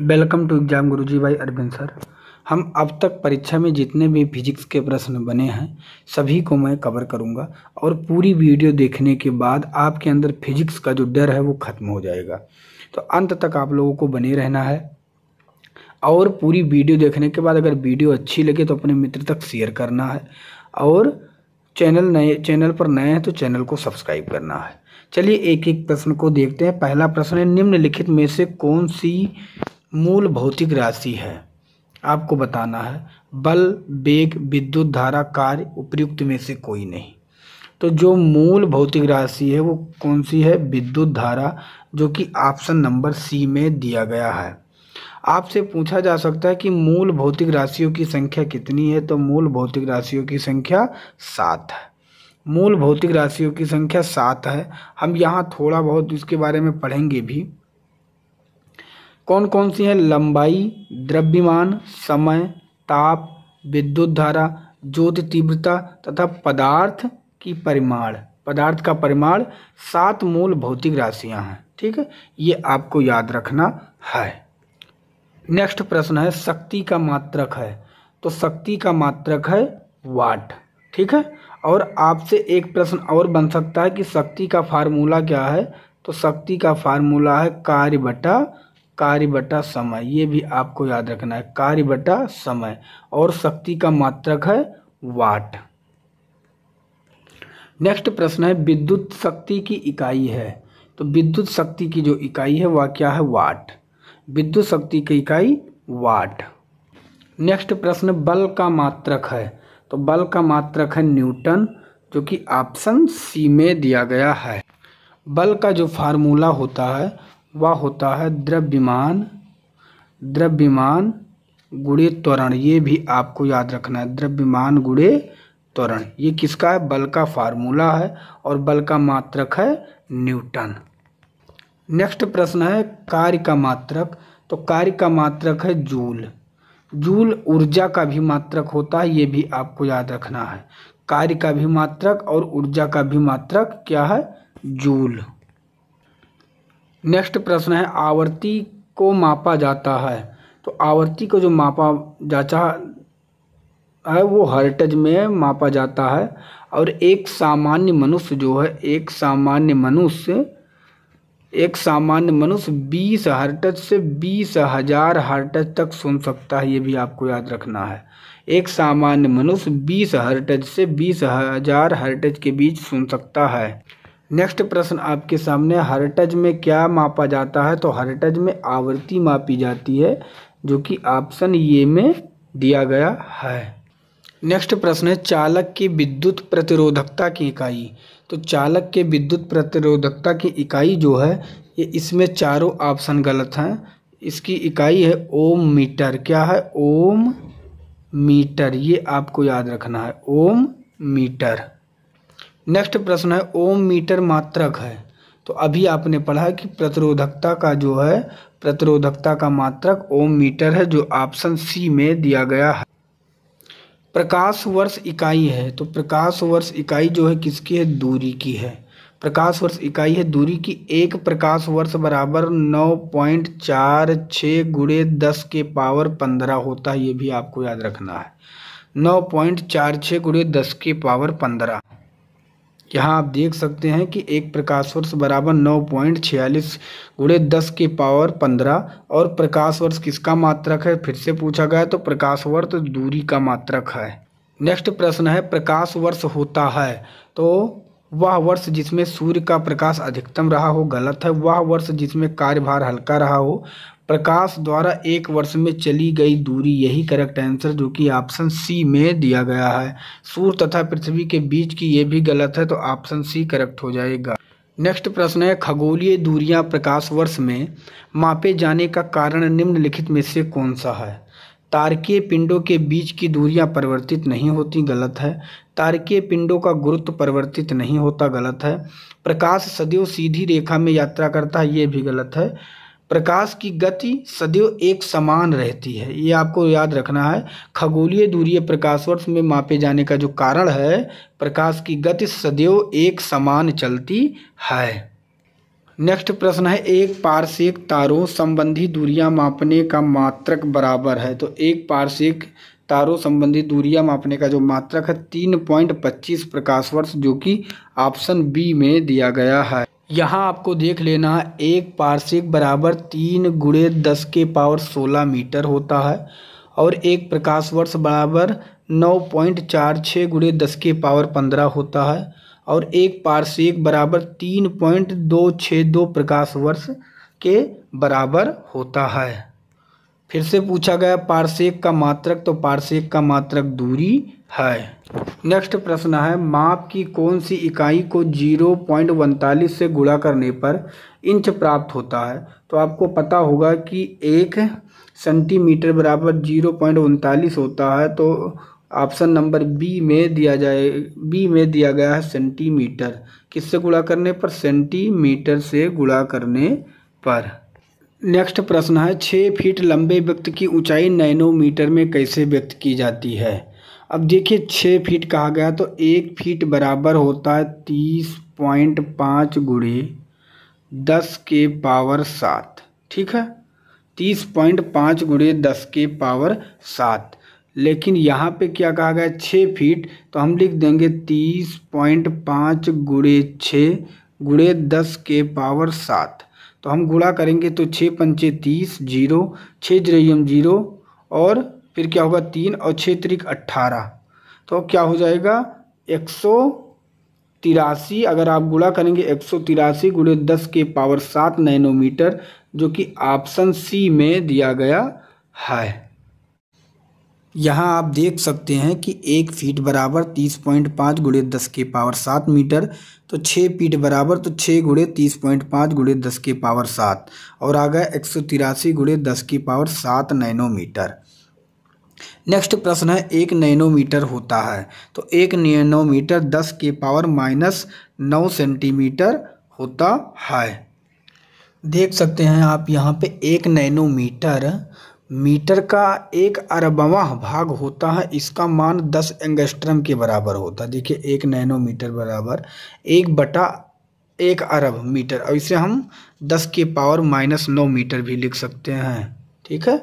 welcome to exam गुरुजी भाई Arvind sir हम अब तक परीक्षा में जितने भी फिजिक्स के प्रश्न बने हैं सभी को मैं कवर करूंगा और पूरी वीडियो देखने के बाद आपके अंदर फिजिक्स का जो डर है वो ख़त्म हो जाएगा तो अंत तक आप लोगों को बने रहना है और पूरी वीडियो देखने के बाद अगर वीडियो अच्छी लगे तो अपने मित्र तक शेयर करना है और चैनल नए चैनल पर नए हैं तो चैनल को सब्सक्राइब करना है चलिए एक एक प्रश्न को देखते हैं पहला प्रश्न है निम्नलिखित में से कौन सी मूल भौतिक राशि है आपको बताना है बल वेग विद्युत धारा कार्य उपयुक्त में से कोई नहीं तो जो मूल भौतिक राशि है वो कौन सी है विद्युत धारा जो कि ऑप्शन नंबर सी में दिया गया है आपसे पूछा जा सकता है कि मूल भौतिक राशियों की संख्या कितनी है तो मूल भौतिक राशियों की संख्या सात है मूल भौतिक राशियों की संख्या सात है हम यहाँ थोड़ा बहुत इसके बारे में पढ़ेंगे भी कौन कौन सी हैं लंबाई द्रव्यमान समय ताप विद्युत धारा ज्योति तीव्रता तथा पदार्थ की परिमाण पदार्थ का परिमाण सात मूल भौतिक राशियां हैं ठीक है ये आपको याद रखना है नेक्स्ट प्रश्न है शक्ति का मात्रक है तो शक्ति का मात्रक है वाट ठीक है और आपसे एक प्रश्न और बन सकता है कि शक्ति का फार्मूला क्या है तो शक्ति का फार्मूला है कार्य बटा कार्य बटा समय ये भी आपको याद रखना है कार्य बटा समय और शक्ति का मात्रक है वाट नेक्स्ट प्रश्न है विद्युत शक्ति की इकाई है तो विद्युत शक्ति की जो इकाई है वह क्या है वाट विद्युत शक्ति की इकाई वाट नेक्स्ट प्रश्न बल का मात्रक है तो बल का मात्रक है न्यूटन जो कि ऑप्शन सी में दिया गया है बल का जो फार्मूला होता है वह होता है द्रव्यमान द्रव्यमान गुड़े त्वरण ये भी आपको याद रखना है द्रव्यमान गुड़े त्वरण ये किसका है बल का फार्मूला है और बल का मात्रक है न्यूटन नेक्स्ट प्रश्न है कार्य का मात्रक तो कार्य का मात्रक है जूल जूल ऊर्जा का भी मात्रक होता है ये भी आपको याद रखना है कार्य का भी मात्रक और ऊर्जा का भी मात्रक क्या है जूल नेक्स्ट प्रश्न है आवर्ती को मापा जाता है तो आवर्ती को जो मापा जाता है वो हर्टज में मापा जाता है और एक सामान्य मनुष्य जो है एक सामान्य मनुष्य एक सामान्य मनुष्य बीस हर्टज से बीस हजार हर्टज तक सुन सकता है ये भी आपको याद रखना है एक सामान्य मनुष्य बीस हर्टज से बीस हजार हर्टज के बीच सुन सकता है नेक्स्ट प्रश्न आपके सामने हर्टज में क्या मापा जाता है तो हर्टज में आवृत्ति मापी जाती है जो कि ऑप्शन ये में दिया गया है नेक्स्ट प्रश्न है चालक की विद्युत प्रतिरोधकता की इकाई तो चालक के विद्युत प्रतिरोधकता की इकाई जो है ये इसमें चारों ऑप्शन गलत हैं इसकी इकाई है ओम मीटर क्या है ओम मीटर ये आपको याद रखना है ओम मीटर नेक्स्ट प्रश्न है ओम मीटर मात्रक है तो अभी आपने पढ़ा कि प्रतिरोधकता का जो है प्रतिरोधकता का मात्रक ओम मीटर है जो ऑप्शन सी में दिया गया है प्रकाश वर्ष इकाई है तो प्रकाश वर्ष इकाई जो है किसकी है दूरी की है प्रकाश वर्ष इकाई है दूरी की एक प्रकाश वर्ष बराबर नौ पॉइंट चार छः गुड़े दस के पावर पंद्रह होता है ये भी आपको याद रखना है नौ पॉइंट चार छः गुड़े दस के पावर पंद्रह यहाँ आप देख सकते हैं कि एक प्रकाश वर्ष बराबर नौ पॉइंट छियालीस गुड़े दस के पावर पंद्रह और प्रकाश वर्ष किसका मात्रक है फिर से पूछा गया तो प्रकाश वर्ष दूरी का मात्रक है नेक्स्ट प्रश्न है प्रकाश वर्ष होता है तो वह वर्ष जिसमें सूर्य का प्रकाश अधिकतम रहा हो गलत है वह वर्ष जिसमें कार्यभार हल्का रहा हो प्रकाश द्वारा एक वर्ष में चली गई दूरी यही करेक्ट आंसर जो कि ऑप्शन सी में दिया गया है सूर्य तथा पृथ्वी के बीच की ये भी गलत है तो ऑप्शन सी करेक्ट हो जाएगा नेक्स्ट प्रश्न है खगोलीय दूरियां प्रकाश वर्ष में मापे जाने का कारण निम्नलिखित में से कौन सा है तारकीय पिंडों के बीच की दूरियां परिवर्तित नहीं होती गलत है तारकीय पिंडों का गुरुत्व परिवर्तित नहीं होता गलत है प्रकाश सदैव सीधी रेखा में यात्रा करता है ये भी गलत है प्रकाश की गति सदैव एक समान रहती है ये आपको याद रखना है खगोलीय दूरीय प्रकाशवर्ष में मापे जाने का जो कारण है प्रकाश की गति सदैव एक समान चलती है नेक्स्ट प्रश्न है एक पार्शिक तारों संबंधी दूरियां मापने का मात्रक बराबर है तो एक पार्शिक तारों संबंधी दूरियां मापने का जो मात्रक है तीन पॉइंट पच्चीस प्रकाशवर्ष जो कि ऑप्शन बी में दिया गया है यहाँ आपको देख लेना एक पार्श्विक बराबर तीन गुड़े दस के पावर सोलह मीटर होता है और एक प्रकाश वर्ष बराबर नौ पॉइंट चार छः गुड़े दस के पावर पंद्रह होता है और एक पार्श्विक बराबर तीन पॉइंट दो छः दो प्रकाश वर्ष के बराबर होता है फिर से पूछा गया पार्सेक का मात्रक तो पारसेक का मात्रक दूरी है नेक्स्ट प्रश्न है माप की कौन सी इकाई को जीरो पॉइंट उनतालीस से गुणा करने पर इंच प्राप्त होता है तो आपको पता होगा कि एक सेंटीमीटर बराबर जीरो पॉइंट उनतालीस होता है तो ऑप्शन नंबर बी में दिया जाए बी में दिया गया है सेंटीमीटर किससे गुणा करने पर सेंटीमीटर से गुणा करने पर नेक्स्ट प्रश्न है छः फीट लंबे व्यक्ति की ऊंचाई नैनोमीटर में कैसे व्यक्त की जाती है अब देखिए छः फीट कहा गया तो एक फीट बराबर होता है तीस पॉइंट पाँच गुड़े दस के पावर सात ठीक है तीस पॉइंट पाँच गुड़े दस के पावर सात लेकिन यहाँ पे क्या कहा गया छः फीट तो हम लिख देंगे तीस पॉइंट पाँच गुड़े छः गुड़े दस के पावर सात तो हम गुणा करेंगे तो छः पंचे तीस जीरो छः जरियम जीरो और फिर क्या होगा तीन और छः त्रिक अट्ठारह तो क्या हो जाएगा एक सौ तिरासी अगर आप गुणा करेंगे एक सौ तिरासी गुणे दस के पावर सात नैनोमीटर जो कि ऑप्शन सी में दिया गया है यहाँ आप देख सकते हैं कि एक फीट बराबर तीस पॉइंट पाँच गुड़े दस के पावर सात मीटर तो छः फीट बराबर तो छः गुड़े तीस पॉइंट पाँच गुड़े दस के पावर सात और आ गए एक सौ तिरासी गुड़े दस के पावर सात नैनोमीटर नेक्स्ट प्रश्न है एक नैनोमीटर होता है तो एक नैनोमीटर दस के पावर माइनस नौ सेंटीमीटर होता है देख सकते हैं आप यहाँ पे एक नैनोमीटर मीटर का एक अरबवा भाग होता है इसका मान दस एंगस्ट्रम के बराबर होता है देखिए एक नैनोमीटर बराबर एक बटा एक अरब मीटर और इसे हम दस के पावर माइनस नौ मीटर भी लिख सकते हैं ठीक है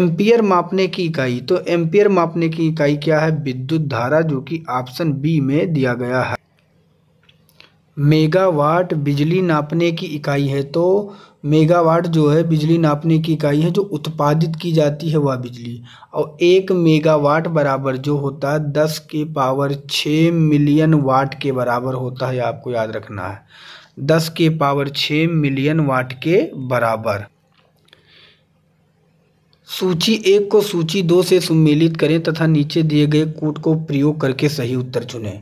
एम्पियर मापने की इकाई तो एम्पियर मापने की इकाई क्या है विद्युत धारा जो कि ऑप्शन बी में दिया गया है मेगावाट बिजली नापने की इकाई है तो मेगावाट जो है बिजली नापने की इकाई है जो उत्पादित की जाती है वह बिजली और एक मेगावाट बराबर जो होता है दस के पावर छः मिलियन वाट के बराबर होता है आपको याद रखना है दस के पावर छः मिलियन वाट के बराबर सूची एक को सूची दो से सम्मिलित करें तथा नीचे दिए गए कूट को प्रयोग करके सही उत्तर चुनें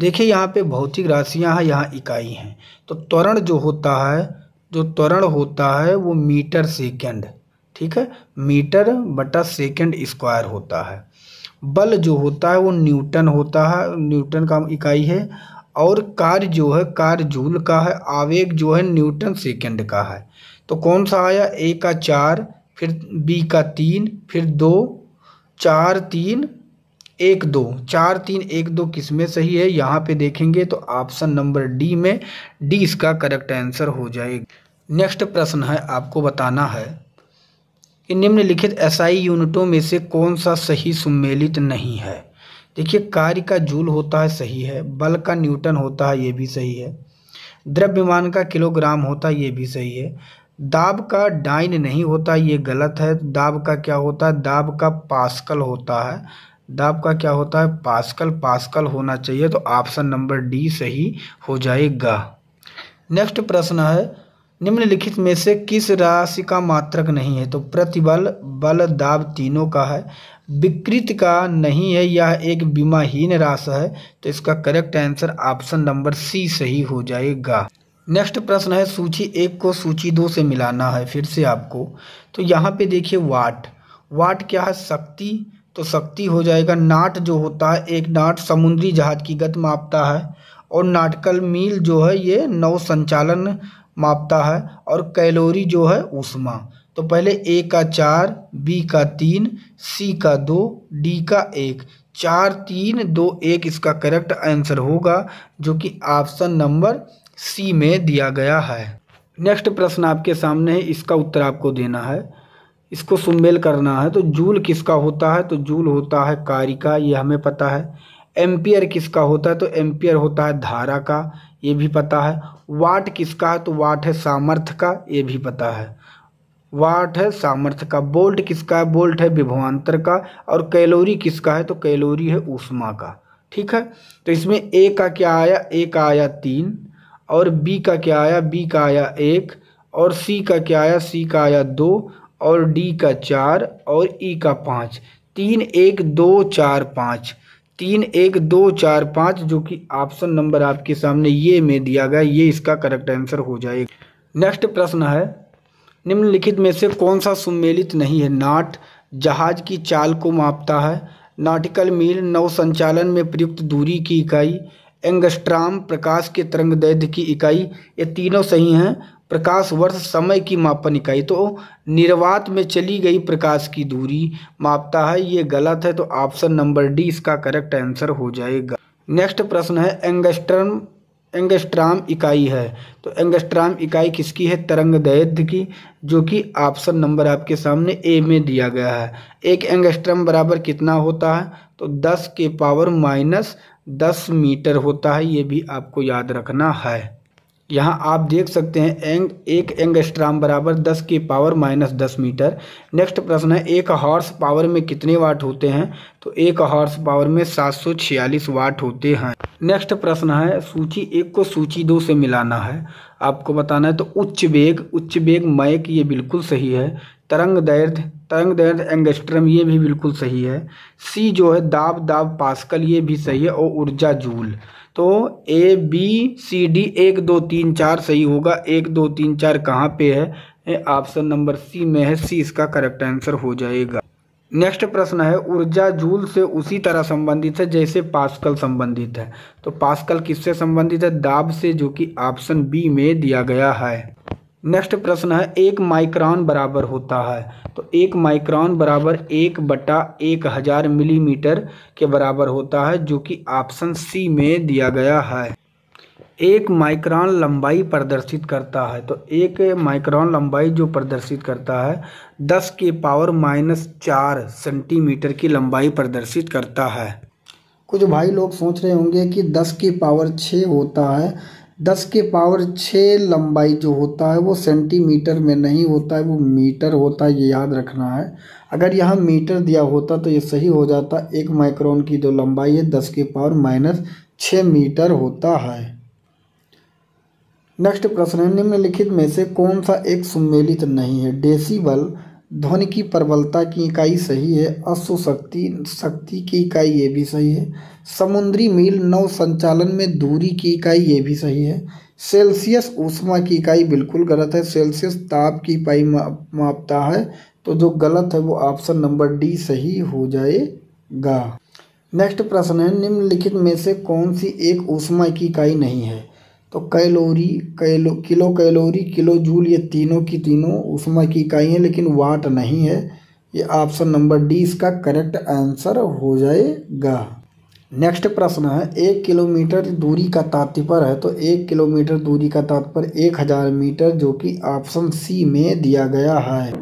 देखिए यहाँ पे भौतिक राशियाँ हैं यहाँ इकाई हैं तो त्वरण जो होता है जो त्वरण होता है वो मीटर सेकेंड ठीक है मीटर बटा सेकेंड स्क्वायर होता है बल जो होता है वो न्यूटन होता है न्यूटन का इकाई है और कार्य जो है कार्य जूल का है आवेग जो है न्यूटन सेकेंड का है तो कौन सा आया ए का चार फिर बी का तीन फिर दो चार तीन एक दो चार तीन एक दो किसमें सही है यहाँ पे देखेंगे तो ऑप्शन नंबर डी में डी इसका करेक्ट आंसर हो जाएगा नेक्स्ट प्रश्न है आपको बताना है कि निम्नलिखित एसआई यूनिटों में से कौन सा सही सुमेलित नहीं है देखिए कार्य का जूल होता है सही है बल का न्यूटन होता है ये भी सही है द्रव्यमान का किलोग्राम होता है ये भी सही है दाब का डाइन नहीं होता ये गलत है दाब का क्या होता है दाब का पास्कल होता है दाब का क्या होता है पास्कल पास्कल होना चाहिए तो ऑप्शन नंबर डी सही हो जाएगा नेक्स्ट प्रश्न है निम्नलिखित में से किस राशि का मात्रक नहीं है तो प्रतिबल बल दाब तीनों का है विकृत का नहीं है यह एक बीमाहीन राशि है तो इसका correct answer option number C सही हो जाएगा नेक्स्ट प्रश्न है सूची एक को सूची दो से मिलाना है फिर से आपको तो यहाँ पे देखिए वाट वाट क्या है शक्ति तो शक्ति हो जाएगा नाट जो होता है एक नाट समुद्री जहाज की गति मापता है और नाटकल मील जो है ये नौ संचालन मापता है और कैलोरी जो है उष्मा तो पहले ए का चार बी का तीन सी का दो डी का एक चार तीन दो एक इसका करेक्ट आंसर होगा जो कि ऑप्शन नंबर सी में दिया गया है नेक्स्ट प्रश्न आपके सामने है इसका उत्तर आपको देना है इसको सुमेल करना है तो जूल किसका होता है तो जूल होता है कार्य का ये हमें पता है एम्पियर किसका होता है तो एम्पियर होता है धारा का ये भी पता है वाट किसका है तो वाट है सामर्थ्य का ये भी पता है वाट है सामर्थ्य का बोल्ट किसका है बोल्ट है विभवान्तर का और कैलोरी किसका है तो कैलोरी है ऊष्मा का ठीक है तो इसमें ए का क्या आया ए का आया तीन और बी का क्या आया बी का आया एक और सी का क्या आया सी का आया दो और डी का चार और ई का पाँच तीन एक दो चार पाँच तीन एक दो चार पाँच जो कि ऑप्शन नंबर आपके सामने ये में दिया गया ये इसका करेक्ट आंसर हो जाएगा नेक्स्ट प्रश्न है निम्नलिखित में से कौन सा सुमेलित नहीं है नाट जहाज की चाल को मापता है नाटिकल मील नव संचालन में प्रयुक्त दूरी की इकाई एंगस्ट्राम प्रकाश के तरंग दैध की इकाई ये तीनों सही हैं प्रकाश वर्ष समय की मापन इकाई तो निर्वात में चली गई प्रकाश की दूरी मापता है ये गलत है तो ऑप्शन नंबर डी इसका करेक्ट आंसर हो जाएगा नेक्स्ट प्रश्न है एंगस्ट्रम एंगस्ट्राम इकाई है तो एंगस्ट्राम इकाई किसकी है तरंग दैर्ध्य की जो कि ऑप्शन नंबर आपके सामने ए में दिया गया है एक एंगस्ट्रम बराबर कितना होता है तो 10 के पावर माइनस दस मीटर होता है ये भी आपको याद रखना है यहाँ आप देख सकते हैं एंग एक एंगस्ट्राम बराबर 10 की पावर माइनस दस मीटर नेक्स्ट प्रश्न है एक हॉर्स पावर में कितने वाट होते हैं तो एक हॉर्स पावर में 746 वाट होते हैं नेक्स्ट प्रश्न है सूची एक को सूची दो से मिलाना है आपको बताना है तो उच्च वेग उच्च वेग मैक ये बिल्कुल सही है तरंग दैर्घ्य तरंग दैर्घ्य एंगस्ट्रम ये भी बिल्कुल सही है सी जो है दाब दाब पास्कल ये भी सही है और ऊर्जा जूल तो ए बी सी डी एक दो तीन चार सही होगा एक दो तीन चार कहाँ पे है ऑप्शन नंबर सी में है सी इसका करेक्ट आंसर हो जाएगा नेक्स्ट प्रश्न है ऊर्जा जूल से उसी तरह संबंधित है जैसे पास्कल संबंधित है तो पास्कल किससे संबंधित है दाब से जो कि ऑप्शन बी में दिया गया है नेक्स्ट प्रश्न है एक माइक्रॉन बराबर होता है तो एक माइक्रॉन बराबर एक बटा एक हज़ार मिलीमीटर के बराबर होता है जो कि ऑप्शन सी में दिया गया है एक माइक्रॉन लंबाई प्रदर्शित करता है तो एक माइक्रॉन लंबाई जो प्रदर्शित करता है दस के पावर माइनस चार सेंटीमीटर की लंबाई प्रदर्शित करता है कुछ भाई लोग सोच रहे होंगे कि दस की पावर छः होता है दस के पावर छः लंबाई जो होता है वो सेंटीमीटर में नहीं होता है वो मीटर होता है ये याद रखना है अगर यहाँ मीटर दिया होता तो ये सही हो जाता एक माइक्रोन की जो लंबाई है दस के पावर माइनस छः मीटर होता है नेक्स्ट प्रश्न है निम्नलिखित में से कौन सा एक सुमेलित नहीं है डेसीबल ध्वनि की प्रबलता की इकाई सही है अश्व शक्ति शक्ति की इकाई ये भी सही है समुद्री मील नौ संचालन में दूरी की इकाई ये भी सही है सेल्सियस ऊष्मा की इकाई बिल्कुल गलत है सेल्सियस ताप की इकाई मापता है तो जो गलत है वो ऑप्शन नंबर डी सही हो जाएगा नेक्स्ट प्रश्न है निम्नलिखित में से कौन सी एक ऊष्मा की इकाई नहीं है तो कैलोरी कैलो किलो कैलोरी किलो जूल ये तीनों की तीनों उसमें की इकाई हैं लेकिन वाट नहीं है ये ऑप्शन नंबर डी इसका करेक्ट आंसर हो जाएगा नेक्स्ट प्रश्न है एक किलोमीटर दूरी का तात्पर्य है तो एक किलोमीटर दूरी का तात्पर्य एक हज़ार मीटर जो कि ऑप्शन सी में दिया गया है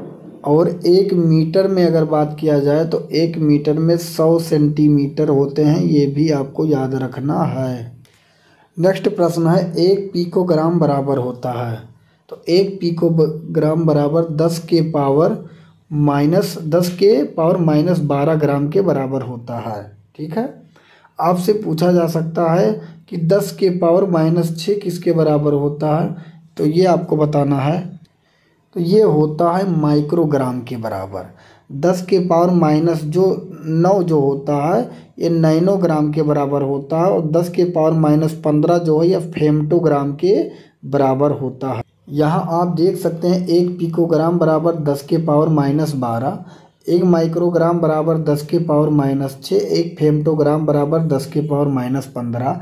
और एक मीटर में अगर बात किया जाए तो एक मीटर में सौ सेंटीमीटर होते हैं ये भी आपको याद रखना है नेक्स्ट प्रश्न है एक पीकोग्राम बराबर होता है तो एक पीकोग्राम बराबर दस के पावर माइनस दस के पावर माइनस बारह ग्राम के बराबर होता है ठीक है आपसे पूछा जा सकता है कि दस के पावर माइनस छः किसके बराबर होता है तो ये आपको बताना है तो ये होता है माइक्रोग्राम के बराबर दस के पावर माइनस जो नौ जो होता है ये ग्राम के बराबर होता है और दस के पावर माइनस पंद्रह जो है यह फेमटोग्राम के बराबर होता है यहाँ आप देख सकते हैं एक पिकोग्राम बराबर दस के पावर माइनस बारह एक माइक्रोग्राम बराबर दस के पावर माइनस छः एक फेमटोग्राम बराबर दस के पावर माइनस पंद्रह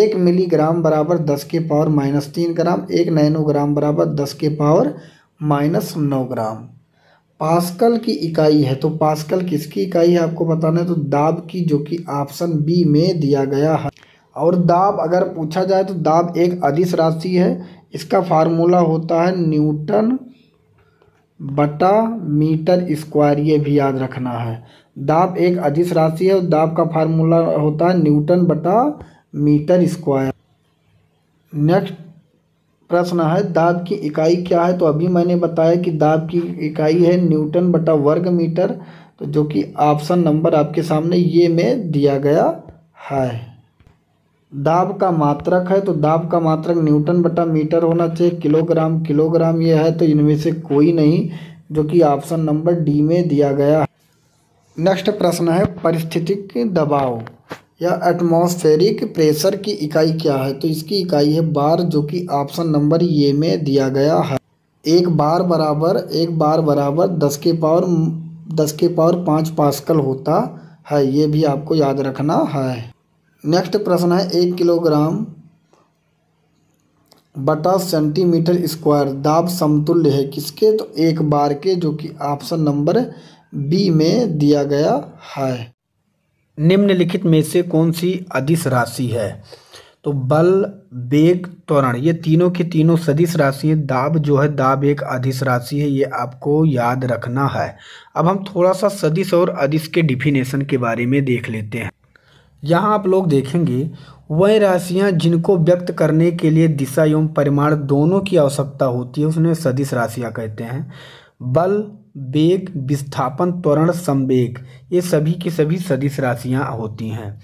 एक मिलीग्राम बराबर दस के पावर माइनस तीन ग्राम एक नैनोग्राम बराबर दस के पावर माइनस नौ ग्राम पास्कल की इकाई है तो पास्कल किसकी इकाई है आपको बताना है तो दाब की जो कि ऑप्शन बी में दिया गया है और दाब अगर पूछा जाए तो दाब एक अदिश राशि है इसका फार्मूला होता है न्यूटन बटा मीटर स्क्वायर ये भी याद रखना है दाब एक अदिश राशि है और दाब का फार्मूला होता है न्यूटन बटा मीटर स्क्वायर नेक्स्ट प्रश्न है दाब की इकाई क्या है तो अभी मैंने बताया कि दाब की इकाई है न्यूटन बटा वर्ग मीटर तो जो कि ऑप्शन नंबर आपके सामने ये में दिया गया है दाब का मात्रक है तो दाब का मात्रक न्यूटन बटा मीटर होना चाहिए किलोग्राम किलोग्राम ये है तो इनमें से कोई नहीं जो कि ऑप्शन नंबर डी में दिया गया है नेक्स्ट प्रश्न है परिस्थितिक दबाव या एटमॉस्फेरिक प्रेशर की इकाई क्या है तो इसकी इकाई है बार जो कि ऑप्शन नंबर ये में दिया गया है एक बार बराबर एक बार बराबर दस के पावर दस के पावर पाँच पास्कल होता है ये भी आपको याद रखना है नेक्स्ट प्रश्न है एक किलोग्राम बटा सेंटीमीटर स्क्वायर दाब समतुल्य है किसके तो एक बार के जो कि ऑप्शन नंबर बी में दिया गया है निम्नलिखित में से कौन सी अदिश राशि है तो बल बेग त्वरण ये तीनों के तीनों सदिश राशि हैं दाब जो है दाब एक अधिस राशि है ये आपको याद रखना है अब हम थोड़ा सा सदिश और अधिस के डिफिनेशन के बारे में देख लेते हैं यहाँ आप लोग देखेंगे वह राशियाँ जिनको व्यक्त करने के लिए दिशा एवं परिमाण दोनों की आवश्यकता होती है उसमें सदिश राशियाँ कहते हैं बल वेग विस्थापन त्वरण संवेग ये सभी की सभी सदिश राशियाँ होती हैं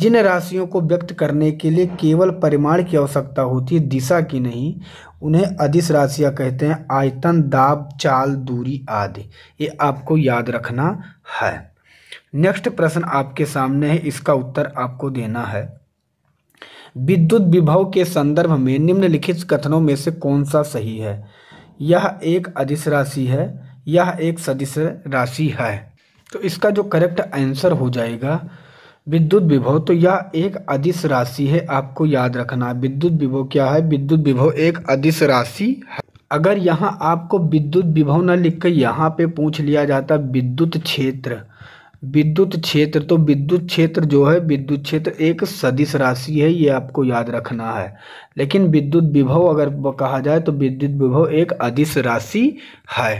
जिन राशियों को व्यक्त करने के लिए केवल परिमाण की आवश्यकता होती है दिशा की नहीं उन्हें अधिस राशियाँ कहते हैं आयतन दाब चाल दूरी आदि ये आपको याद रखना है नेक्स्ट प्रश्न आपके सामने है इसका उत्तर आपको देना है विद्युत विभव के संदर्भ में निम्नलिखित कथनों में से कौन सा सही है यह एक अधिस राशि है यह एक सदिश राशि है तो इसका जो करेक्ट आंसर हो जाएगा विद्युत विभव तो यह एक अदिश राशि है आपको याद रखना है विद्युत विभव क्या है विद्युत विभव एक अदिश राशि है अगर यहाँ आपको विद्युत विभव न लिख कर यहाँ पे पूछ लिया जाता विद्युत क्षेत्र विद्युत क्षेत्र तो विद्युत क्षेत्र जो है विद्युत क्षेत्र एक सदिश राशि है ये आपको याद रखना है लेकिन विद्युत विभव अगर कहा जाए तो विद्युत विभव एक अदिश राशि है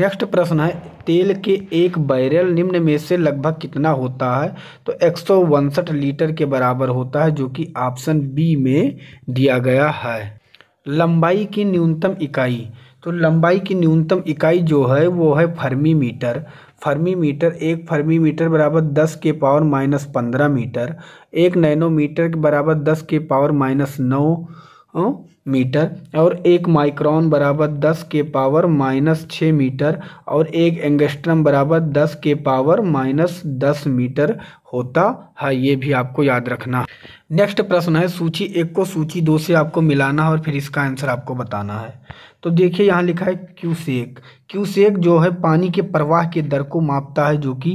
नेक्स्ट प्रश्न है तेल के एक बैरल निम्न में से लगभग कितना होता है तो एक लीटर के बराबर होता है जो कि ऑप्शन बी में दिया गया है लंबाई की न्यूनतम इकाई तो लंबाई की न्यूनतम इकाई जो है वो है फर्मी मीटर फर्मी मीटर एक फर्मी मीटर बराबर दस के पावर माइनस पंद्रह मीटर एक नैनोमीटर के बराबर दस के पावर माइनस नौ अं, मीटर और एक माइक्रोन बराबर दस के पावर माइनस छः मीटर और एक एंगस्ट्रम बराबर दस के पावर माइनस दस मीटर होता है ये भी आपको याद रखना नेक्स्ट प्रश्न है सूची एक को सूची दो से आपको मिलाना है और फिर इसका आंसर आपको बताना है तो देखिए यहाँ लिखा है क्यूसेक क्यूसेक जो है पानी के प्रवाह के दर को मापता है जो कि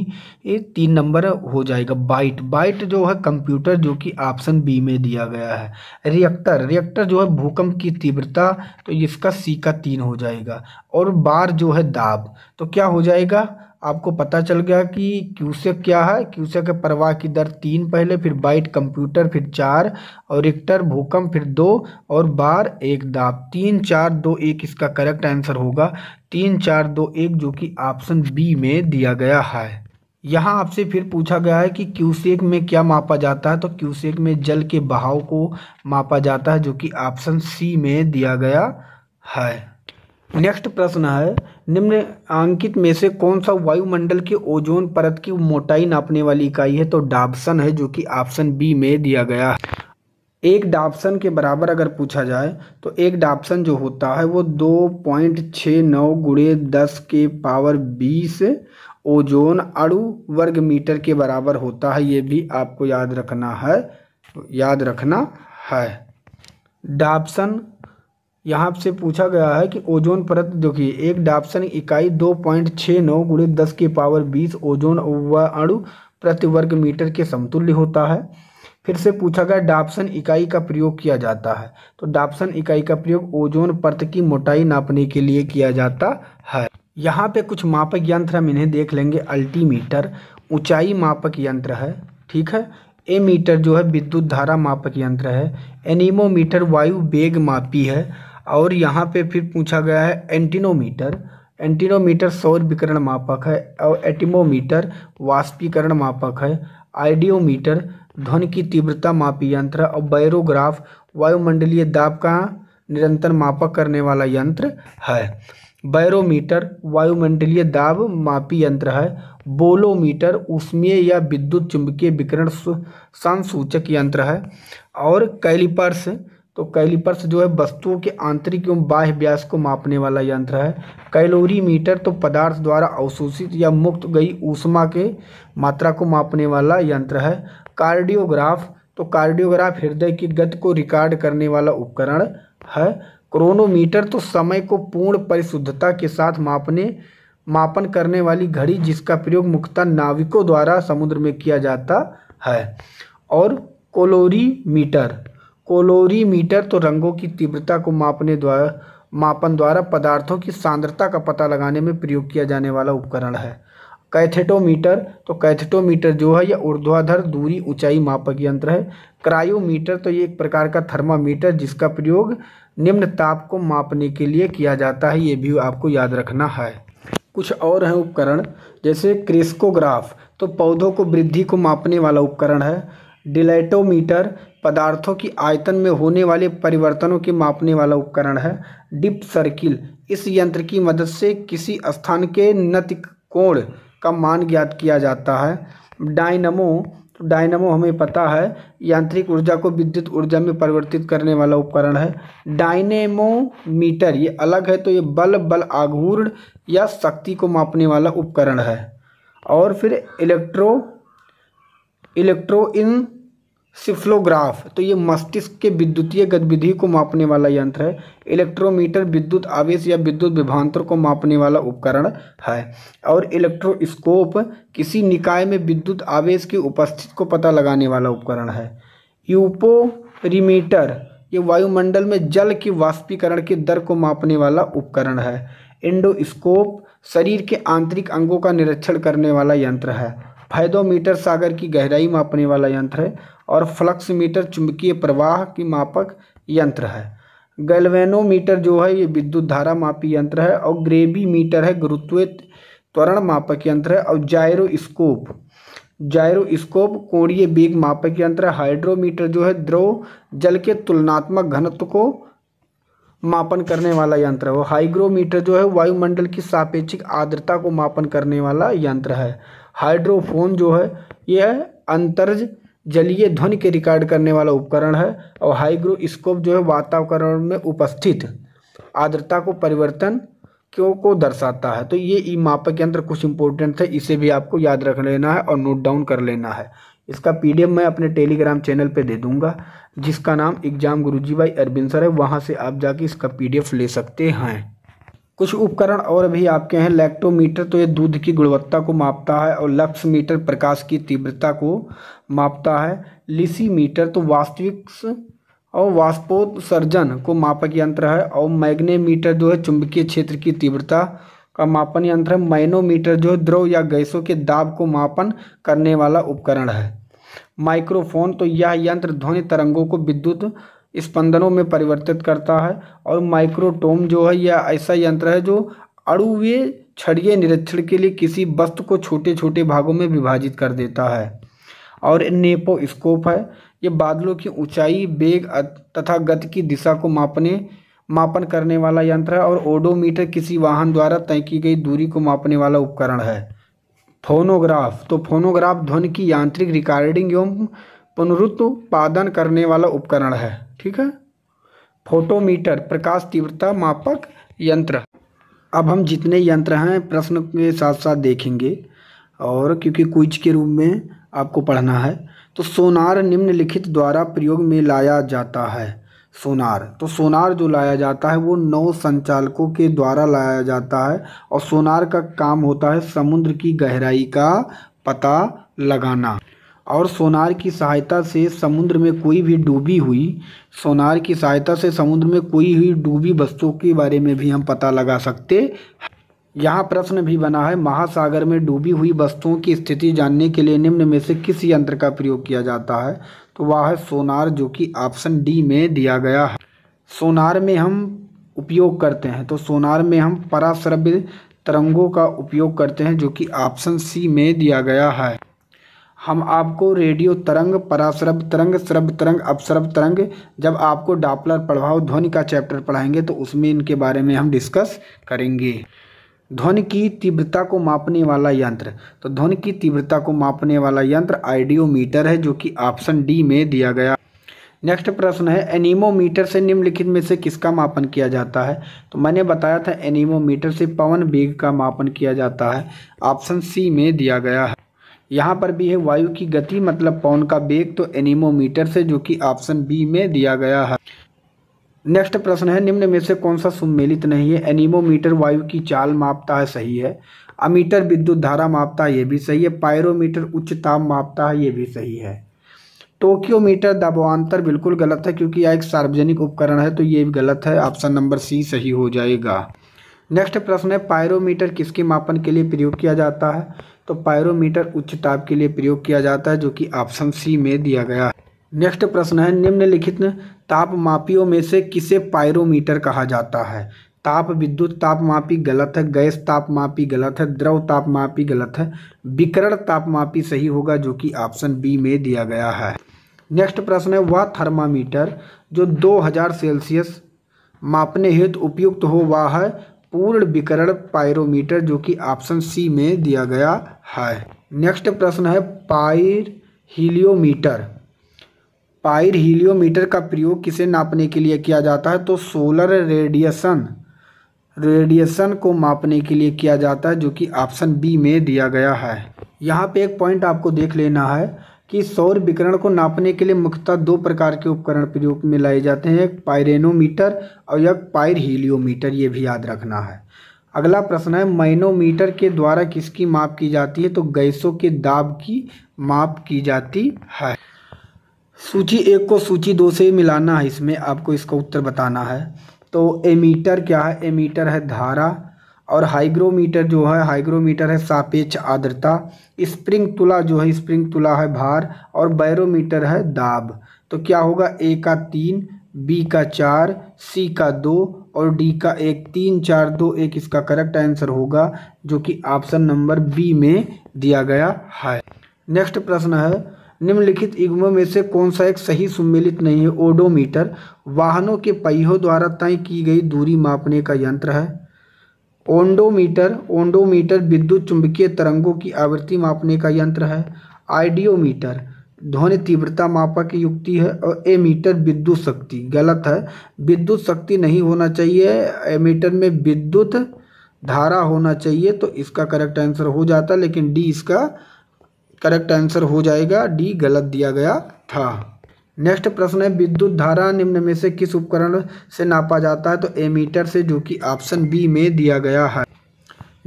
ये तीन नंबर हो जाएगा बाइट बाइट जो है कंप्यूटर जो कि ऑप्शन बी में दिया गया है रिएक्टर रिएक्टर जो है भूकंप की तीव्रता तो इसका सी का तीन हो जाएगा और बार जो है दाब तो क्या हो जाएगा आपको पता चल गया कि क्यूसेक क्या है क्यूसेक के प्रवाह की दर तीन पहले फिर बाइट कंप्यूटर फिर चार और रिक्टर भूकंप फिर दो और बार एक दाब तीन चार दो एक इसका करेक्ट आंसर होगा तीन चार दो एक जो कि ऑप्शन बी में दिया गया है यहाँ आपसे फिर पूछा गया है कि क्यूसेक में क्या मापा जाता है तो क्यूसेक में जल के बहाव को मापा जाता है जो कि ऑप्शन सी में दिया गया है नेक्स्ट प्रश्न है निम्न अंकित में से कौन सा वायुमंडल के ओजोन परत की मोटाई नापने वाली इकाई है तो डाबसन है जो कि ऑप्शन बी में दिया गया है एक डाप्सन के बराबर अगर पूछा जाए तो एक डाप्सन जो होता है वो दो पॉइंट छः नौ गुड़े दस के पावर बीस ओजोन अड़ु वर्ग मीटर के बराबर होता है ये भी आपको याद रखना है याद रखना है डाप्सन यहाँ से पूछा गया है कि ओजोन परत देखिए एक डाप्सन इकाई दो पॉइंट छः नौ गुड़े दस के पावर बीस ओजोन व अणु प्रति वर्ग मीटर के समतुल्य होता है फिर से पूछा गया डाप्सन इकाई का प्रयोग किया जाता है तो डाप्सन इकाई का प्रयोग ओजोन परत की मोटाई नापने के लिए किया जाता है यहाँ पे कुछ मापक यंत्र हम इन्हें देख लेंगे अल्टीमीटर ऊंचाई मापक यंत्र है ठीक है ए मीटर जो है विद्युत धारा मापक यंत्र है एनीमोमीटर वायु वेग मापी है और यहाँ पे फिर पूछा गया है एंटीनोमीटर एंटीनोमीटर सौर विकरण मापक है और एटिमोमीटर वाष्पीकरण मापक है आइडियोमीटर ध्वनि की तीव्रता मापी यंत्र और बैरोग्राफ वायुमंडलीय दाब का निरंतर मापक करने वाला यंत्र है बैरोमीटर वायुमंडलीय दाब मापी यंत्र है बोलोमीटर उष्मीय या विद्युत चुंबकीय विकरण संसूचक यंत्र है और कैलिपर्स तो कैलिपर्स जो है वस्तुओं के आंतरिक एवं बाह्य व्यास को मापने वाला यंत्र है कैलोरी मीटर तो पदार्थ द्वारा अवशोषित या मुक्त गई ऊष्मा के मात्रा को मापने वाला यंत्र है कार्डियोग्राफ तो कार्डियोग्राफ हृदय की गति को रिकॉर्ड करने वाला उपकरण है क्रोनोमीटर तो समय को पूर्ण परिशुद्धता के साथ मापने मापन करने वाली घड़ी जिसका प्रयोग मुख्यतः नाविकों द्वारा समुद्र में किया जाता है और कोलोरीमीटर कोलोरीमीटर तो रंगों की तीव्रता को मापने द्वारा मापन द्वारा पदार्थों की सांद्रता का पता लगाने में प्रयोग किया जाने वाला उपकरण है कैथेटोमीटर तो कैथेटोमीटर जो है यह ऊर्ध्वाधर दूरी ऊंचाई मापक यंत्र है क्रायोमीटर तो ये एक प्रकार का थर्मामीटर जिसका प्रयोग निम्न ताप को मापने के लिए किया जाता है ये भी आपको याद रखना है कुछ और हैं उपकरण जैसे क्रिस्कोग्राफ तो पौधों को वृद्धि को मापने वाला उपकरण है डिलेटोमीटर पदार्थों की आयतन में होने वाले परिवर्तनों के मापने वाला उपकरण है डिप सर्किल इस यंत्र की मदद से किसी स्थान के कोण का मान ज्ञात किया जाता है डायनमो तो डायनमो हमें पता है यांत्रिक ऊर्जा को विद्युत ऊर्जा में परिवर्तित करने वाला उपकरण है डायनेमोमीटर ये अलग है तो ये बल बल आघूर्ण या शक्ति को मापने वाला उपकरण है और फिर इलेक्ट्रो इलेक्ट्रो इन सिफ्लोग्राफ तो ये मस्तिष्क के विद्युतीय गतिविधि को मापने वाला यंत्र है इलेक्ट्रोमीटर विद्युत आवेश या विद्युत विभांतर को मापने वाला उपकरण है और इलेक्ट्रोस्कोप किसी निकाय में विद्युत आवेश की उपस्थिति को पता लगाने वाला उपकरण है यूपोरिमीटर ये वायुमंडल में जल की वाष्पीकरण की दर को मापने वाला उपकरण है इंडोस्कोप शरीर के आंतरिक अंगों का निरीक्षण करने वाला यंत्र है फैदोमीटर सागर की गहराई मापने वाला यंत्र है और फ्लक्स मीटर चुंबकीय प्रवाह की मापक यंत्र है गैल्वेनोमीटर जो है ये विद्युत धारा मापी यंत्र है और ग्रेवी मीटर है गुरुत्व त्वरण मापक यंत्र है और जायरोस्कोप जायरोस्कोप कोणीय बेग मापक यंत्र है हाइड्रोमीटर जो है द्रव जल के तुलनात्मक घनत्व को मापन करने वाला यंत्र है वो हाइग्रोमीटर जो है वायुमंडल की सापेक्षिक आर्द्रता को मापन करने वाला यंत्र है हाइड्रोफोन जो है यह अंतर्ज जलीय ध्वनि के रिकॉर्ड करने वाला उपकरण है और हाइग्रोस्कोप जो है वातावरण में उपस्थित आर्द्रता को परिवर्तन क्यों को दर्शाता है तो ये ई मापक यंत्र कुछ इंपॉर्टेंट है इसे भी आपको याद रख लेना है और नोट डाउन कर लेना है इसका पीडीएफ मैं अपने टेलीग्राम चैनल पे दे दूंगा जिसका नाम एग्जाम गुरुजी भाई अरबिंद सर है वहाँ से आप जाके इसका पीडीएफ ले सकते हैं कुछ उपकरण और भी आपके हैं लैक्टोमीटर तो ये दूध की गुणवत्ता को मापता है और लक्स मीटर प्रकाश की तीव्रता को मापता है लिसी मीटर तो वास्तविक और वास्पोत्सर्जन को मापक यंत्र है और मैग्नेमीटर जो है चुंबकीय क्षेत्र की तीव्रता का मापन यंत्र है माइनोमीटर जो है द्रव या गैसों के दाब को मापन करने वाला उपकरण है माइक्रोफोन तो यह यंत्र ध्वनि तरंगों को विद्युत स्पंदनों में परिवर्तित करता है और माइक्रोटोम जो है यह ऐसा यंत्र है जो अड़ुवे छड़िए निरीक्षण के लिए किसी वस्तु को छोटे छोटे भागों में विभाजित कर देता है और नेपो स्कोप है ये बादलों की ऊंचाई वेग तथा गति की दिशा को मापने मापन करने वाला यंत्र है और ओडोमीटर किसी वाहन द्वारा तय की गई दूरी को मापने वाला उपकरण है फोनोग्राफ तो फोनोग्राफ ध्वनि की यांत्रिक रिकॉर्डिंग एवं पुनरुत्पादन करने वाला उपकरण है ठीक है फोटोमीटर प्रकाश तीव्रता मापक यंत्र अब हम जितने यंत्र हैं प्रश्न के साथ साथ देखेंगे और क्योंकि क्विज के रूप में आपको पढ़ना है तो सोनार निम्नलिखित द्वारा प्रयोग में लाया जाता है सोनार तो सोनार जो लाया जाता है वो नौ संचालकों के द्वारा लाया जाता है और सोनार का काम होता है समुद्र की गहराई का पता लगाना और सोनार की सहायता से समुद्र में कोई भी डूबी हुई सोनार की सहायता से समुद्र में कोई हुई डूबी वस्तुओं के बारे में भी हम पता लगा सकते यहाँ प्रश्न भी बना है महासागर में डूबी हुई वस्तुओं की स्थिति जानने के लिए निम्न में से किस यंत्र का प्रयोग किया जाता है तो वह है सोनार जो कि ऑप्शन डी में दिया गया है सोनार में हम उपयोग करते हैं तो सोनार में हम पराश्रव्य तरंगों का उपयोग करते हैं जो कि ऑप्शन सी में दिया गया है हम आपको रेडियो तरंग परासरभ तरंग श्रव तरंग अपसरभ तरंग जब आपको डापलर प्रभाव ध्वनि का चैप्टर पढ़ाएंगे तो उसमें इनके बारे में हम डिस्कस करेंगे ध्वनि की तीव्रता को मापने वाला यंत्र तो ध्वनि की तीव्रता को मापने वाला यंत्र आइडियोमीटर है जो कि ऑप्शन डी में दिया गया नेक्स्ट प्रश्न है एनीमोमीटर से निम्नलिखित में से किसका मापन किया जाता है तो मैंने बताया था एनीमोमीटर से पवन वेग का मापन किया जाता है ऑप्शन सी में दिया गया है यहाँ पर भी है वायु की गति मतलब पौन का बेग तो एनिमोमीटर से जो कि ऑप्शन बी में दिया गया है नेक्स्ट प्रश्न है निम्न में से कौन सा सुमेलित नहीं है एनीमोमीटर वायु की चाल मापता है सही है अमीटर विद्युत धारा मापता है ये भी सही है पायरोमीटर उच्च ताप मापता है ये भी सही है टोक्योमीटर दबावान्तर बिल्कुल गलत है क्योंकि यह एक सार्वजनिक उपकरण है तो ये भी गलत है ऑप्शन नंबर सी सही हो जाएगा नेक्स्ट प्रश्न है पायरोमीटर किसके मापन के लिए प्रयोग किया जाता है तो पायरोमीटर उच्च ताप के लिए प्रयोग किया जाता है जो कि ऑप्शन सी में दिया गया है नेक्स्ट प्रश्न है निम्नलिखित तापमापियों में से किसे पायरोमीटर कहा जाता है ताप विद्युत तापमापी गलत है गैस तापमापी गलत है द्रव तापमापी गलत है विकरण तापमापी सही होगा जो कि ऑप्शन बी में दिया गया है नेक्स्ट प्रश्न है वह थर्मामीटर जो 2000 सेल्सियस मापने हेतु उपयुक्त हो वह है पूर्ण विकरण पायरोमीटर जो कि ऑप्शन सी में दिया गया है नेक्स्ट प्रश्न है पायर हीलियोमीटर पायर हीलियोमीटर का प्रयोग किसे नापने के लिए किया जाता है तो सोलर रेडिएशन रेडिएशन को मापने के लिए किया जाता है जो कि ऑप्शन बी में दिया गया है यहाँ पे एक पॉइंट आपको देख लेना है कि सौर विकरण को नापने के लिए मुख्यतः दो प्रकार के उपकरण प्रयोग में लाए जाते हैं एक पायरेनोमीटर और एक पायर हीलियोमीटर ये भी याद रखना है अगला प्रश्न है माइनोमीटर के द्वारा किसकी माप की जाती है तो गैसों के दाब की माप की जाती है सूची एक को सूची दो से मिलाना है इसमें आपको इसका उत्तर बताना है तो एमीटर क्या है एमीटर है धारा और हाइग्रोमीटर जो है हाइग्रोमीटर है सापेक्ष आर्द्रता स्प्रिंग तुला जो है स्प्रिंग तुला है भार और बैरोमीटर है दाब तो क्या होगा ए का तीन बी का चार सी का दो और डी का एक तीन चार दो एक इसका करेक्ट आंसर होगा जो कि ऑप्शन नंबर बी में दिया गया है नेक्स्ट प्रश्न है निम्नलिखित युग्मों में से कौन सा एक सही सम्मिलित नहीं है ओडोमीटर वाहनों के पहियों द्वारा तय की गई दूरी मापने का यंत्र है ओंडोमीटर ओंडोमीटर विद्युत चुंबकीय तरंगों की आवृत्ति मापने का यंत्र है आइडियोमीटर ध्वनि तीव्रता मापक युक्ति है और एमीटर विद्युत शक्ति गलत है विद्युत शक्ति नहीं होना चाहिए एमीटर में विद्युत धारा होना चाहिए तो इसका करेक्ट आंसर हो जाता लेकिन डी इसका करेक्ट आंसर हो जाएगा डी गलत दिया गया था नेक्स्ट प्रश्न है विद्युत धारा निम्न में से किस उपकरण से नापा जाता है तो एमीटर से जो कि ऑप्शन बी में दिया गया है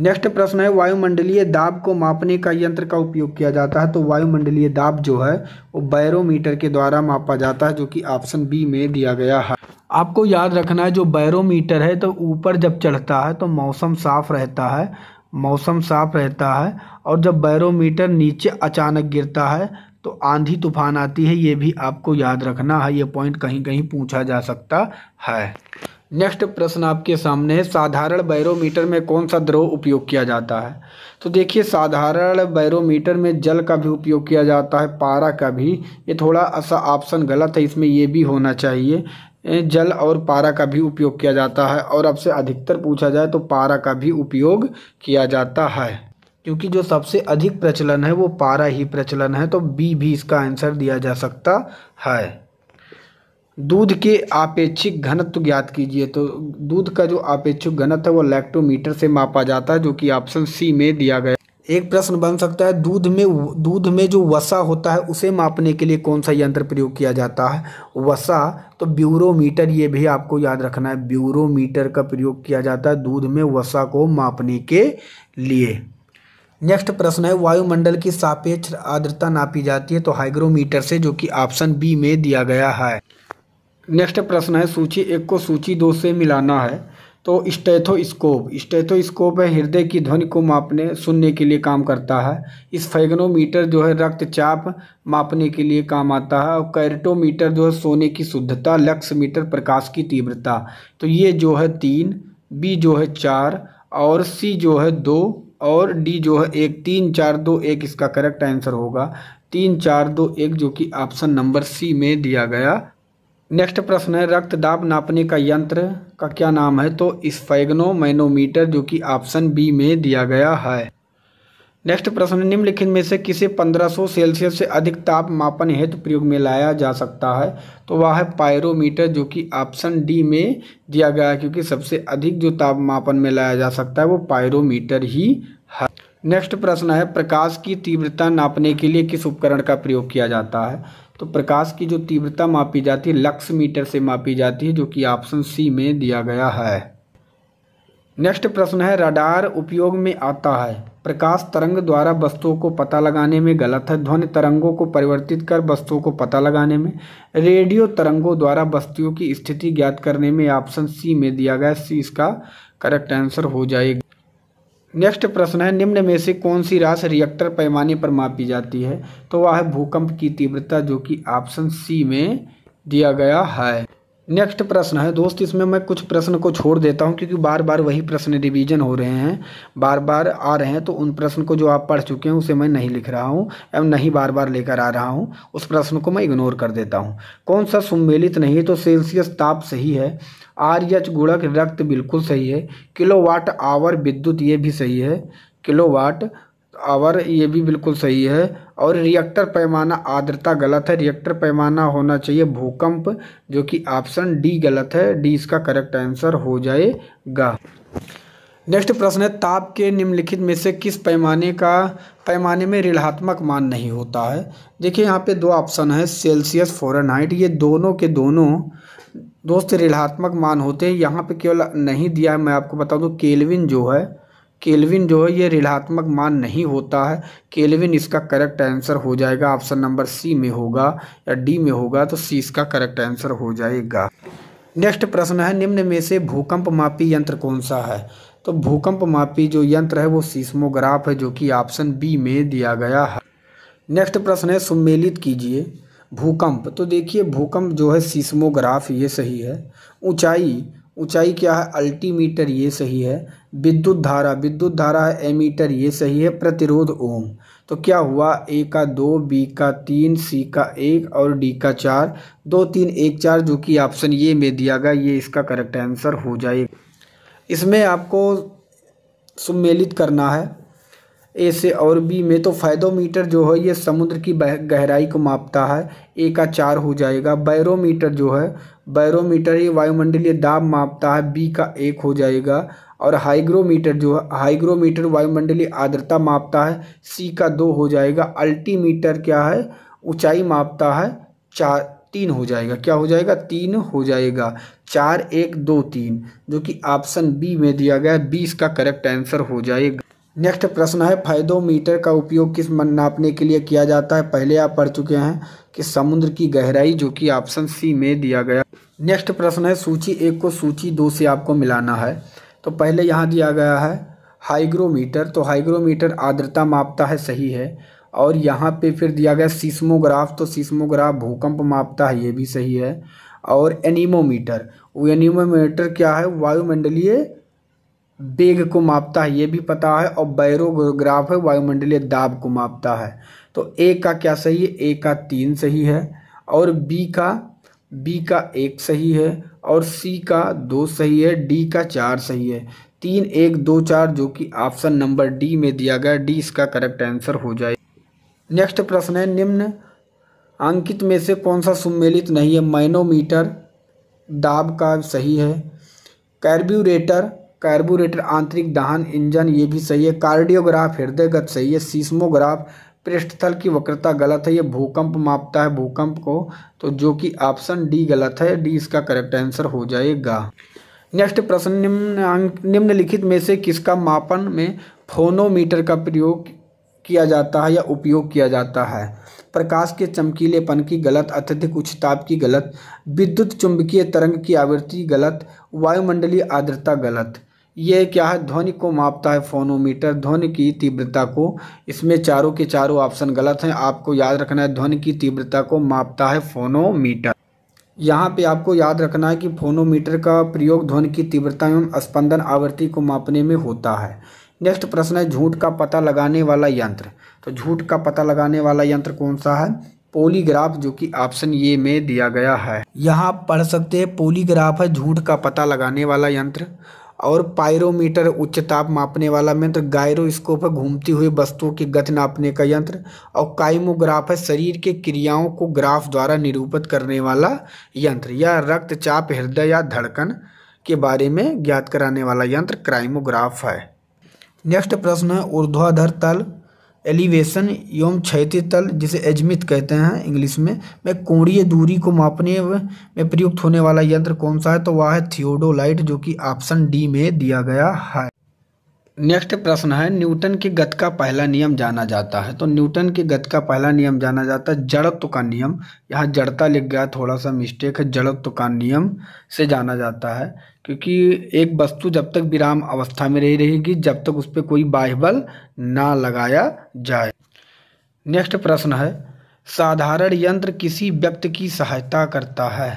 नेक्स्ट प्रश्न है वायुमंडलीय दाब को मापने का यंत्र का उपयोग किया जाता है तो वायुमंडलीय दाब जो है वो बैरोमीटर के द्वारा मापा जाता है जो कि ऑप्शन बी में दिया गया है आपको याद रखना है जो बैरोमीटर है तो ऊपर जब चढ़ता है तो मौसम साफ रहता है मौसम साफ रहता है और जब बैरोमीटर नीचे अचानक गिरता है तो आंधी तूफान आती है ये भी आपको याद रखना है ये पॉइंट कहीं कहीं पूछा जा सकता है नेक्स्ट प्रश्न आपके सामने है साधारण बैरोमीटर में कौन सा द्रव उपयोग किया जाता है तो देखिए साधारण बैरोमीटर में जल का भी उपयोग किया जाता है पारा का भी ये थोड़ा सा ऑप्शन गलत है इसमें ये भी होना चाहिए जल और पारा का भी उपयोग किया जाता है और अब से अधिकतर पूछा जाए तो पारा का भी उपयोग किया जाता है क्योंकि जो सबसे अधिक प्रचलन है वो पारा ही प्रचलन है तो बी भी इसका आंसर दिया जा सकता है दूध के आपेक्षिक घनत्व ज्ञात कीजिए तो दूध का जो आपेक्षिक घनत्व है वो लैक्टोमीटर से मापा जाता है जो कि ऑप्शन सी में दिया गया एक प्रश्न बन सकता है दूध में दूध में जो वसा होता है उसे मापने के लिए कौन सा यंत्र प्रयोग किया जाता है वसा तो ब्यूरोमीटर ये भी आपको याद रखना है ब्यूरोमीटर का प्रयोग किया जाता है दूध में वसा को मापने के लिए नेक्स्ट प्रश्न है वायुमंडल की सापेक्ष आर्द्रता नापी जाती है तो हाइग्रोमीटर से जो कि ऑप्शन बी में दिया गया है नेक्स्ट प्रश्न है सूची एक को सूची दो से मिलाना है तो स्टेथोस्कोप स्टेथोस्कोप है हृदय की ध्वनि को मापने सुनने के लिए काम करता है इस फैगनोमीटर जो है रक्तचाप मापने के लिए काम आता है और कैरेटोमीटर जो है सोने की शुद्धता लक्स मीटर प्रकाश की तीव्रता तो ये जो है तीन बी जो है चार और सी जो है दो और डी जो है एक तीन चार दो एक इसका करेक्ट आंसर होगा तीन चार दो एक जो कि ऑप्शन नंबर सी में दिया गया नेक्स्ट प्रश्न है रक्त दाब नापने का यंत्र का क्या नाम है तो स्फैगनो मैनोमीटर जो कि ऑप्शन बी में दिया गया है नेक्स्ट प्रश्न निम्नलिखित में से किसे 1500 सेल्सियस से अधिक ताप मापन हेतु प्रयोग में लाया जा सकता है तो वह है पायरोमीटर जो कि ऑप्शन डी में दिया गया है क्योंकि सबसे अधिक जो ताप मापन में लाया जा सकता है वो पायरोमीटर ही है नेक्स्ट प्रश्न है प्रकाश की तीव्रता नापने के लिए किस उपकरण का प्रयोग किया जाता है तो प्रकाश की जो तीव्रता मापी जाती है लक्स मीटर से मापी जाती है जो कि ऑप्शन सी में दिया गया है नेक्स्ट प्रश्न है रडार उपयोग में आता है प्रकाश तरंग द्वारा वस्तुओं को पता लगाने में गलत है ध्वनि तरंगों को परिवर्तित कर वस्तुओं को पता लगाने में रेडियो तरंगों द्वारा वस्तुओं की स्थिति ज्ञात करने में ऑप्शन सी में दिया गया सी इसका करेक्ट आंसर हो जाएगा नेक्स्ट प्रश्न है निम्न में से कौन सी राशि रिएक्टर पैमाने पर मापी जाती है तो वह है भूकंप की तीव्रता जो कि ऑप्शन सी में दिया गया है नेक्स्ट प्रश्न है दोस्त इसमें मैं कुछ प्रश्न को छोड़ देता हूं क्योंकि बार बार वही प्रश्न रिवीजन हो रहे हैं बार बार आ रहे हैं तो उन प्रश्न को जो आप पढ़ चुके हैं उसे मैं नहीं लिख रहा हूं एवं नहीं बार बार लेकर आ रहा हूं उस प्रश्न को मैं इग्नोर कर देता हूं कौन सा सुमेलित नहीं तो सेल्सियस ताप सही है आर एच गुड़क रक्त बिल्कुल सही है किलोवाट आवर विद्युत ये भी सही है किलो आवर ये भी बिल्कुल सही है और रिएक्टर पैमाना आर्द्रता गलत है रिएक्टर पैमाना होना चाहिए भूकंप जो कि ऑप्शन डी गलत है डी इसका करेक्ट आंसर हो जाएगा नेक्स्ट प्रश्न है ताप के निम्नलिखित में से किस पैमाने का पैमाने में ऋणात्मक मान नहीं होता है देखिए यहाँ पे दो ऑप्शन है सेल्सियस फॉरनहाइट ये दोनों के दोनों दोस्त ऋणात्मक मान होते हैं यहाँ पे केवल नहीं दिया है मैं आपको बता दूँ केलविन जो है केल्विन जो है ये ऋणात्मक मान नहीं होता है केल्विन इसका करेक्ट आंसर हो जाएगा ऑप्शन नंबर सी में होगा या डी में होगा तो सी इसका करेक्ट आंसर हो जाएगा नेक्स्ट प्रश्न है निम्न में से भूकंप मापी यंत्र कौन सा है तो भूकंप मापी जो यंत्र है वो सीस्मोग्राफ है जो कि ऑप्शन बी में दिया गया है नेक्स्ट प्रश्न है सुमेलित कीजिए भूकंप तो देखिए भूकंप जो है सीस्मोग्राफ ये सही है ऊंचाई ऊंचाई क्या है अल्टीमीटर ये सही है विद्युत धारा विद्युत धारा है एमीटर ये सही है प्रतिरोध ओम तो क्या हुआ ए का दो बी का तीन सी का एक और डी का चार दो तीन एक चार जो कि ऑप्शन ये में दिया गया ये इसका करेक्ट आंसर हो जाएगा इसमें आपको सुमेलित करना है ए से और बी में तो फायदोमीटर जो है ये समुद्र की गहराई को मापता है ए का चार हो जाएगा बैरोमीटर जो है बैरोमीटर ये वायुमंडलीय दाब मापता है बी का एक हो जाएगा और हाइग्रोमीटर जो है हाइग्रोमीटर वायुमंडलीय आर्द्रता मापता है सी का दो हो जाएगा अल्टीमीटर क्या है ऊंचाई मापता है चार तीन हो जाएगा क्या हो जाएगा तीन हो जाएगा चार एक दो तीन जो कि ऑप्शन बी में दिया गया है बी इसका करेक्ट आंसर हो जाएगा नेक्स्ट प्रश्न है फायदोमीटर का उपयोग किस मन नापने के लिए किया जाता है पहले आप पढ़ चुके हैं कि समुद्र की गहराई जो कि ऑप्शन सी में दिया गया नेक्स्ट प्रश्न है सूची एक को सूची दो से आपको मिलाना है तो पहले यहाँ दिया गया है हाइग्रोमीटर तो हाइग्रोमीटर आर्द्रता मापता है सही है और यहाँ पे फिर दिया गया सीस्मोग्राफ तो सीस्मोग्राफ भूकंप मापता है ये भी सही है और एनीमोमीटर वो एनीमोमीटर क्या है वायुमंडलीय बेग को मापता है ये भी पता है और बैरोग्राफ है वायुमंडलीय दाब को मापता है तो ए का क्या सही है ए का तीन सही है और बी का बी का एक सही है और सी का दो सही है डी का चार सही है तीन एक दो चार जो कि ऑप्शन नंबर डी में दिया गया डी इसका करेक्ट आंसर हो जाए नेक्स्ट प्रश्न है निम्न अंकित में से कौन सा सम्मिलित नहीं है माइनोमीटर दाब का सही है कार्ब्यूरेटर कार्बोरेटर आंतरिक दहन इंजन ये भी सही है कार्डियोग्राफ हृदयगत सही है सीस्मोग्राफ पृष्ठतल की वक्रता गलत है ये भूकंप मापता है भूकंप को तो जो कि ऑप्शन डी गलत है डी इसका करेक्ट आंसर हो जाएगा नेक्स्ट प्रश्न निम्न निम्नलिखित में से किसका मापन में फोनोमीटर का प्रयोग किया जाता है या उपयोग किया जाता है प्रकाश के चमकीलेपन की गलत अत्यधिक उच्च ताप की गलत विद्युत चुंबकीय तरंग की आवृत्ति गलत वायुमंडलीय आर्द्रता गलत ये क्या है ध्वनि को मापता है फोनोमीटर ध्वनि की तीव्रता को इसमें चारों के चारों ऑप्शन गलत हैं आपको याद रखना है ध्वनि की तीव्रता को मापता है फोनोमीटर यहाँ पे आपको याद रखना है कि फोनोमीटर का प्रयोग ध्वनि की तीव्रता एवं स्पंदन आवृत्ति को मापने में होता है नेक्स्ट प्रश्न है झूठ का पता लगाने वाला यंत्र तो झूठ का पता लगाने वाला यंत्र कौन सा है पोलीग्राफ जो कि ऑप्शन ये में दिया गया है यहाँ पढ़ सकते हैं पोलीग्राफ है झूठ का पता लगाने वाला यंत्र और पायरोमीटर उच्च ताप मापने वाला यंत्र गायरोस्कोप है घूमती हुई वस्तुओं की गति नापने का यंत्र और काइमोग्राफ है शरीर के क्रियाओं को ग्राफ द्वारा निरूपित करने वाला यंत्र या रक्तचाप हृदय या धड़कन के बारे में ज्ञात कराने वाला यंत्र क्राइमोग्राफ है नेक्स्ट प्रश्न है ऊर्ध्वाधर तल एलिवेशन एवं क्षेत्र तल जिसे एजमित कहते हैं इंग्लिश में मैं कोणीय दूरी को मापने में प्रयुक्त होने वाला यंत्र कौन सा है तो वह है थियोडोलाइट जो कि ऑप्शन डी में दिया गया है नेक्स्ट प्रश्न है न्यूटन के गत का पहला नियम जाना जाता है तो न्यूटन के गत का पहला नियम जाना जाता है जड़त्व का नियम यहाँ जड़ता लिख गया थोड़ा सा मिस्टेक है जड़त्व का नियम से जाना जाता है क्योंकि एक वस्तु जब तक विराम अवस्था में रही रहेगी जब तक उस पर कोई बाह्य बल ना लगाया जाए नेक्स्ट प्रश्न है साधारण यंत्र किसी व्यक्ति की सहायता करता है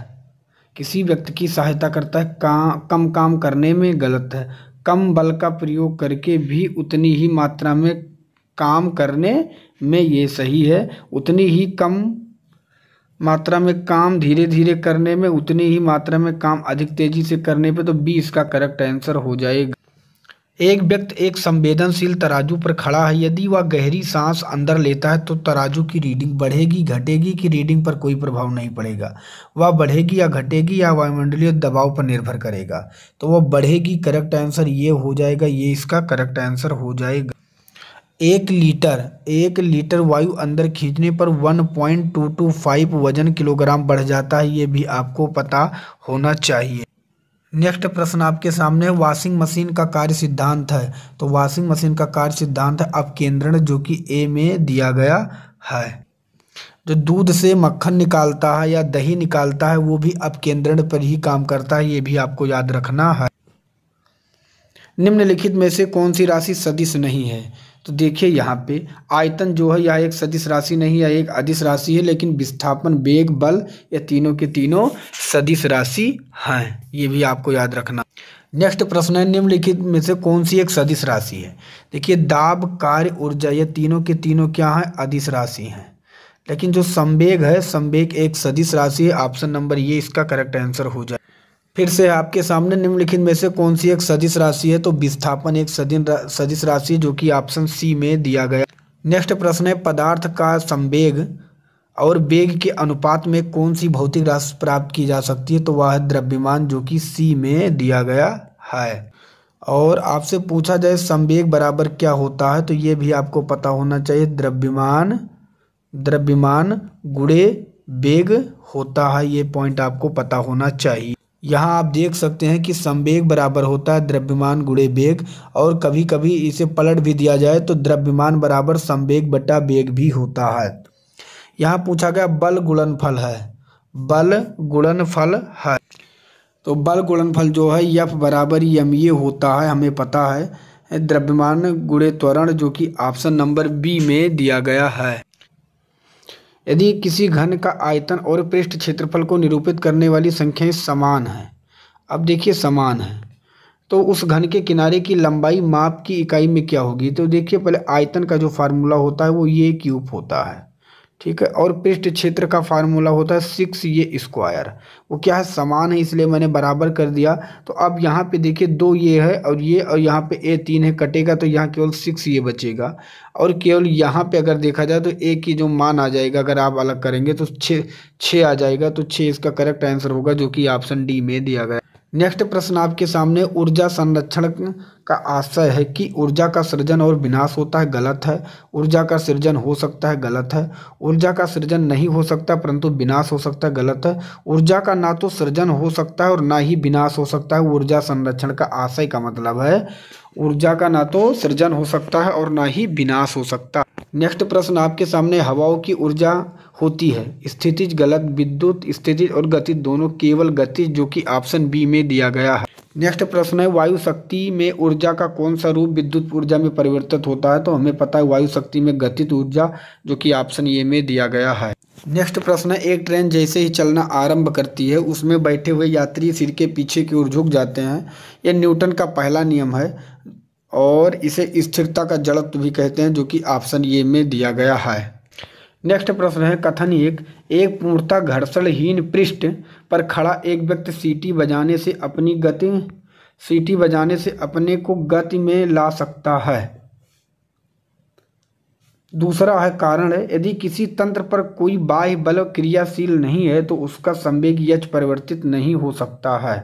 किसी व्यक्ति की सहायता करता है का कम काम करने में गलत है कम बल का प्रयोग करके भी उतनी ही मात्रा में काम करने में ये सही है उतनी ही कम मात्रा में काम धीरे धीरे करने में उतनी ही मात्रा में काम अधिक तेजी से करने पे तो बी इसका करेक्ट आंसर हो जाएगा एक व्यक्ति एक संवेदनशील तराजू पर खड़ा है यदि वह गहरी सांस अंदर लेता है तो तराजू की रीडिंग बढ़ेगी घटेगी कि रीडिंग पर कोई प्रभाव नहीं पड़ेगा वह बढ़ेगी या घटेगी या वायुमंडलीय दबाव पर निर्भर करेगा तो वह बढ़ेगी करेक्ट आंसर ये हो जाएगा ये इसका करेक्ट आंसर हो जाएगा एक लीटर एक लीटर वायु अंदर खींचने पर 1.225 वजन किलोग्राम बढ़ जाता है ये भी आपको पता होना चाहिए नेक्स्ट प्रश्न आपके सामने वॉशिंग मशीन का कार्य सिद्धांत है तो वॉशिंग मशीन का कार्य सिद्धांत है अपकेंद्रण जो कि ए में दिया गया है जो दूध से मक्खन निकालता है या दही निकालता है वो भी अपकेंद्रण पर ही काम करता है ये भी आपको याद रखना है निम्नलिखित में से कौन सी राशि सदिश नहीं है तो देखिए यहाँ पे आयतन जो है यह एक सदिश राशि नहीं है एक अधिस राशि है लेकिन विस्थापन वेग बल ये तीनों के तीनों सदिश राशि हैं ये भी आपको याद रखना नेक्स्ट प्रश्न है निम्नलिखित में से कौन सी एक सदिश राशि है देखिए दाब कार्य ऊर्जा ये तीनों के तीनों क्या हैं अधिस राशि हैं लेकिन जो संवेग है संवेग एक सदिश राशि है ऑप्शन नंबर ये इसका करेक्ट आंसर हो जाए फिर से आपके सामने निम्नलिखित में से कौन सी एक सदिश राशि है तो विस्थापन एक सदिन रा, सदिश राशि जो कि ऑप्शन सी में दिया गया नेक्स्ट प्रश्न है पदार्थ का संवेग और वेग के अनुपात में कौन सी भौतिक राशि प्राप्त की जा सकती है तो वह है द्रव्यमान जो कि सी में दिया गया है और आपसे पूछा जाए संवेग बराबर क्या होता है तो ये भी आपको पता होना चाहिए द्रव्यमान द्रव्यमान गुड़े वेग होता है ये पॉइंट आपको पता होना चाहिए यहाँ आप देख सकते हैं कि संवेग बराबर होता है द्रव्यमान गुड़े वेग और कभी कभी इसे पलट भी दिया जाए तो द्रव्यमान बराबर संवेग बटा वेग भी होता है यहाँ पूछा गया बल गुणनफल है बल गुणनफल है तो बल गुणनफल जो है यफ बराबर यम ये होता है हमें पता है द्रव्यमान गुड़े त्वरण जो कि ऑप्शन नंबर बी में दिया गया है यदि किसी घन का आयतन और पृष्ठ क्षेत्रफल को निरूपित करने वाली संख्याएं समान हैं अब देखिए समान है तो उस घन के किनारे की लंबाई माप की इकाई में क्या होगी तो देखिए पहले आयतन का जो फार्मूला होता है वो ये क्यूब होता है ठीक है और पृष्ठ क्षेत्र का फार्मूला होता है सिक्स ये स्क्वायर वो क्या है समान है इसलिए मैंने बराबर कर दिया तो अब यहाँ पे देखिए दो ये है और ये और यहाँ पे ए तीन है कटेगा तो यहाँ केवल सिक्स ये बचेगा और केवल यहाँ पे अगर देखा जाए तो ए की जो मान आ जाएगा अगर आप अलग करेंगे तो छः छः आ जाएगा तो छः इसका करेक्ट आंसर होगा जो कि ऑप्शन डी में दिया गया नेक्स्ट प्रश्न आपके सामने ऊर्जा संरक्षण का आशय है कि ऊर्जा का सृजन और विनाश होता है गलत है ऊर्जा का सृजन हो सकता है गलत है ऊर्जा का सृजन नहीं हो सकता परंतु विनाश हो सकता है गलत है ऊर्जा का ना तो सृजन हो सकता है और ना ही विनाश हो सकता है ऊर्जा संरक्षण का आशय का मतलब है ऊर्जा का ना तो सृजन हो सकता है और ना ही विनाश हो सकता है नेक्स्ट प्रश्न आपके सामने हवाओं की ऊर्जा होती है स्थितिज गलत विद्युत स्थितिज और गति दोनों केवल गतिज जो कि ऑप्शन बी में दिया गया है नेक्स्ट प्रश्न है वायु शक्ति में ऊर्जा का कौन सा रूप विद्युत ऊर्जा में परिवर्तित होता है तो हमें पता है वायु शक्ति में गतित ऊर्जा जो कि ऑप्शन ए में दिया गया है नेक्स्ट प्रश्न है एक ट्रेन जैसे ही चलना आरंभ करती है उसमें बैठे हुए यात्री सिर के पीछे की ओर झुक जाते हैं यह न्यूटन का पहला नियम है और इसे स्थिरता का जड़त्व भी कहते हैं जो कि ऑप्शन ए में दिया गया है नेक्स्ट प्रश्न है कथन एक एक पूर्णता घर्षणहीन पृष्ठ पर खड़ा एक व्यक्ति सीटी बजाने से अपनी गति सीटी बजाने से अपने को गति में ला सकता है दूसरा है कारण है यदि किसी तंत्र पर कोई बाह्य बल क्रियाशील नहीं है तो उसका संवेग यज परिवर्तित नहीं हो सकता है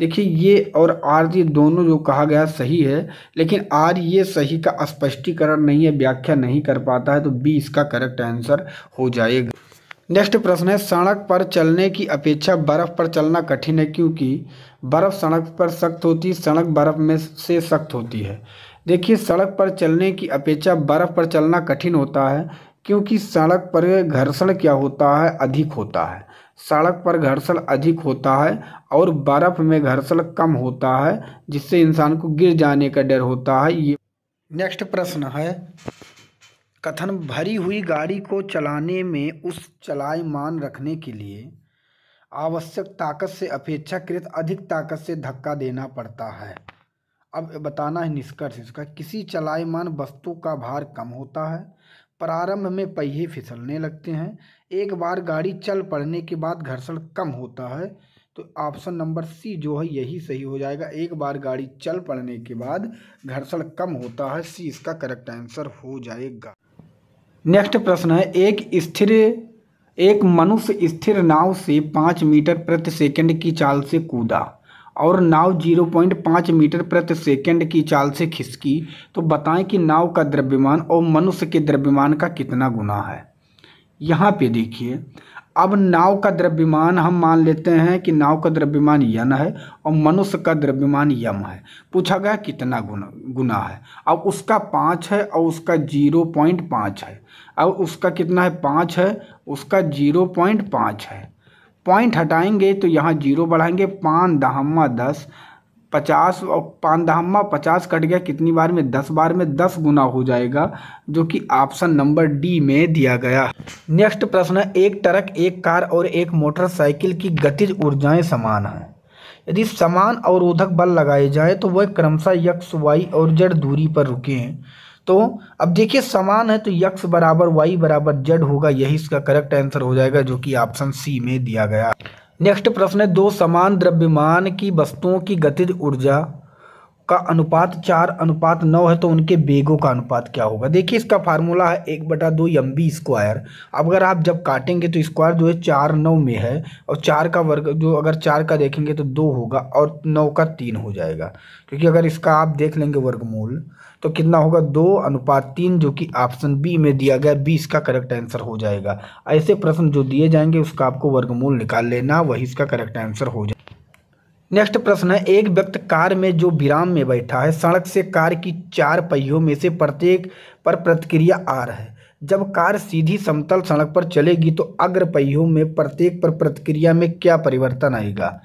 देखिए ये और आर ये दोनों जो कहा गया सही है लेकिन आर ये सही का स्पष्टीकरण नहीं है व्याख्या नहीं कर पाता है तो बी इसका करेक्ट आंसर हो जाएगा नेक्स्ट प्रश्न है सड़क पर चलने की अपेक्षा बर्फ़ पर चलना कठिन है क्योंकि बर्फ़ सड़क पर सख्त होती सड़क बर्फ़ में से सख्त होती है देखिए सड़क पर चलने की अपेक्षा बर्फ़ पर चलना कठिन होता है क्योंकि सड़क पर घर्षण क्या होता है अधिक होता है सड़क पर घर्षण अधिक होता है और बर्फ़ में घर्षण कम होता है जिससे इंसान को गिर जाने का डर होता है ये नेक्स्ट प्रश्न है कथन भरी हुई गाड़ी को चलाने में उस चलायमान रखने के लिए आवश्यक ताकत से अपेक्षाकृत अधिक ताकत से धक्का देना पड़ता है अब बताना है निष्कर्ष इसका किसी चलायमान वस्तु का भार कम होता है प्रारंभ में पहिए फिसलने लगते हैं एक बार गाड़ी चल पड़ने के बाद घर्षण कम होता है तो ऑप्शन नंबर सी जो है यही सही हो जाएगा एक बार गाड़ी चल पड़ने के बाद घर्षण कम होता है सी इसका करेक्ट आंसर हो जाएगा नेक्स्ट प्रश्न है एक स्थिर एक मनुष्य स्थिर नाव से पाँच मीटर प्रति सेकंड की चाल से कूदा और नाव जीरो पॉइंट पाँच मीटर प्रति सेकंड की चाल से खिसकी तो बताएं कि नाव का द्रव्यमान और मनुष्य के द्रव्यमान का कितना गुना है यहाँ पे देखिए अब नाव का द्रव्यमान हम मान लेते हैं कि नाव का द्रव्यमान यन है और मनुष्य का द्रव्यमान यम है पूछा गया कितना गुना गुना है अब उसका पाँच है और उसका जीरो पॉइंट पाँच है अब उसका कितना है पाँच है उसका जीरो पॉइंट पाँच है पॉइंट हटाएंगे तो यहाँ जीरो बढ़ाएंगे पाँच दहमा दस पचास और पाँच पचास कट गया कितनी बार में दस बार में दस गुना हो जाएगा जो कि ऑप्शन नंबर डी में दिया गया नेक्स्ट प्रश्न है एक ट्रक एक कार और एक मोटरसाइकिल की गतिज ऊर्जाएं समान हैं यदि समान अवरोधक बल लगाए जाए तो वह क्रमशः यक्स वाई और जड दूरी पर रुके हैं तो अब देखिए समान है तो यक्स बराबर वाई बराबर जड होगा यही इसका करेक्ट आंसर हो जाएगा जो कि ऑप्शन सी में दिया गया नेक्स्ट प्रश्न है दो समान द्रव्यमान की वस्तुओं की गतिज ऊर्जा का अनुपात चार अनुपात नौ है तो उनके बेगों का अनुपात क्या होगा देखिए इसका फार्मूला है एक बटा दो यम बी स्क्वायर अब अगर आप जब काटेंगे तो स्क्वायर जो है चार नौ में है और चार का वर्ग जो अगर चार का देखेंगे तो दो होगा और नौ का तीन हो जाएगा क्योंकि अगर इसका आप देख लेंगे वर्गमूल तो कितना होगा दो अनुपात तीन जो कि ऑप्शन बी में दिया गया बी इसका करेक्ट आंसर हो जाएगा ऐसे प्रश्न जो दिए जाएंगे उसका आपको वर्गमूल निकाल लेना वही इसका करेक्ट आंसर हो जाएगा नेक्स्ट प्रश्न है एक व्यक्ति कार में जो विराम में बैठा है सड़क से कार की चार पहियों में से प्रत्येक पर प्रतिक्रिया आर है जब कार सीधी समतल सड़क पर चलेगी तो अग्र पहियों में प्रत्येक पर प्रतिक्रिया में क्या परिवर्तन आएगा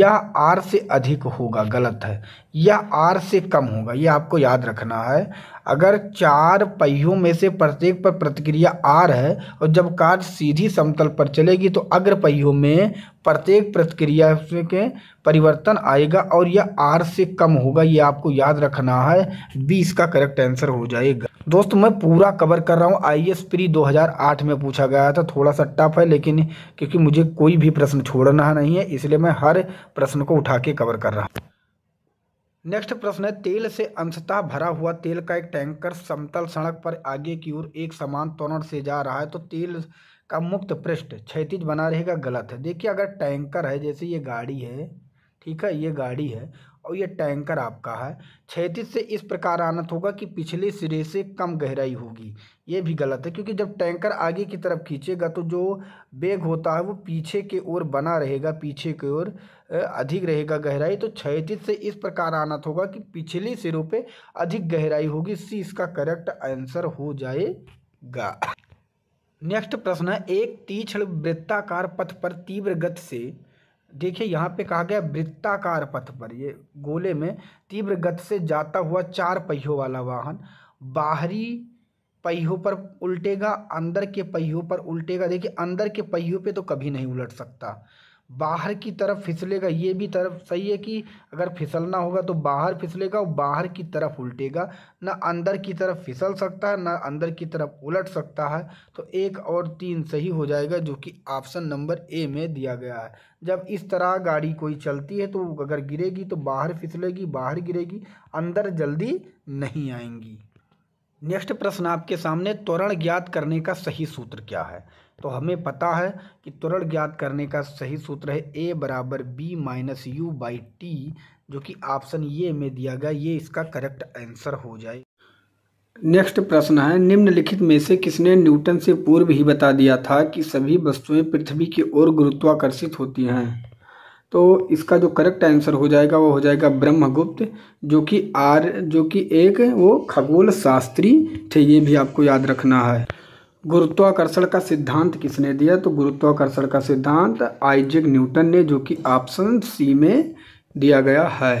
यह आर से अधिक होगा गलत है या आर से कम होगा ये आपको याद रखना है अगर चार पहियों में से प्रत्येक पर प्रतिक्रिया आर है और जब कार सीधी समतल पर चलेगी तो अग्र पहियों में प्रत्येक प्रतिक्रिया के परिवर्तन आएगा और यह आर से कम होगा ये आपको याद रखना है बी इसका करेक्ट आंसर हो जाएगा दोस्तों मैं पूरा कवर कर रहा हूँ आई एस प्री दो में पूछा गया था थोड़ा सा टफ है लेकिन क्योंकि मुझे कोई भी प्रश्न छोड़ना नहीं है इसलिए मैं हर प्रश्न को उठा के कवर कर रहा हूँ नेक्स्ट प्रश्न है तेल से अंशतः भरा हुआ तेल का एक टैंकर समतल सड़क पर आगे की ओर एक समान तोड़ से जा रहा है तो तेल का मुक्त पृष्ठ क्षैतिज बना रहेगा गलत है देखिए अगर टैंकर है जैसे ये गाड़ी है ठीक है ये गाड़ी है और ये टैंकर आपका है क्षैतिज से इस प्रकार आनत होगा कि पिछले सिरे से कम गहराई होगी ये भी गलत है क्योंकि जब टैंकर आगे की तरफ खींचेगा तो जो बेग होता है वो पीछे के ओर बना रहेगा पीछे की ओर अधिक रहेगा गहराई तो क्षैतिज से इस प्रकार आना तो होगा कि पिछले सिरों पे अधिक गहराई होगी सी इसका करेक्ट आंसर हो जाएगा नेक्स्ट प्रश्न है एक तीक्ष्ण वृत्ताकार पथ पर तीव्र गति से देखिए यहाँ पे कहा गया वृत्ताकार पथ पर ये गोले में तीव्र गति से जाता हुआ चार पहियों वाला वाहन बाहरी पहियों पर उल्टेगा अंदर के पहियों पर उल्टेगा देखिए अंदर के पहियों पे तो कभी नहीं उलट सकता बाहर की तरफ फिसलेगा ये भी तरफ सही है कि अगर फिसलना होगा तो बाहर फिसलेगा और बाहर की तरफ उल्टेगा ना अंदर की तरफ फिसल सकता है ना अंदर की तरफ उलट सकता है तो एक और तीन सही हो जाएगा जो कि ऑप्शन नंबर ए में दिया गया है जब इस तरह गाड़ी कोई चलती है तो अगर गिरेगी तो बाहर फिसलेगी बाहर गिरेगी अंदर जल्दी नहीं आएंगी नेक्स्ट प्रश्न आपके सामने त्वरण ज्ञात करने का सही सूत्र क्या है तो हमें पता है कि त्वरण ज्ञात करने का सही सूत्र है ए बराबर B minus U by T जो कि ऑप्शन ये में दिया गया ये इसका करेक्ट आंसर हो जाए नेक्स्ट प्रश्न है निम्नलिखित में से किसने न्यूटन से पूर्व ही बता दिया था कि सभी वस्तुएं पृथ्वी की ओर गुरुत्वाकर्षित होती हैं तो इसका जो करेक्ट आंसर हो जाएगा वो हो जाएगा ब्रह्मगुप्त जो कि आर जो कि एक वो खगोल शास्त्री थे ये भी आपको याद रखना है गुरुत्वाकर्षण का सिद्धांत किसने दिया तो गुरुत्वाकर्षण का सिद्धांत आइजक न्यूटन ने जो कि ऑप्शन सी में दिया गया है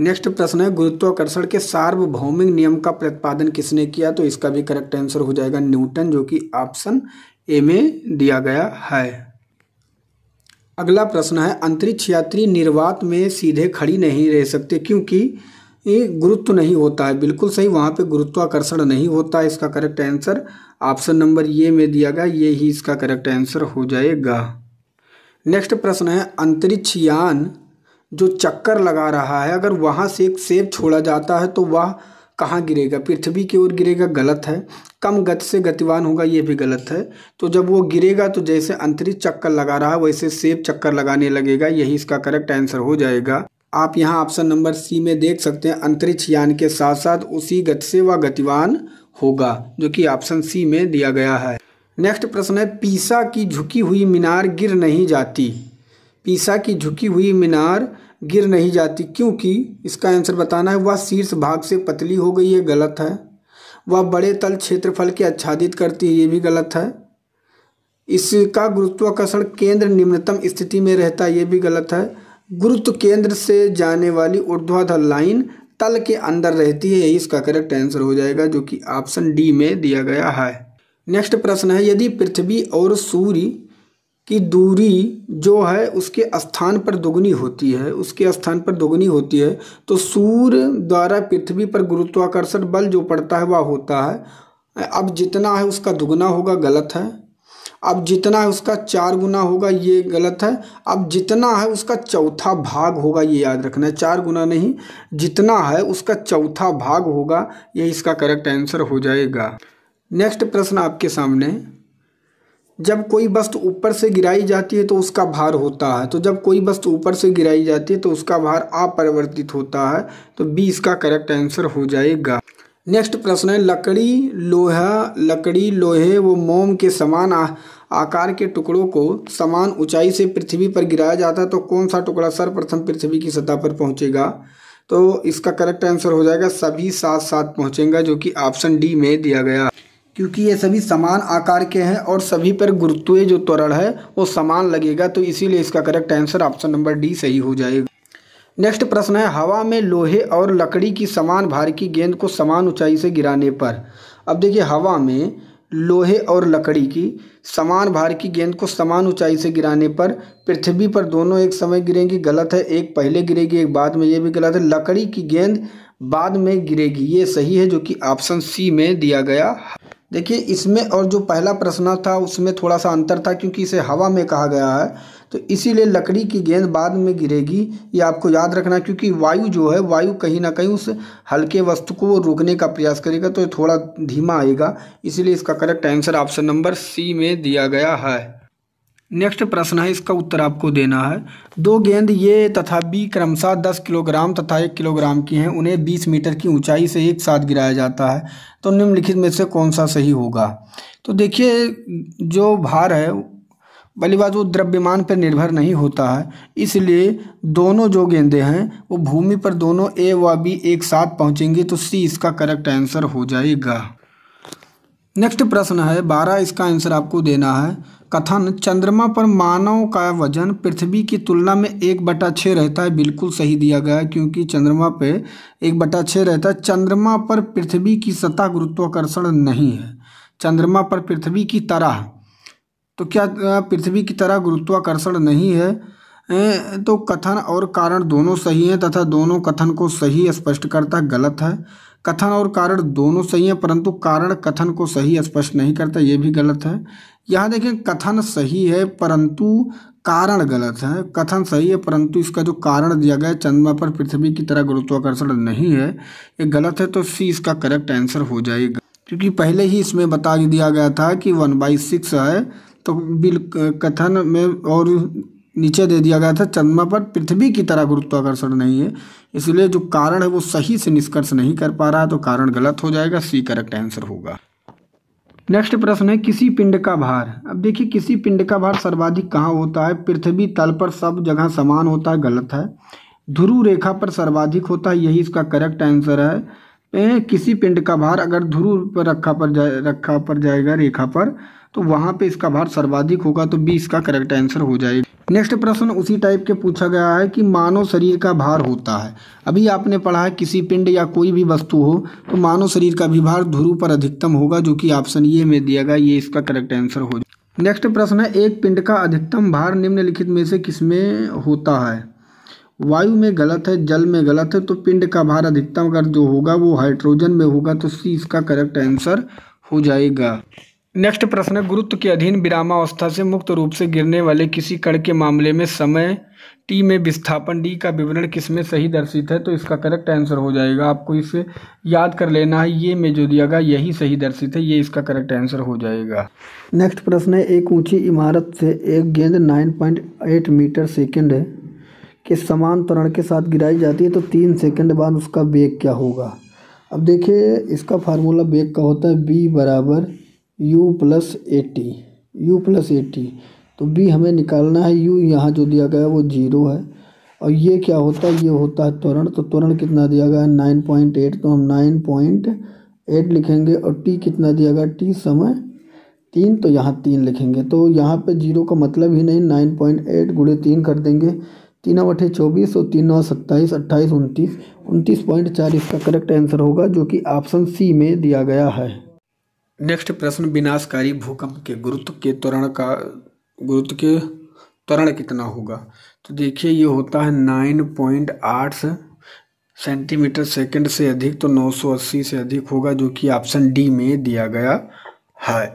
नेक्स्ट प्रश्न है गुरुत्वाकर्षण के सार्वभौमिक नियम का प्रतिपादन किसने किया तो इसका भी करेक्ट आंसर हो जाएगा न्यूटन जो कि ऑप्शन ए में दिया गया है अगला प्रश्न है अंतरिक्ष यात्री निर्वात में सीधे खड़ी नहीं रह सकते क्योंकि ये गुरुत्व नहीं होता है बिल्कुल सही वहाँ पे गुरुत्वाकर्षण नहीं होता है इसका करेक्ट आंसर ऑप्शन नंबर ये में दिया गया ये ही इसका करेक्ट आंसर हो जाएगा नेक्स्ट प्रश्न है अंतरिक्ष यान जो चक्कर लगा रहा है अगर वहाँ से एक सेब छोड़ा जाता है तो वह कहाँ गिरेगा पृथ्वी की ओर गिरेगा गलत है कम गति से गतिवान होगा ये भी गलत है तो जब वो गिरेगा तो जैसे अंतरिक्ष चक्कर लगा रहा है वैसे सेब चक्कर लगाने लगेगा यही इसका करेक्ट आंसर हो जाएगा आप यहाँ ऑप्शन नंबर सी में देख सकते हैं अंतरिक्ष यान के साथ साथ उसी गति से वह गतिवान होगा जो कि ऑप्शन सी में दिया गया है नेक्स्ट प्रश्न है पीसा की झुकी हुई मीनार गिर नहीं जाती पीसा की झुकी हुई मीनार गिर नहीं जाती क्योंकि इसका आंसर बताना है वह शीर्ष भाग से पतली हो गई है गलत है वह बड़े तल क्षेत्रफल के आच्छादित करती है ये भी गलत है इसका गुरुत्वाकर्षण केंद्र निम्नतम स्थिति में रहता है ये भी गलत है गुरुत्व केंद्र से जाने वाली ऊर्ध्वाधर लाइन तल के अंदर रहती है यही इसका करेक्ट आंसर हो जाएगा जो कि ऑप्शन डी में दिया गया है नेक्स्ट प्रश्न है यदि पृथ्वी और सूर्य की दूरी जो है उसके स्थान पर दोगुनी होती है उसके स्थान पर दोगुनी होती है तो सूर्य द्वारा पृथ्वी पर गुरुत्वाकर्षण बल जो पड़ता है वह होता है अब जितना है उसका दुगना होगा गलत है अब जितना है उसका चार गुना होगा ये गलत है अब जितना है उसका चौथा भाग होगा ये याद रखना है चार गुना नहीं जितना है उसका चौथा भाग होगा ये इसका करेक्ट आंसर हो जाएगा नेक्स्ट प्रश्न आपके सामने जब कोई वस्तु ऊपर से गिराई जाती है तो उसका भार होता है तो जब कोई वस्तु ऊपर से गिराई जाती है तो उसका भार अपरिवर्तित होता है तो बी इसका करेक्ट आंसर हो जाएगा नेक्स्ट प्रश्न है लकड़ी लोहा लकड़ी लोहे व मोम के समान आ, आकार के टुकड़ों को समान ऊंचाई से पृथ्वी पर गिराया जाता है तो कौन सा टुकड़ा सर्वप्रथम पृथ्वी की सतह पर पहुंचेगा तो इसका करेक्ट आंसर हो जाएगा सभी साथ साथ पहुंचेगा जो कि ऑप्शन डी में दिया गया क्योंकि ये सभी समान आकार के हैं और सभी पर गुरुत्वीय जो त्वरण है वो समान लगेगा तो इसीलिए इसका correct answer option number D सही हो जाएगा नेक्स्ट प्रश्न है हवा में लोहे और लकड़ी की समान भार की गेंद को समान ऊंचाई से गिराने पर अब देखिए हवा में लोहे और लकड़ी की समान भार की गेंद को समान ऊंचाई से गिराने पर पृथ्वी पर दोनों एक समय गिरेंगी गलत है एक पहले गिरेगी एक बाद में ये भी गलत है लकड़ी की गेंद बाद में गिरेगी ये सही है जो कि ऑप्शन सी में दिया गया देखिए इसमें और जो पहला प्रश्न था उसमें थोड़ा सा अंतर था क्योंकि इसे हवा में कहा गया है तो इसीलिए लकड़ी की गेंद बाद में गिरेगी ये आपको याद रखना क्योंकि वायु जो है वायु कहीं ना कहीं उस हल्के वस्तु को रोकने का प्रयास करेगा तो थोड़ा धीमा आएगा इसीलिए इसका correct answer option number C में दिया गया है नेक्स्ट प्रश्न है इसका उत्तर आपको देना है दो गेंद ये तथा बी क्रमशः दस किलोग्राम तथा एक किलोग्राम की हैं उन्हें बीस मीटर की ऊंचाई से एक साथ गिराया जाता है तो निम्नलिखित में से कौन सा सही होगा तो देखिए जो भार है बल्लेबाज वो द्रव्यमान पर निर्भर नहीं होता है इसलिए दोनों जो गेंदे हैं वो भूमि पर दोनों ए व बी एक साथ पहुंचेंगे तो सी इसका करेक्ट आंसर हो जाएगा नेक्स्ट प्रश्न है बारह इसका आंसर आपको देना है कथन चंद्रमा पर मानव का वजन पृथ्वी की तुलना में एक बटा छः रहता है बिल्कुल सही दिया गया है क्योंकि चंद्रमा पर एक बटा छः रहता है चंद्रमा पर पृथ्वी की सतह गुरुत्वाकर्षण नहीं है चंद्रमा पर पृथ्वी की तरह तो क्या पृथ्वी की तरह गुरुत्वाकर्षण नहीं है तो कथन और कारण दोनों सही हैं तथा दोनों कथन को सही स्पष्ट करता गलत है कथन और कारण दोनों सही हैं परंतु कारण कथन को सही स्पष्ट नहीं करता ये भी गलत है यहाँ देखें कथन सही है परंतु कारण गलत है कथन सही है परंतु इसका जो कारण दिया गया चंद्रमा पर पृथ्वी की तरह गुरुत्वाकर्षण नहीं है ये गलत है तो सी इसका करेक्ट आंसर हो जाएगा क्योंकि पहले ही इसमें बता दिया गया था कि वन बाई सिक्स है तो बिल कथन में और नीचे दे दिया गया था चंद्रमा पर पृथ्वी की तरह गुरुत्वाकर्षण नहीं है इसलिए जो कारण है वो सही से निष्कर्ष नहीं कर पा रहा तो कारण गलत हो जाएगा सी करेक्ट आंसर होगा नेक्स्ट प्रश्न है किसी पिंड का भार अब देखिए किसी पिंड का भार सर्वाधिक कहाँ होता है पृथ्वी तल पर सब जगह समान होता है गलत है ध्रुव रेखा पर सर्वाधिक होता है यही इसका करेक्ट आंसर है ए, किसी पिंड का भार अगर ध्रुव पर रखा पर जाए रखा पर जाएगा रेखा पर तो वहाँ पे इसका भार सर्वाधिक होगा तो बी इसका करेक्ट आंसर हो जाएगा नेक्स्ट प्रश्न उसी टाइप के पूछा गया है कि मानव शरीर का भार होता है अभी आपने पढ़ा है किसी पिंड या कोई भी वस्तु हो तो मानव शरीर का भी भार ध्रुव पर अधिकतम होगा जो कि ऑप्शन ए में दिया गया ये इसका करेक्ट आंसर हो जाए नेक्स्ट प्रश्न है एक पिंड का अधिकतम भार निम्नलिखित में से किसमें होता है वायु में गलत है जल में गलत है तो पिंड का भार अधिकतम अगर जो होगा वो हाइड्रोजन में होगा तो सी इसका करेक्ट आंसर हो जाएगा नेक्स्ट प्रश्न है गुरुत्व के अधीन विरामावस्था से मुक्त रूप से गिरने वाले किसी कण के मामले में समय टी में विस्थापन डी का विवरण किसमें सही दर्शित है तो इसका करेक्ट आंसर हो जाएगा आपको इसे याद कर लेना है ये में जो दिया गया यही सही दर्शित है ये इसका करेक्ट आंसर हो जाएगा नेक्स्ट प्रश्न है एक ऊंची इमारत से एक गेंद नाइन मीटर सेकेंड के समान तरण के साथ गिराई जाती है तो तीन सेकेंड बाद उसका वेग क्या होगा अब देखिए इसका फार्मूला वेग का होता है बी बराबर U plus AT U plus AT तो बी हमें निकालना है यू यहाँ जो दिया गया है वो जीरो है और ये क्या होता है ये होता है त्वरण तो त्वरण कितना दिया गया है नाइन पॉइंट एट तो हम नाइन पॉइंट एट लिखेंगे और टी कितना दिया गया टी समय तीन तो यहाँ तीन लिखेंगे तो यहाँ पे जीरो का मतलब ही नहीं नाइन पॉइंट एट गुड़े तीन कर देंगे तीन अवठे चौबीस और तीन नौ सत्ताईस अट्ठाईस उनतीस उनतीस पॉइंट चार इसका करेक्ट आंसर होगा जो कि ऑप्शन सी में दिया गया है नेक्स्ट प्रश्न विनाशकारी भूकंप के गुरुत्व के त्वरण का गुरुत्व के त्वरण कितना होगा तो देखिए ये होता है नाइन पॉइंट आठ सेंटीमीटर सेकंड से अधिक तो 980 से अधिक होगा जो कि ऑप्शन डी में दिया गया है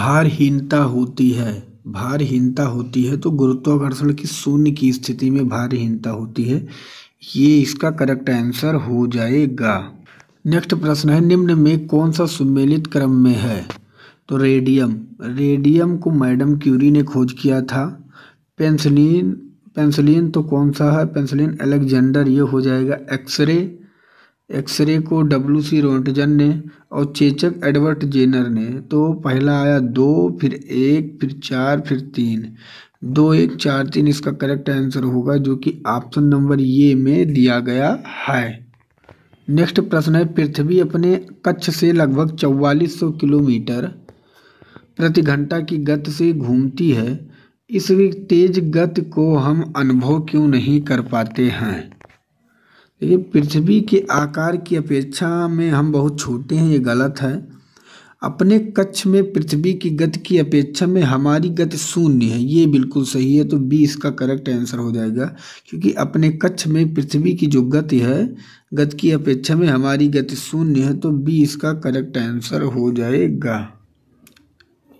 भारहीनता होती है भारहीनता होती है तो गुरुत्वाकर्षण की शून्य की स्थिति में भारहीनता होती है ये इसका करेक्ट आंसर हो जाएगा नेक्स्ट प्रश्न है निम्न में कौन सा सुमेलित क्रम में है तो रेडियम रेडियम को मैडम क्यूरी ने खोज किया था पेंसिलिन पेंसिलिन तो कौन सा है पेंसिलिन अलेक्जेंडर ये हो जाएगा एक्सरे एक्सरे को डब्ल्यू सी रोटजन ने और चेचक एडवर्ट जेनर ने तो पहला आया दो फिर एक फिर चार फिर तीन दो एक चार तीन इसका करेक्ट आंसर होगा जो कि ऑप्शन नंबर ये में दिया गया है नेक्स्ट प्रश्न है पृथ्वी अपने कक्ष से लगभग चौवालीस सौ किलोमीटर प्रति घंटा की गति से घूमती है इस तेज गति को हम अनुभव क्यों नहीं कर पाते हैं देखिए पृथ्वी के आकार की अपेक्षा में हम बहुत छोटे हैं ये गलत है अपने कक्ष में पृथ्वी की गति की अपेक्षा में हमारी गति शून्य है ये बिल्कुल सही है तो बी इसका करेक्ट आंसर हो जाएगा क्योंकि अपने कक्ष में पृथ्वी की जो गति है गति की अपेक्षा में हमारी गति शून्य है तो बी इसका करेक्ट आंसर हो जाएगा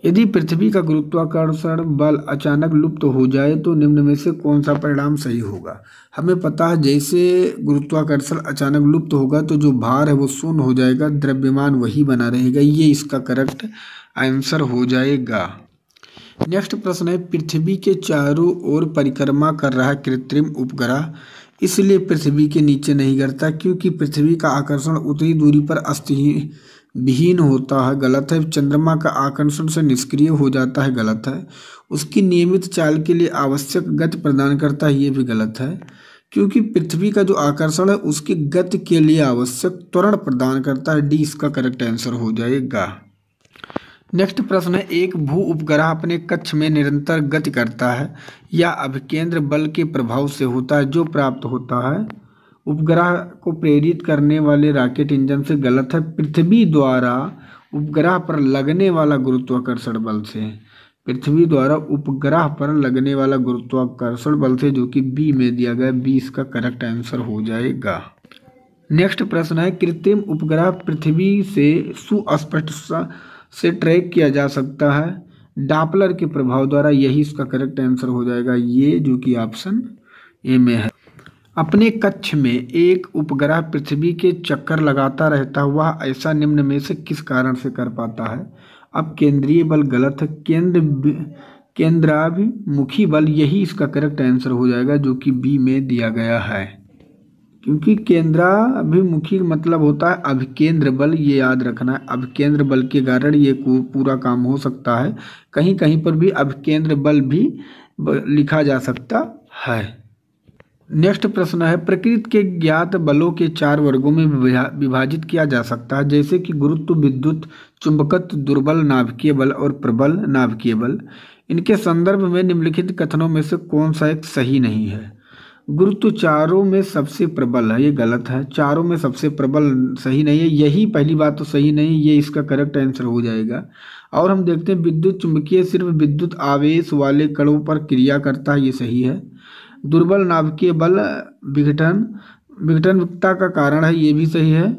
यदि पृथ्वी का गुरुत्वाकर्षण बल अचानक लुप्त हो जाए तो निम्न में से कौन सा परिणाम सही होगा हमें पता है जैसे गुरुत्वाकर्षण अचानक लुप्त होगा तो जो भार है वो शून्य हो जाएगा द्रव्यमान वही बना रहेगा ये इसका करेक्ट आंसर हो जाएगा नेक्स्ट प्रश्न है पृथ्वी के चारों ओर परिक्रमा कर रहा कृत्रिम उपग्रह इसलिए पृथ्वी के नीचे नहीं गिरता क्योंकि पृथ्वी का आकर्षण उतनी दूरी पर अस्थिर विहीन होता है गलत है चंद्रमा का आकर्षण से निष्क्रिय हो जाता है गलत है उसकी नियमित चाल के लिए आवश्यक गति प्रदान करता है ये भी गलत है क्योंकि पृथ्वी का जो आकर्षण है उसकी गति के लिए आवश्यक त्वरण प्रदान करता है डी इसका करेक्ट आंसर हो जाएगा नेक्स्ट प्रश्न है एक भू उपग्रह अपने कक्ष में निरंतर गति करता है या अभिकेंद्र बल के प्रभाव से होता है जो प्राप्त होता है उपग्रह को प्रेरित करने वाले रॉकेट इंजन से गलत है पृथ्वी द्वारा उपग्रह पर लगने वाला गुरुत्वाकर्षण बल से पृथ्वी द्वारा उपग्रह पर लगने वाला गुरुत्वाकर्षण बल से जो कि बी में दिया गया बी इसका करेक्ट आंसर हो जाएगा नेक्स्ट प्रश्न है कृत्रिम उपग्रह पृथ्वी से सुस्पष्ट से ट्रैक किया जा सकता है डापलर के प्रभाव द्वारा यही इसका करेक्ट आंसर हो जाएगा ये जो कि ऑप्शन ए में है अपने कक्ष में एक उपग्रह पृथ्वी के चक्कर लगाता रहता हुआ ऐसा निम्न में से किस कारण से कर पाता है अब केंद्रीय बल गलत है केंद्र केंद्राभिमुखी बल यही इसका करेक्ट आंसर हो जाएगा जो कि बी में दिया गया है क्योंकि केंद्राभिमुखी मतलब होता है अभिकेंद्र बल ये याद रखना है अभिकेंद्र बल के कारण ये पूरा काम हो सकता है कहीं कहीं पर भी अभिकेंद्र बल भी लिखा जा सकता है नेक्स्ट प्रश्न है प्रकृति के ज्ञात बलों के चार वर्गों में विभाजित किया जा सकता है जैसे कि गुरुत्व विद्युत चुंबकत्व दुर्बल नाभिकीय बल और प्रबल नाभिकीय बल इनके संदर्भ में निम्नलिखित कथनों में से कौन सा एक सही नहीं है गुरुत्व चारों में सबसे प्रबल है ये गलत है चारों में सबसे प्रबल सही नहीं है यही पहली बात तो सही नहीं ये इसका करेक्ट आंसर हो जाएगा और हम देखते हैं विद्युत चुंबकीय सिर्फ विद्युत आवेश वाले कणों पर क्रिया करता है ये सही है दुर्बल नाभिकीय बल विघटन विघटनता का कारण है ये भी सही है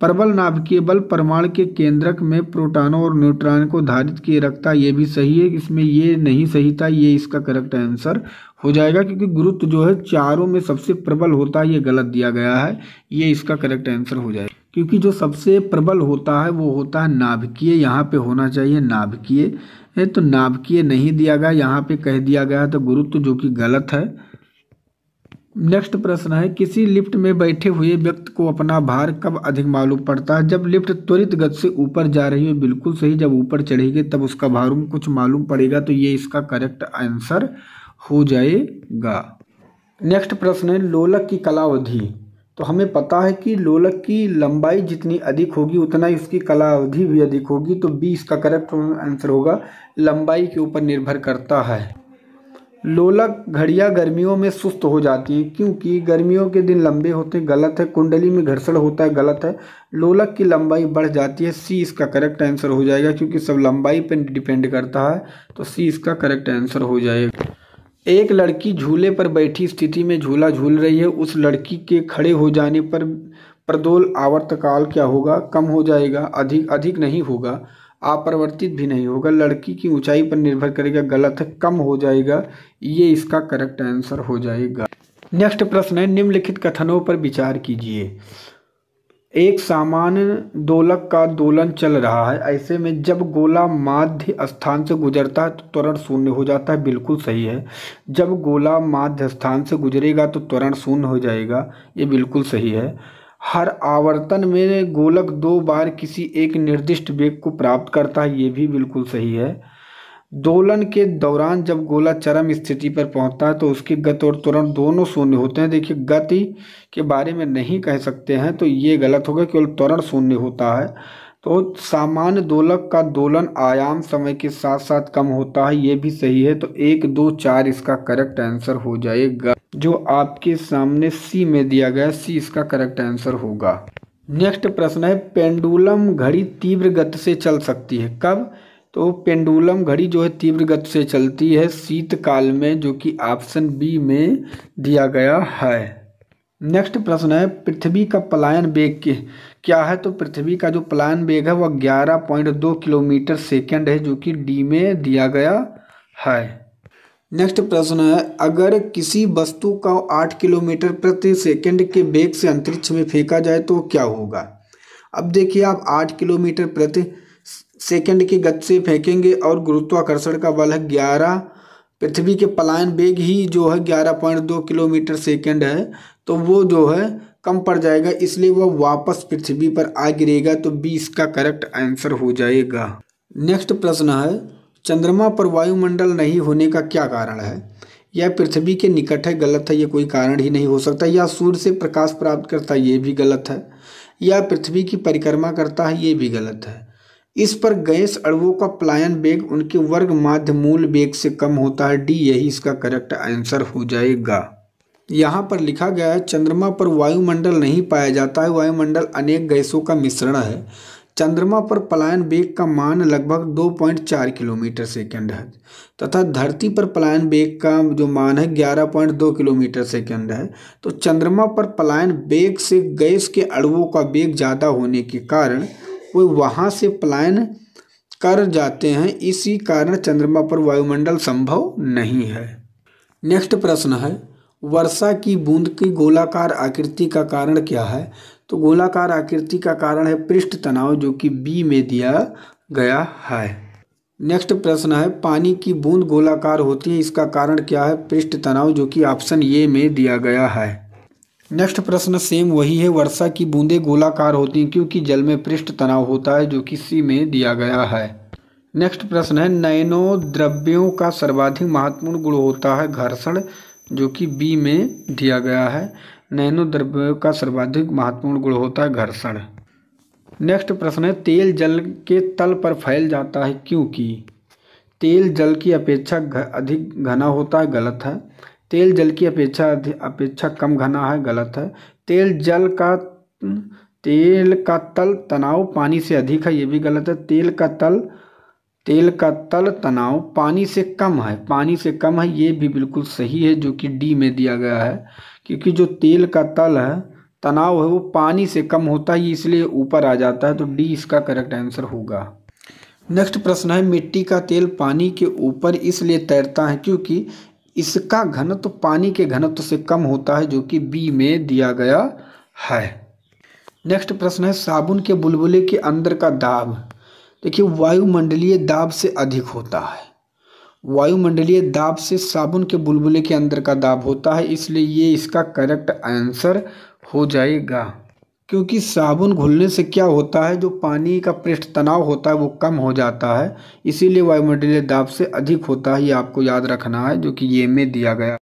प्रबल नाभिकीय बल परमाणु के केंद्रक में प्रोटॉनों और न्यूट्रॉन को धारित किए रखता ये भी सही है इसमें ये नहीं सही था ये इसका करेक्ट आंसर हो जाएगा क्योंकि गुरुत्व जो है चारों में सबसे प्रबल होता है ये गलत दिया गया है ये इसका करेक्ट आंसर हो जाएगा क्योंकि जो सबसे प्रबल होता है वो होता है नाभिकीय यहाँ पे होना चाहिए नाभिकीय तो नाभिकीय नहीं दिया गया यहाँ पे कह दिया गया तो गुरुत्व जो कि गलत है नेक्स्ट प्रश्न है किसी लिफ्ट में बैठे हुए व्यक्ति को अपना भार कब अधिक मालूम पड़ता है जब लिफ्ट त्वरित गति से ऊपर जा रही है बिल्कुल सही जब ऊपर चढ़ेगी तब उसका भार कुछ मालूम पड़ेगा तो ये इसका करेक्ट आंसर हो जाएगा नेक्स्ट प्रश्न है लोलक की कलावधि तो हमें पता है कि लोलक की लंबाई जितनी अधिक होगी उतना ही उसकी कला अवधि भी अधिक होगी तो बी इसका करेक्ट आंसर होगा लंबाई के ऊपर निर्भर करता है लोलक घड़ियाँ गर्मियों में सुस्त हो जाती हैं क्योंकि गर्मियों के दिन लंबे होते हैं गलत है कुंडली में घर्षण होता है गलत है लोलक की लंबाई बढ़ जाती है सी इसका करेक्ट आंसर हो जाएगा क्योंकि सब लंबाई पर डिपेंड करता है तो सी इसका करेक्ट आंसर हो जाएगा एक लड़की झूले पर बैठी स्थिति में झूला झूल रही है उस लड़की के खड़े हो जाने पर प्रदोल आवर्तकाल क्या होगा कम हो जाएगा अधिक अधिक नहीं होगा अपरिवर्तित भी नहीं होगा लड़की की ऊंचाई पर निर्भर करेगा गलत है कम हो जाएगा ये इसका करेक्ट आंसर हो जाएगा नेक्स्ट प्रश्न है निम्नलिखित कथनों पर विचार कीजिए एक सामान्य दोलक का दोलन चल रहा है ऐसे में जब गोला माध्य स्थान से गुजरता है तो त्वरण शून्य हो जाता है बिल्कुल सही है जब गोला माध्य स्थान से गुजरेगा तो त्वरण शून्य हो जाएगा ये बिल्कुल सही है हर आवर्तन में गोलक दो बार किसी एक निर्दिष्ट वेग को प्राप्त करता है ये भी बिल्कुल सही है दोलन के दौरान जब गोला चरम स्थिति पर पहुंचता है तो उसकी गति और त्वरण दोनों शून्य होते हैं देखिए गति के बारे में नहीं कह सकते हैं तो ये गलत होगा केवल त्वरण शून्य होता है तो सामान्य दोलक का दोलन आयाम समय के साथ साथ कम होता है ये भी सही है तो एक दो चार इसका करेक्ट आंसर हो जाएगा जो आपके सामने सी में दिया गया सी इसका करेक्ट आंसर होगा नेक्स्ट प्रश्न है पेंडुलम घड़ी तीव्र गति से चल सकती है कब तो पेंडुलम घड़ी जो है तीव्र गति से चलती है शीतकाल में जो कि ऑप्शन बी में दिया गया है नेक्स्ट प्रश्न है पृथ्वी का पलायन वेग क्या है तो पृथ्वी का जो पलायन वेग है वह ग्यारह पॉइंट दो किलोमीटर सेकेंड है जो कि डी में दिया गया है नेक्स्ट प्रश्न है अगर किसी वस्तु का आठ किलोमीटर प्रति सेकंड के वेग से अंतरिक्ष में फेंका जाए तो क्या होगा अब देखिए आप आठ किलोमीटर प्रति सेकंड के गति से फेंकेंगे और गुरुत्वाकर्षण का बल है ग्यारह पृथ्वी के पलायन वेग ही जो है ग्यारह पॉइंट दो किलोमीटर सेकंड है तो वो जो है कम पड़ जाएगा इसलिए वह वापस पृथ्वी पर आ गिरेगा तो बी इसका करेक्ट आंसर हो जाएगा नेक्स्ट प्रश्न है चंद्रमा पर वायुमंडल नहीं होने का क्या कारण है यह पृथ्वी के निकट है गलत है यह कोई कारण ही नहीं हो सकता या सूर्य से प्रकाश प्राप्त करता है ये भी गलत है या पृथ्वी की परिक्रमा करता है ये भी गलत है इस पर गैस अड़वों का पलायन बेग उनके वर्ग माध्य मूल बेग से कम होता है डी यही इसका करेक्ट आंसर हो जाएगा यहाँ पर लिखा गया है चंद्रमा पर वायुमंडल नहीं पाया जाता है वायुमंडल अनेक गैसों का मिश्रण है चंद्रमा पर पलायन बेग का मान लगभग 2.4 किलोमीटर सेकंड है तथा धरती पर पलायन बेग का जो मान है 11.2 किलोमीटर सेकंड है तो चंद्रमा पर पलायन बेग से गैस के अड़वों का बेग ज़्यादा होने के कारण वो वहाँ से पलायन कर जाते हैं इसी कारण चंद्रमा पर वायुमंडल संभव नहीं है नेक्स्ट प्रश्न है वर्षा की बूंद की गोलाकार आकृति का कारण क्या है तो गोलाकार आकृति का कारण है पृष्ठ तनाव जो कि बी में दिया गया है नेक्स्ट प्रश्न है पानी की बूंद गोलाकार होती है इसका कारण क्या है पृष्ठ तनाव जो कि ऑप्शन ए में दिया गया है नेक्स्ट प्रश्न सेम वही है वर्षा की बूंदें गोलाकार होती हैं क्योंकि जल में पृष्ठ तनाव होता है जो कि सी में दिया गया है नेक्स्ट प्रश्न है नयनो द्रव्यों का सर्वाधिक महत्वपूर्ण गुण होता है घर्षण जो कि बी में दिया गया है नैनो द्रव्यों का सर्वाधिक महत्वपूर्ण गुण होता है घर्षण नेक्स्ट प्रश्न है तेल जल के तल पर फैल जाता है क्योंकि तेल जल की अपेक्षा अधिक घना होता है गलत है तेल जल की अपेक्षा अपेक्षा कम घना है गलत है तेल जल का तेल का तल तनाव पानी से अधिक है ये भी गलत है तेल का तल तेल का तल तनाव पानी से कम है पानी से कम है ये भी बिल्कुल सही है जो कि डी में दिया गया है क्योंकि जो तेल का तल है तनाव है वो पानी से कम होता है इसलिए ऊपर आ जाता है तो डी इसका करेक्ट आंसर होगा नेक्स्ट प्रश्न है मिट्टी का तेल पानी के ऊपर इसलिए तैरता है क्योंकि इसका घनत्व पानी के घनत्व से कम होता है जो कि बी में दिया गया है नेक्स्ट प्रश्न है साबुन के बुलबुले के अंदर का दाब देखिए वायुमंडलीय दाब से अधिक होता है वायुमंडलीय दाब से साबुन के बुलबुले के अंदर का दाब होता है इसलिए ये इसका करेक्ट आंसर हो जाएगा क्योंकि साबुन घुलने से क्या होता है जो पानी का पृष्ठ तनाव होता है वो कम हो जाता है इसीलिए वायुमंडलीय दाब से अधिक होता है ये आपको याद रखना है जो कि ये में दिया गया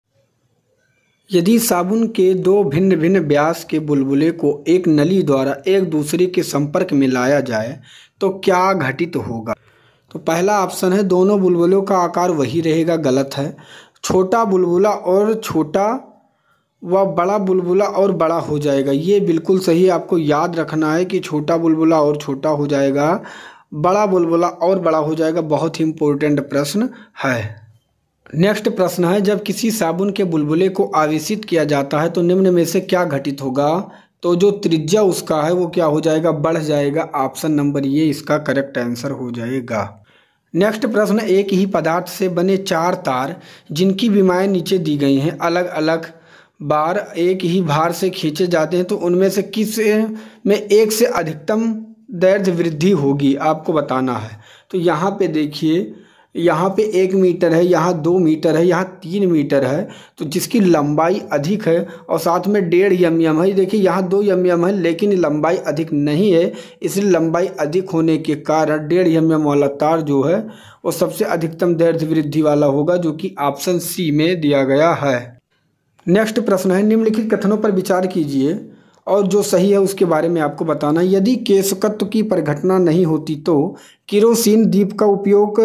यदि साबुन के दो भिन्न भिन्न व्यास के बुलबुले को एक नली द्वारा एक दूसरे के संपर्क में लाया जाए तो क्या घटित तो होगा तो पहला ऑप्शन है दोनों बुलबुलों का आकार वही रहेगा गलत है छोटा बुलबुला और छोटा वह बड़ा बुलबुला और बड़ा हो जाएगा ये बिल्कुल सही आपको याद रखना है कि छोटा बुलबुला और छोटा हो जाएगा बड़ा बुलबुला और बड़ा हो जाएगा बहुत ही इम्पोर्टेंट प्रश्न है नेक्स्ट प्रश्न है जब किसी साबुन के बुलबुले को आवेशित किया जाता है तो निम्न में से क्या घटित होगा तो जो त्रिज्या उसका है वो क्या हो जाएगा बढ़ जाएगा ऑप्शन नंबर ये इसका करेक्ट आंसर हो जाएगा नेक्स्ट प्रश्न एक ही पदार्थ से बने चार तार जिनकी बीमाएँ नीचे दी गई हैं अलग अलग बार एक ही भार से खींचे जाते हैं तो उनमें से किस में एक से अधिकतम दर्द वृद्धि होगी आपको बताना है तो यहाँ पे देखिए यहाँ पे एक मीटर है यहाँ दो मीटर है यहाँ तीन मीटर है तो जिसकी लंबाई अधिक है और साथ में डेढ़ यम यम है देखिए यहाँ दो यम यम है लेकिन लंबाई अधिक नहीं है इसलिए लंबाई अधिक होने के कारण डेढ़ यम यम वाला तार जो है वो सबसे अधिकतम दर्द वृद्धि वाला होगा जो कि ऑप्शन सी में दिया गया है नेक्स्ट प्रश्न है निम्नलिखित कथनों पर विचार कीजिए और जो सही है उसके बारे में आपको बताना यदि केशकत्व की परिघटना नहीं होती तो किरोसिन दीप का उपयोग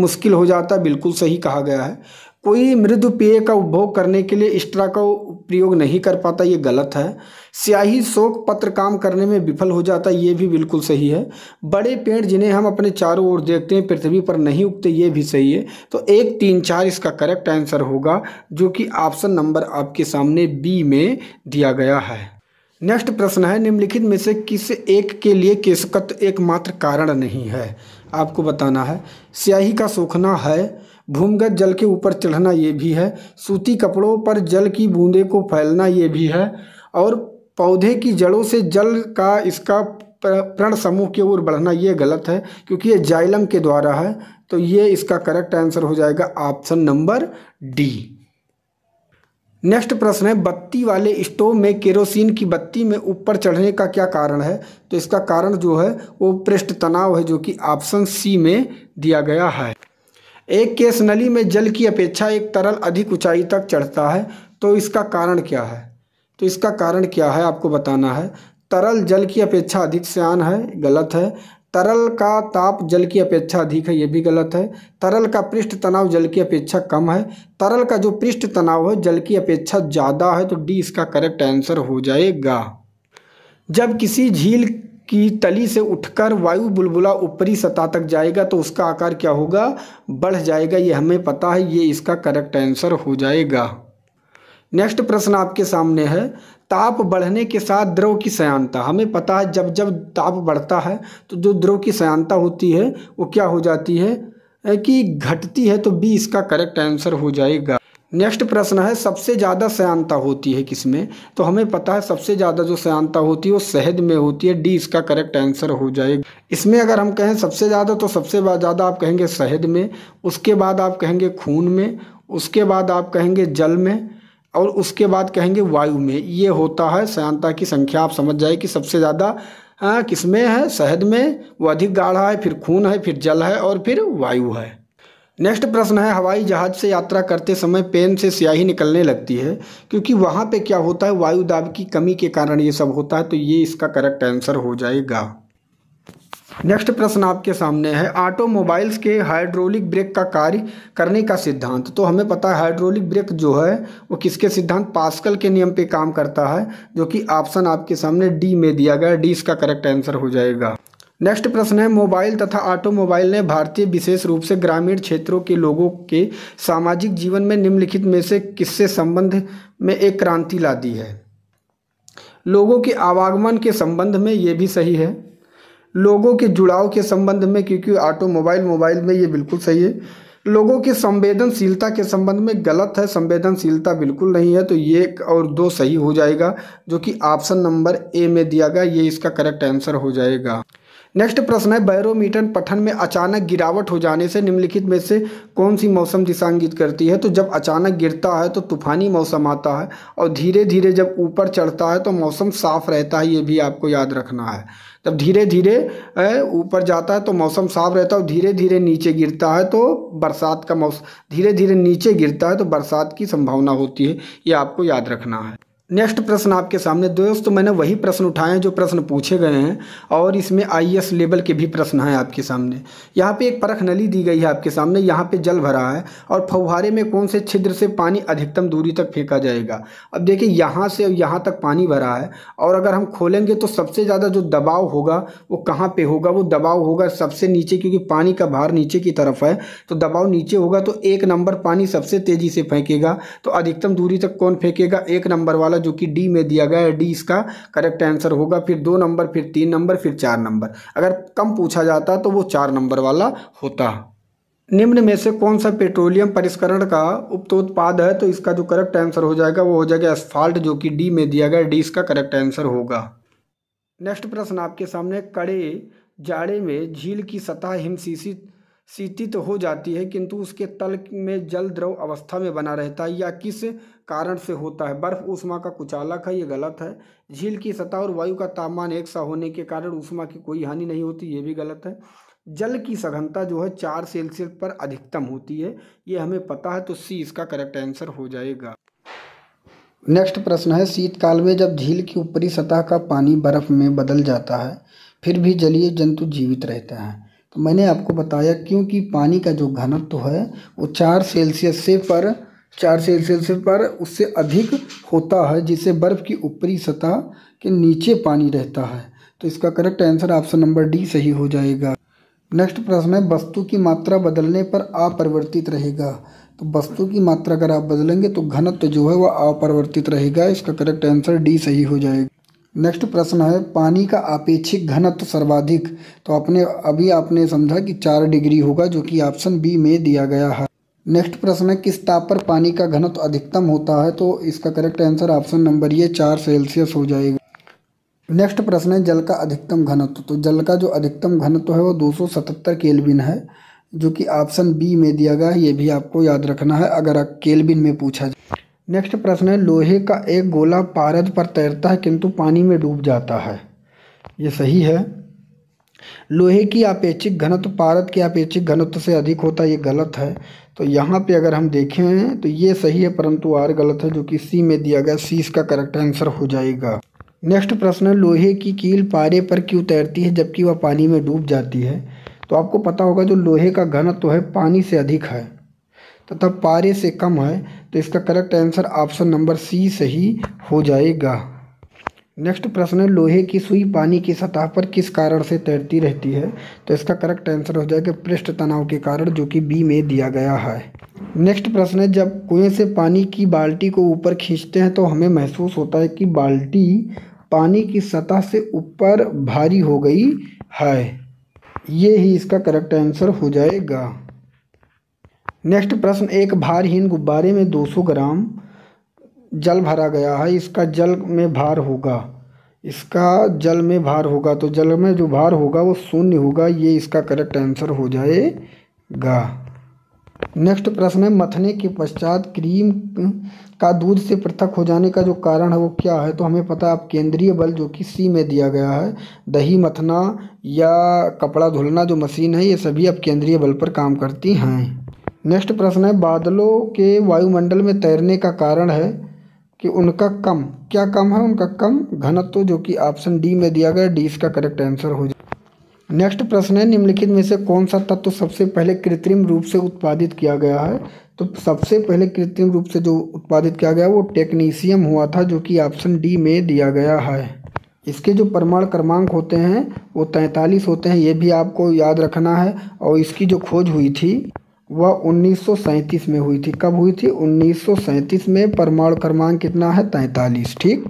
मुश्किल हो जाता बिल्कुल सही कहा गया है कोई मृदु पेय का उपभोग करने के लिए इस्ट्रा का प्रयोग नहीं कर पाता ये गलत है स्याही शोक पत्र काम करने में विफल हो जाता ये भी बिल्कुल सही है बड़े पेड़ जिन्हें हम अपने चारों ओर देखते हैं पृथ्वी पर नहीं उगते ये भी सही है तो एक तीन चार इसका करेक्ट आंसर होगा जो कि ऑप्शन नंबर आपके सामने बी में दिया गया है नेक्स्ट प्रश्न है निम्नलिखित में से किस एक के लिए केशकत्व एकमात्र कारण नहीं है आपको बताना है स्याही का सूखना है भूमिगत जल के ऊपर चढ़ना ये भी है सूती कपड़ों पर जल की बूंदे को फैलना ये भी है और पौधे की जड़ों से जल का इसका प्रण समूह की ओर बढ़ना ये गलत है क्योंकि ये जाइलम के द्वारा है तो ये इसका करेक्ट आंसर हो जाएगा ऑप्शन नंबर डी नेक्स्ट प्रश्न है बत्ती वाले स्टोव में केरोसिन की बत्ती में ऊपर चढ़ने का क्या कारण है तो इसका कारण जो है वो पृष्ठ तनाव है जो कि ऑप्शन सी में दिया गया है एक केस नली में जल की अपेक्षा एक तरल अधिक ऊंचाई तक चढ़ता है तो इसका कारण क्या है तो इसका कारण क्या है आपको बताना है तरल जल की अपेक्षा अधिक श्यान है गलत है तरल का ताप जल की अपेक्षा अधिक है ये भी गलत है तरल का पृष्ठ तनाव जल की अपेक्षा कम है तरल का जो पृष्ठ तनाव है जल की अपेक्षा ज़्यादा है तो डी इसका करेक्ट आंसर हो जाएगा जब किसी झील की तली से उठकर वायु बुलबुला ऊपरी सतह तक जाएगा तो उसका आकार क्या होगा बढ़ जाएगा ये हमें पता है ये इसका करेक्ट आंसर हो जाएगा नेक्स्ट प्रश्न आपके सामने है ताप बढ़ने के साथ द्रव की सयानता हमें पता है जब जब ताप बढ़ता है तो जो द्रव की सयानता होती है वो क्या हो जाती है कि घटती है तो बी इसका करेक्ट आंसर हो जाएगा नेक्स्ट प्रश्न है सबसे ज़्यादा सयानता होती है किसमें तो हमें पता है सबसे ज़्यादा जो सयानता होती है वो शहद में होती है डी इसका करेक्ट आंसर हो जाएगा इसमें अगर हम कहें सबसे ज़्यादा तो सबसे ज़्यादा आप कहेंगे शहद में उसके बाद आप कहेंगे खून में उसके बाद आप कहेंगे जल में और उसके बाद कहेंगे वायु में ये होता है सयानता की संख्या आप समझ जाए कि सबसे ज़्यादा हाँ, किसमें है शहद में वो अधिक गाढ़ा है फिर खून है फिर जल है और फिर वायु है नेक्स्ट प्रश्न है हवाई जहाज से यात्रा करते समय पेन से स्याही निकलने लगती है क्योंकि वहाँ पे क्या होता है वायु दाब की कमी के कारण ये सब होता है तो ये इसका करेक्ट आंसर हो जाएगा नेक्स्ट प्रश्न आपके सामने है ऑटोमोबाइल्स के हाइड्रोलिक ब्रेक का कार्य करने का सिद्धांत तो हमें पता है हाइड्रोलिक ब्रेक जो है वो किसके सिद्धांत पास्कल के नियम पे काम करता है जो कि ऑप्शन आपके सामने डी में दिया गया डी इसका करेक्ट आंसर हो जाएगा नेक्स्ट प्रश्न है मोबाइल तथा ऑटोमोबाइल ने भारतीय विशेष रूप से ग्रामीण क्षेत्रों के लोगों के सामाजिक जीवन में निम्नलिखित में से किससे संबंध में एक क्रांति ला दी है लोगों के आवागमन के संबंध में ये भी सही है लोगों के जुड़ाव के संबंध में क्योंकि ऑटोमोबाइल मोबाइल में ये बिल्कुल सही है लोगों की संवेदनशीलता के संबंध में गलत है संवेदनशीलता बिल्कुल नहीं है तो ये और दो सही हो जाएगा जो कि ऑप्शन नंबर ए में दिया गया ये इसका करेक्ट आंसर हो जाएगा नेक्स्ट प्रश्न है बैरोमीटर पठन में अचानक गिरावट हो जाने से निम्नलिखित में से कौन सी मौसम दिशांगित करती है तो जब अचानक गिरता है तो तूफानी मौसम आता है और धीरे धीरे जब ऊपर चढ़ता है तो मौसम साफ रहता है ये भी आपको याद रखना है तब धीरे धीरे ऊपर जाता है तो मौसम साफ रहता है और धीरे धीरे नीचे गिरता है तो बरसात का मौसम धीरे धीरे नीचे गिरता है तो बरसात की संभावना होती है ये आपको याद रखना है नेक्स्ट प्रश्न आपके सामने दोस्तों तो मैंने वही प्रश्न उठाए हैं जो प्रश्न पूछे गए हैं और इसमें आईएएस लेवल e के भी प्रश्न हैं आपके सामने यहाँ पे एक परख नली दी गई है आपके सामने यहाँ पे जल भरा है और फव्वारे में कौन से छिद्र से पानी अधिकतम दूरी तक फेंका जाएगा अब देखिए यहाँ से यहाँ तक पानी भरा है और अगर हम खोलेंगे तो सबसे ज़्यादा जो दबाव होगा वो कहाँ पर होगा वो दबाव होगा सबसे नीचे क्योंकि पानी का भार नीचे की तरफ है तो दबाव नीचे होगा तो एक नंबर पानी सबसे तेज़ी से फेंकेगा तो अधिकतम दूरी तक कौन फेंकेगा एक नंबर वाला होगा जो कि डी में दिया गया है डी इसका करेक्ट आंसर होगा फिर दो नंबर फिर तीन नंबर फिर चार नंबर अगर कम पूछा जाता तो वो चार नंबर वाला होता निम्न में से कौन सा पेट्रोलियम परिष्करण का उपतोत्पाद है तो इसका जो करेक्ट आंसर हो जाएगा वो हो जाएगा एसफाल्ट जो कि डी में दिया गया डी इसका करेक्ट आंसर होगा नेक्स्ट प्रश्न आपके सामने कड़े जाड़े में झील की सतह हिमशीशित शीतित तो हो जाती है किंतु उसके तल में जल द्रव अवस्था में बना रहता है या किस कारण से होता है बर्फ ऊष्मा का कुचालक है ये गलत है झील की सतह और वायु का तापमान एक सा होने के कारण ऊष्मा की कोई हानि नहीं होती ये भी गलत है जल की सघनता जो है चार सेल्सियस पर अधिकतम होती है ये हमें पता है तो सी इसका करेक्ट आंसर हो जाएगा नेक्स्ट प्रश्न है शीतकाल में जब झील की ऊपरी सतह का पानी बर्फ में बदल जाता है फिर भी जलीय जंतु जीवित रहते हैं तो मैंने आपको बताया क्योंकि पानी का जो घनत्व है वो चार सेल्सियस से पर चार सेल्सियस पर उससे अधिक होता है जिससे बर्फ़ की ऊपरी सतह के नीचे पानी रहता है तो इसका correct answer option number D सही हो जाएगा नेक्स्ट प्रश्न है वस्तु की मात्रा बदलने पर अपरिवर्तित रहेगा तो वस्तु की मात्रा अगर आप बदलेंगे तो घनत्व जो है वह अपरिवर्तित रहेगा इसका करेक्ट आंसर डी सही हो जाएगा नेक्स्ट प्रश्न है पानी का अपेक्षिक घनत्व सर्वाधिक तो आपने अभी आपने समझा कि चार डिग्री होगा जो कि ऑप्शन बी में दिया गया है नेक्स्ट प्रश्न है किस ताप पर पानी का घनत्व अधिकतम होता है तो इसका करेक्ट आंसर ऑप्शन नंबर ये चार सेल्सियस हो जाएगा नेक्स्ट प्रश्न है जल का अधिकतम घनत्व तो जल का जो अधिकतम घनत्व है वो 277 सौ है जो कि ऑप्शन बी में दिया गया है ये भी आपको याद रखना है अगर केलबिन में पूछा जाए नेक्स्ट प्रश्न है लोहे का एक गोला पारद पर तैरता है किंतु पानी में डूब जाता है ये सही है लोहे की अपेक्षिक घनत्व पारद के अपेक्षिक घनत्व से अधिक होता है ये गलत है तो यहाँ पे अगर हम देखें तो ये सही है परंतु आर गलत है जो कि सी में दिया गया सी इसका करेक्ट आंसर हो जाएगा नेक्स्ट प्रश्न है लोहे की कील पारे पर क्यों तैरती है जबकि वह पानी में डूब जाती है तो आपको पता होगा जो लोहे का घनत्व तो है पानी से अधिक है तथा पारे से कम है तो इसका correct answer option number C सही हो जाएगा नेक्स्ट प्रश्न है लोहे की सुई पानी की सतह पर किस कारण से तैरती रहती है तो इसका करेक्ट आंसर हो जाएगा पृष्ठ तनाव के कारण जो कि बी में दिया गया है नेक्स्ट प्रश्न है जब कुएं से पानी की बाल्टी को ऊपर खींचते हैं तो हमें महसूस होता है कि बाल्टी पानी की सतह से ऊपर भारी हो गई है ये ही इसका करेक्ट आंसर हो जाएगा नेक्स्ट प्रश्न एक भारहीन गुब्बारे में 200 ग्राम जल भरा गया है इसका जल में भार होगा इसका जल में भार होगा तो जल में जो भार होगा वो शून्य होगा ये इसका करेक्ट आंसर हो जाएगा नेक्स्ट प्रश्न है मथने के पश्चात क्रीम का दूध से पृथक हो जाने का जो कारण है वो क्या है तो हमें पता है आप केंद्रीय बल जो कि सी में दिया गया है दही मथना या कपड़ा धुलना जो मशीन है ये सभी अब केंद्रीय बल पर काम करती हैं नेक्स्ट प्रश्न है बादलों के वायुमंडल में तैरने का कारण है कि उनका कम क्या कम है उनका कम घनत्व जो कि ऑप्शन डी में दिया गया डी इसका करेक्ट आंसर हो जाए नेक्स्ट प्रश्न है निम्नलिखित में से कौन सा तत्व सबसे पहले कृत्रिम रूप से उत्पादित किया गया है तो सबसे पहले कृत्रिम रूप से जो उत्पादित किया गया वो टेक्नीशियम हुआ था जो कि ऑप्शन डी में दिया गया है इसके जो प्रमाण क्रमांक होते हैं वो तैंतालीस होते हैं ये भी आपको याद रखना है और इसकी जो खोज हुई थी वह उन्नीस में हुई थी कब हुई थी उन्नीस में परमाणु क्रमांक कितना है तैंतालीस ठीक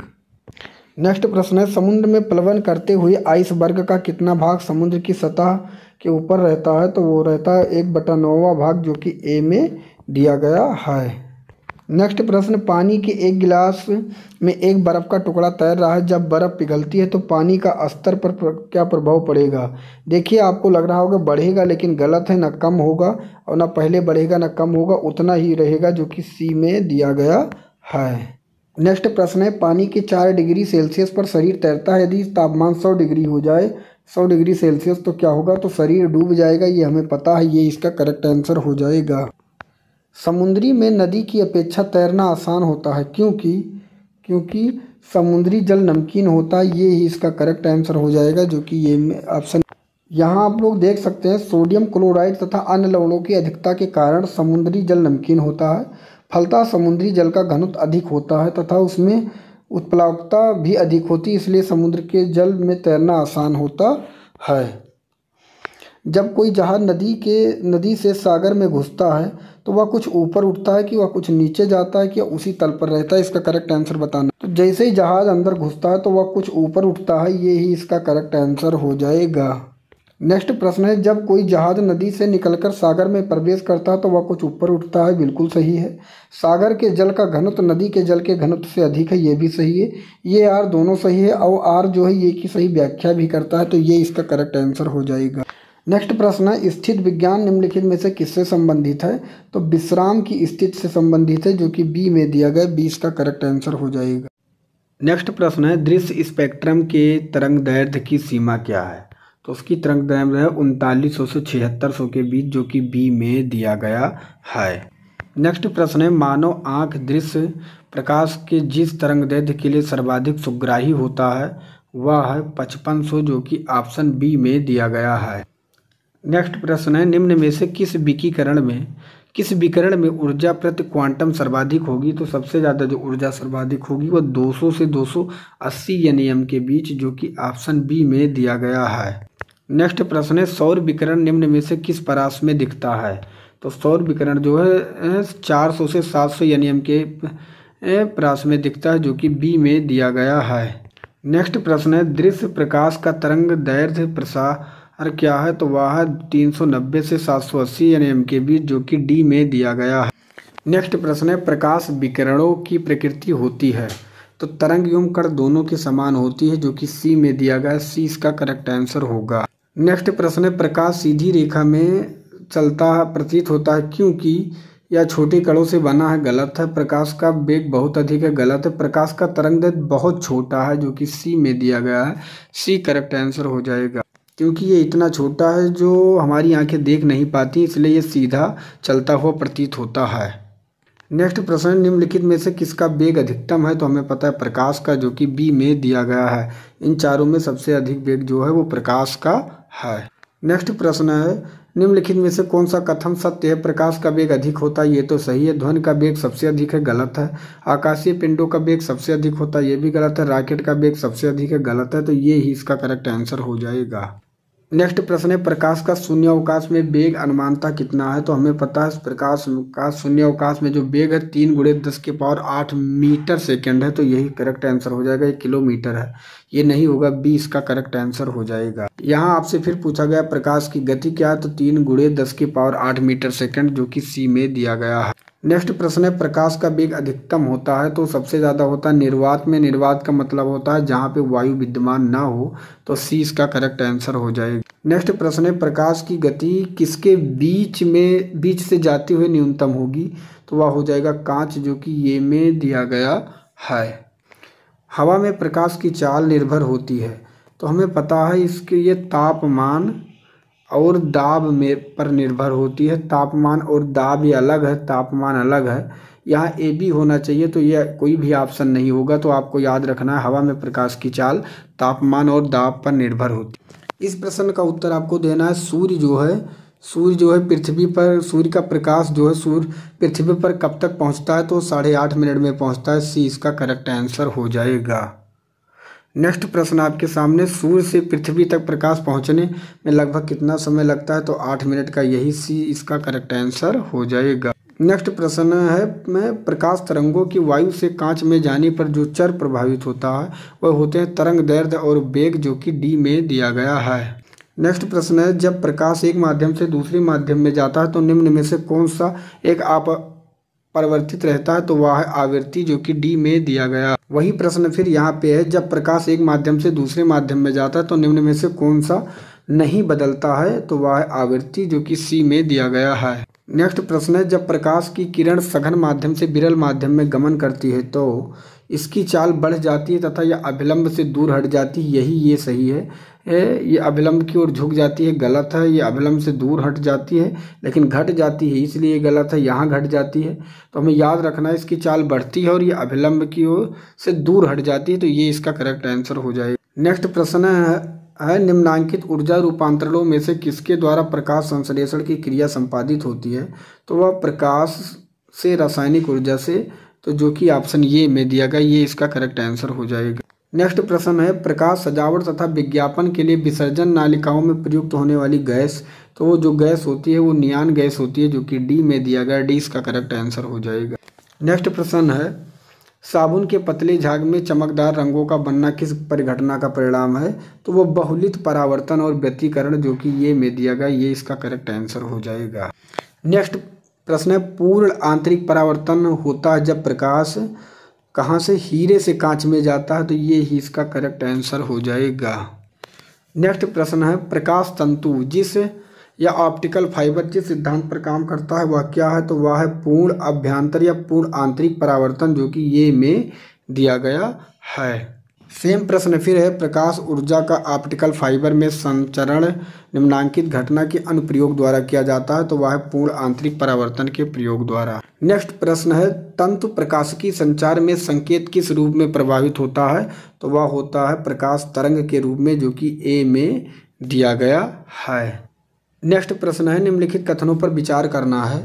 नेक्स्ट प्रश्न है समुद्र में प्लवन करते हुए आइसबर्ग का कितना भाग समुद्र की सतह के ऊपर रहता है तो वो रहता है एक बटा नौवा भाग जो कि ए में दिया गया है नेक्स्ट प्रश्न पानी के एक गिलास में एक बर्फ़ का टुकड़ा तैर रहा है जब बर्फ़ पिघलती है तो पानी का स्तर पर क्या प्रभाव पड़ेगा देखिए आपको लग रहा होगा बढ़ेगा लेकिन गलत है ना कम होगा और ना पहले बढ़ेगा ना कम होगा उतना ही रहेगा जो कि सी में दिया गया है नेक्स्ट प्रश्न है पानी के चार डिग्री सेल्सियस पर शरीर तैरता है यदि तापमान सौ डिग्री हो जाए सौ डिग्री सेल्सियस तो क्या होगा तो शरीर डूब जाएगा ये हमें पता है ये इसका करेक्ट आंसर हो जाएगा समुद्री में नदी की अपेक्षा तैरना आसान होता है क्योंकि क्योंकि समुद्री जल नमकीन होता है ये ही इसका करेक्ट आंसर हो जाएगा जो कि ये ऑप्शन यहाँ आप लोग देख सकते हैं सोडियम क्लोराइड तथा अन्य लवणों की अधिकता के कारण समुद्री जल नमकीन होता है फलता समुद्री जल का घनत्व अधिक होता है तथा उसमें उत्प्लावकता भी अधिक होती इसलिए समुद्र के जल में तैरना आसान होता है जब कोई जहाज नदी के नदी से सागर में घुसता है तो वह कुछ ऊपर उठता है कि वह कुछ नीचे जाता है कि उसी तल पर रहता है इसका करेक्ट आंसर बताना तो जैसे ही जहाज अंदर घुसता है तो वह कुछ ऊपर उठता है ये ही इसका करेक्ट आंसर हो जाएगा नेक्स्ट प्रश्न है जब कोई जहाज नदी से निकलकर सागर में प्रवेश करता है तो वह कुछ ऊपर उठता है बिल्कुल सही है सागर के जल का घनत्व नदी के जल के घनत्व से अधिक है ये भी सही है ये आर दोनों सही है और आर जो है ये की सही व्याख्या भी करता है तो ये इसका करेक्ट आंसर हो जाएगा नेक्स्ट प्रश्न है स्थित विज्ञान निम्नलिखित में से किससे संबंधित है तो विश्राम की स्थित से संबंधित है जो कि बी में दिया गया बी इसका करेक्ट आंसर हो जाएगा नेक्स्ट प्रश्न है दृश्य स्पेक्ट्रम के तरंग दैर्ध्य की सीमा क्या है तो उसकी तरंग दैर्ध्य है उनतालीस सौ से छिहत्तर सौ के बीच जो कि बी में दिया गया है नेक्स्ट प्रश्न है मानव आँख दृश्य प्रकाश के जिस तरंग दैर्ध्य के लिए सर्वाधिक सुग्राही होता है वह है पचपन सौ जो कि ऑप्शन बी में दिया गया है नेक्स्ट प्रश्न है निम्न में से किस विकीकरण में किस विकरण में ऊर्जा प्रति क्वांटम सर्वाधिक होगी तो सबसे ज़्यादा जो ऊर्जा सर्वाधिक होगी वह 200 से 280 सौ e के बीच जो कि ऑप्शन बी में दिया गया है नेक्स्ट प्रश्न है सौर विकरण निम्न में से किस परास में दिखता है तो सौर विकरण जो है 400 से 700 सौ e के परास में दिखता है जो कि बी में दिया गया है नेक्स्ट प्रश्न है दृश्य प्रकाश का तरंग दैर्ध्य प्रसार हर क्या है तो वह है नब्बे से 780 यानी एम के बीच जो कि डी में दिया गया है नेक्स्ट प्रश्न है प्रकाश विकिरणों की प्रकृति होती है तो तरंग एवं कर दोनों के समान होती है जो कि सी में दिया गया है सी इसका करेक्ट आंसर होगा नेक्स्ट प्रश्न है प्रकाश सीधी रेखा में चलता प्रतीत होता है क्योंकि यह छोटे कणों से बना है गलत है प्रकाश का वेग बहुत अधिक है गलत है प्रकाश का तरंग बहुत छोटा है जो कि सी में दिया गया है सी करेक्ट आंसर हो जाएगा क्योंकि ये इतना छोटा है जो हमारी आंखें देख नहीं पाती इसलिए ये सीधा चलता हुआ प्रतीत होता है नेक्स्ट प्रश्न निम्नलिखित में से किसका वेग अधिकतम है तो हमें पता है प्रकाश का जो कि बी में दिया गया है इन चारों में सबसे अधिक वेग जो है वो प्रकाश का है नेक्स्ट प्रश्न है निम्नलिखित में से कौन सा कथन सत्य है प्रकाश का वेग अधिक होता है ये तो सही है ध्वनि का वेग सबसे अधिक है गलत है आकाशीय पिंडों का वेग सबसे अधिक होता है ये भी गलत है रॉकेट का वेग सबसे अधिक है गलत है तो ये ही इसका करेक्ट आंसर हो जाएगा नेक्स्ट प्रश्न है प्रकाश का शून्य अवकाश में वेग अनुमानता कितना है तो हमें पता है प्रकाश का शून्य अवकाश में जो वेग है तीन गुड़े दस के पावर आठ मीटर सेकेंड है तो यही करेक्ट आंसर हो जाएगा एक किलोमीटर है ये नहीं होगा बी इसका करेक्ट आंसर हो जाएगा यहाँ आपसे फिर पूछा गया प्रकाश की गति क्या है तो तीन गुड़े दस के पावर आठ मीटर सेकेंड जो कि सी में दिया गया है नेक्स्ट प्रश्न है प्रकाश का वेग अधिकतम होता है तो सबसे ज़्यादा होता है निर्वात में निर्वात का मतलब होता है जहाँ पे वायु विद्यमान ना हो तो सी इसका करेक्ट आंसर हो जाएगा नेक्स्ट प्रश्न है प्रकाश की गति किसके बीच में बीच से जाती हुए न्यूनतम होगी तो वह हो जाएगा कांच जो कि ये में दिया गया है हवा में प्रकाश की चाल निर्भर होती है तो हमें पता है इसके ये तापमान और दाब में पर निर्भर होती है तापमान और दाब ये अलग है तापमान अलग है यहाँ ए बी होना चाहिए तो यह कोई भी ऑप्शन नहीं होगा तो आपको याद रखना है हवा में प्रकाश की चाल तापमान और दाब पर निर्भर होती इस प्रश्न का उत्तर आपको देना है सूर्य जो है सूर्य जो है पृथ्वी पर सूर्य का प्रकाश जो है सूर्य पृथ्वी पर कब तक पहुंचता है तो साढ़े आठ मिनट में पहुंचता है सी इसका करेक्ट आंसर हो जाएगा नेक्स्ट प्रश्न आपके सामने सूर्य से पृथ्वी तक प्रकाश पहुंचने में लगभग कितना समय लगता है तो आठ मिनट का यही सी इसका करेक्ट आंसर हो जाएगा नेक्स्ट प्रश्न है मैं प्रकाश तरंगों की वायु से कांच में जाने पर जो चर प्रभावित होता है वह होते हैं तरंग दर्द और बेग जो कि डी में दिया गया है नेक्स्ट प्रश्न है जब प्रकाश एक माध्यम से दूसरे माध्यम में जाता है तो निम्न में से कौन सा एक आप परिवर्तित रहता है तो वह है आवृत्ति जो कि डी में दिया गया वही प्रश्न फिर यहाँ पे है जब प्रकाश एक माध्यम से दूसरे माध्यम में जाता है तो निम्न में से कौन सा नहीं बदलता है तो वह आवृत्ति जो कि सी में दिया गया है नेक्स्ट प्रश्न है जब प्रकाश की किरण सघन माध्यम से विरल माध्यम में गमन करती है तो इसकी चाल बढ़ जाती है तथा यह अभिलंब से दूर हट जाती है यही ये सही है ये अभिलंब की ओर झुक जाती है गलत है ये अभिलंब से दूर हट जाती है लेकिन घट जाती है इसलिए गलत है यहाँ घट जाती है तो हमें याद रखना है इसकी चाल बढ़ती है और ये अभिलंब की ओर से दूर हट जाती है तो ये इसका करेक्ट आंसर हो जाएगा नेक्स्ट प्रश्न है है निम्नांकित ऊर्जा रूपांतरणों में से किसके द्वारा प्रकाश संश्लेषण की क्रिया संपादित होती है तो वह प्रकाश से रासायनिक ऊर्जा से तो जो कि ऑप्शन ये में दिया गया ये इसका करेक्ट आंसर हो जाएगा नेक्स्ट प्रश्न है प्रकाश सजावट तथा विज्ञापन के लिए विसर्जन नालिकाओं में प्रयुक्त होने वाली गैस तो वो जो गैस होती है वो नियान गैस होती है जो कि डी में दिया गया डी इसका करेक्ट आंसर हो जाएगा नेक्स्ट प्रश्न है साबुन के पतले झाग में चमकदार रंगों का बनना किस परिघटना का परिणाम है तो वो बहुलित परावर्तन और व्यतीकरण जो कि ये में दिया गया ये इसका करेक्ट आंसर हो जाएगा नेक्स्ट प्रश्न है पूर्ण आंतरिक परावर्तन होता है जब प्रकाश कहाँ से हीरे से कांच में जाता है तो ये ही इसका करेक्ट आंसर हो जाएगा नेक्स्ट प्रश्न है प्रकाश तंतु जिस या ऑप्टिकल फाइबर जिस सिद्धांत पर काम करता है वह क्या है तो वह है पूर्ण अभ्यंतर या पूर्ण आंतरिक परावर्तन जो कि ये में दिया गया है सेम प्रश्न फिर है प्रकाश ऊर्जा का ऑप्टिकल फाइबर में संचरण निम्नांकित घटना के अनुप्रयोग द्वारा किया जाता है तो वह पूर्ण आंतरिक परावर्तन के प्रयोग द्वारा नेक्स्ट प्रश्न है तंतु प्रकाश की संचार में संकेत किस रूप में प्रभावित होता है तो वह होता है प्रकाश तरंग के रूप में जो कि ए में दिया गया है नेक्स्ट प्रश्न है निम्नलिखित कथनों पर विचार करना है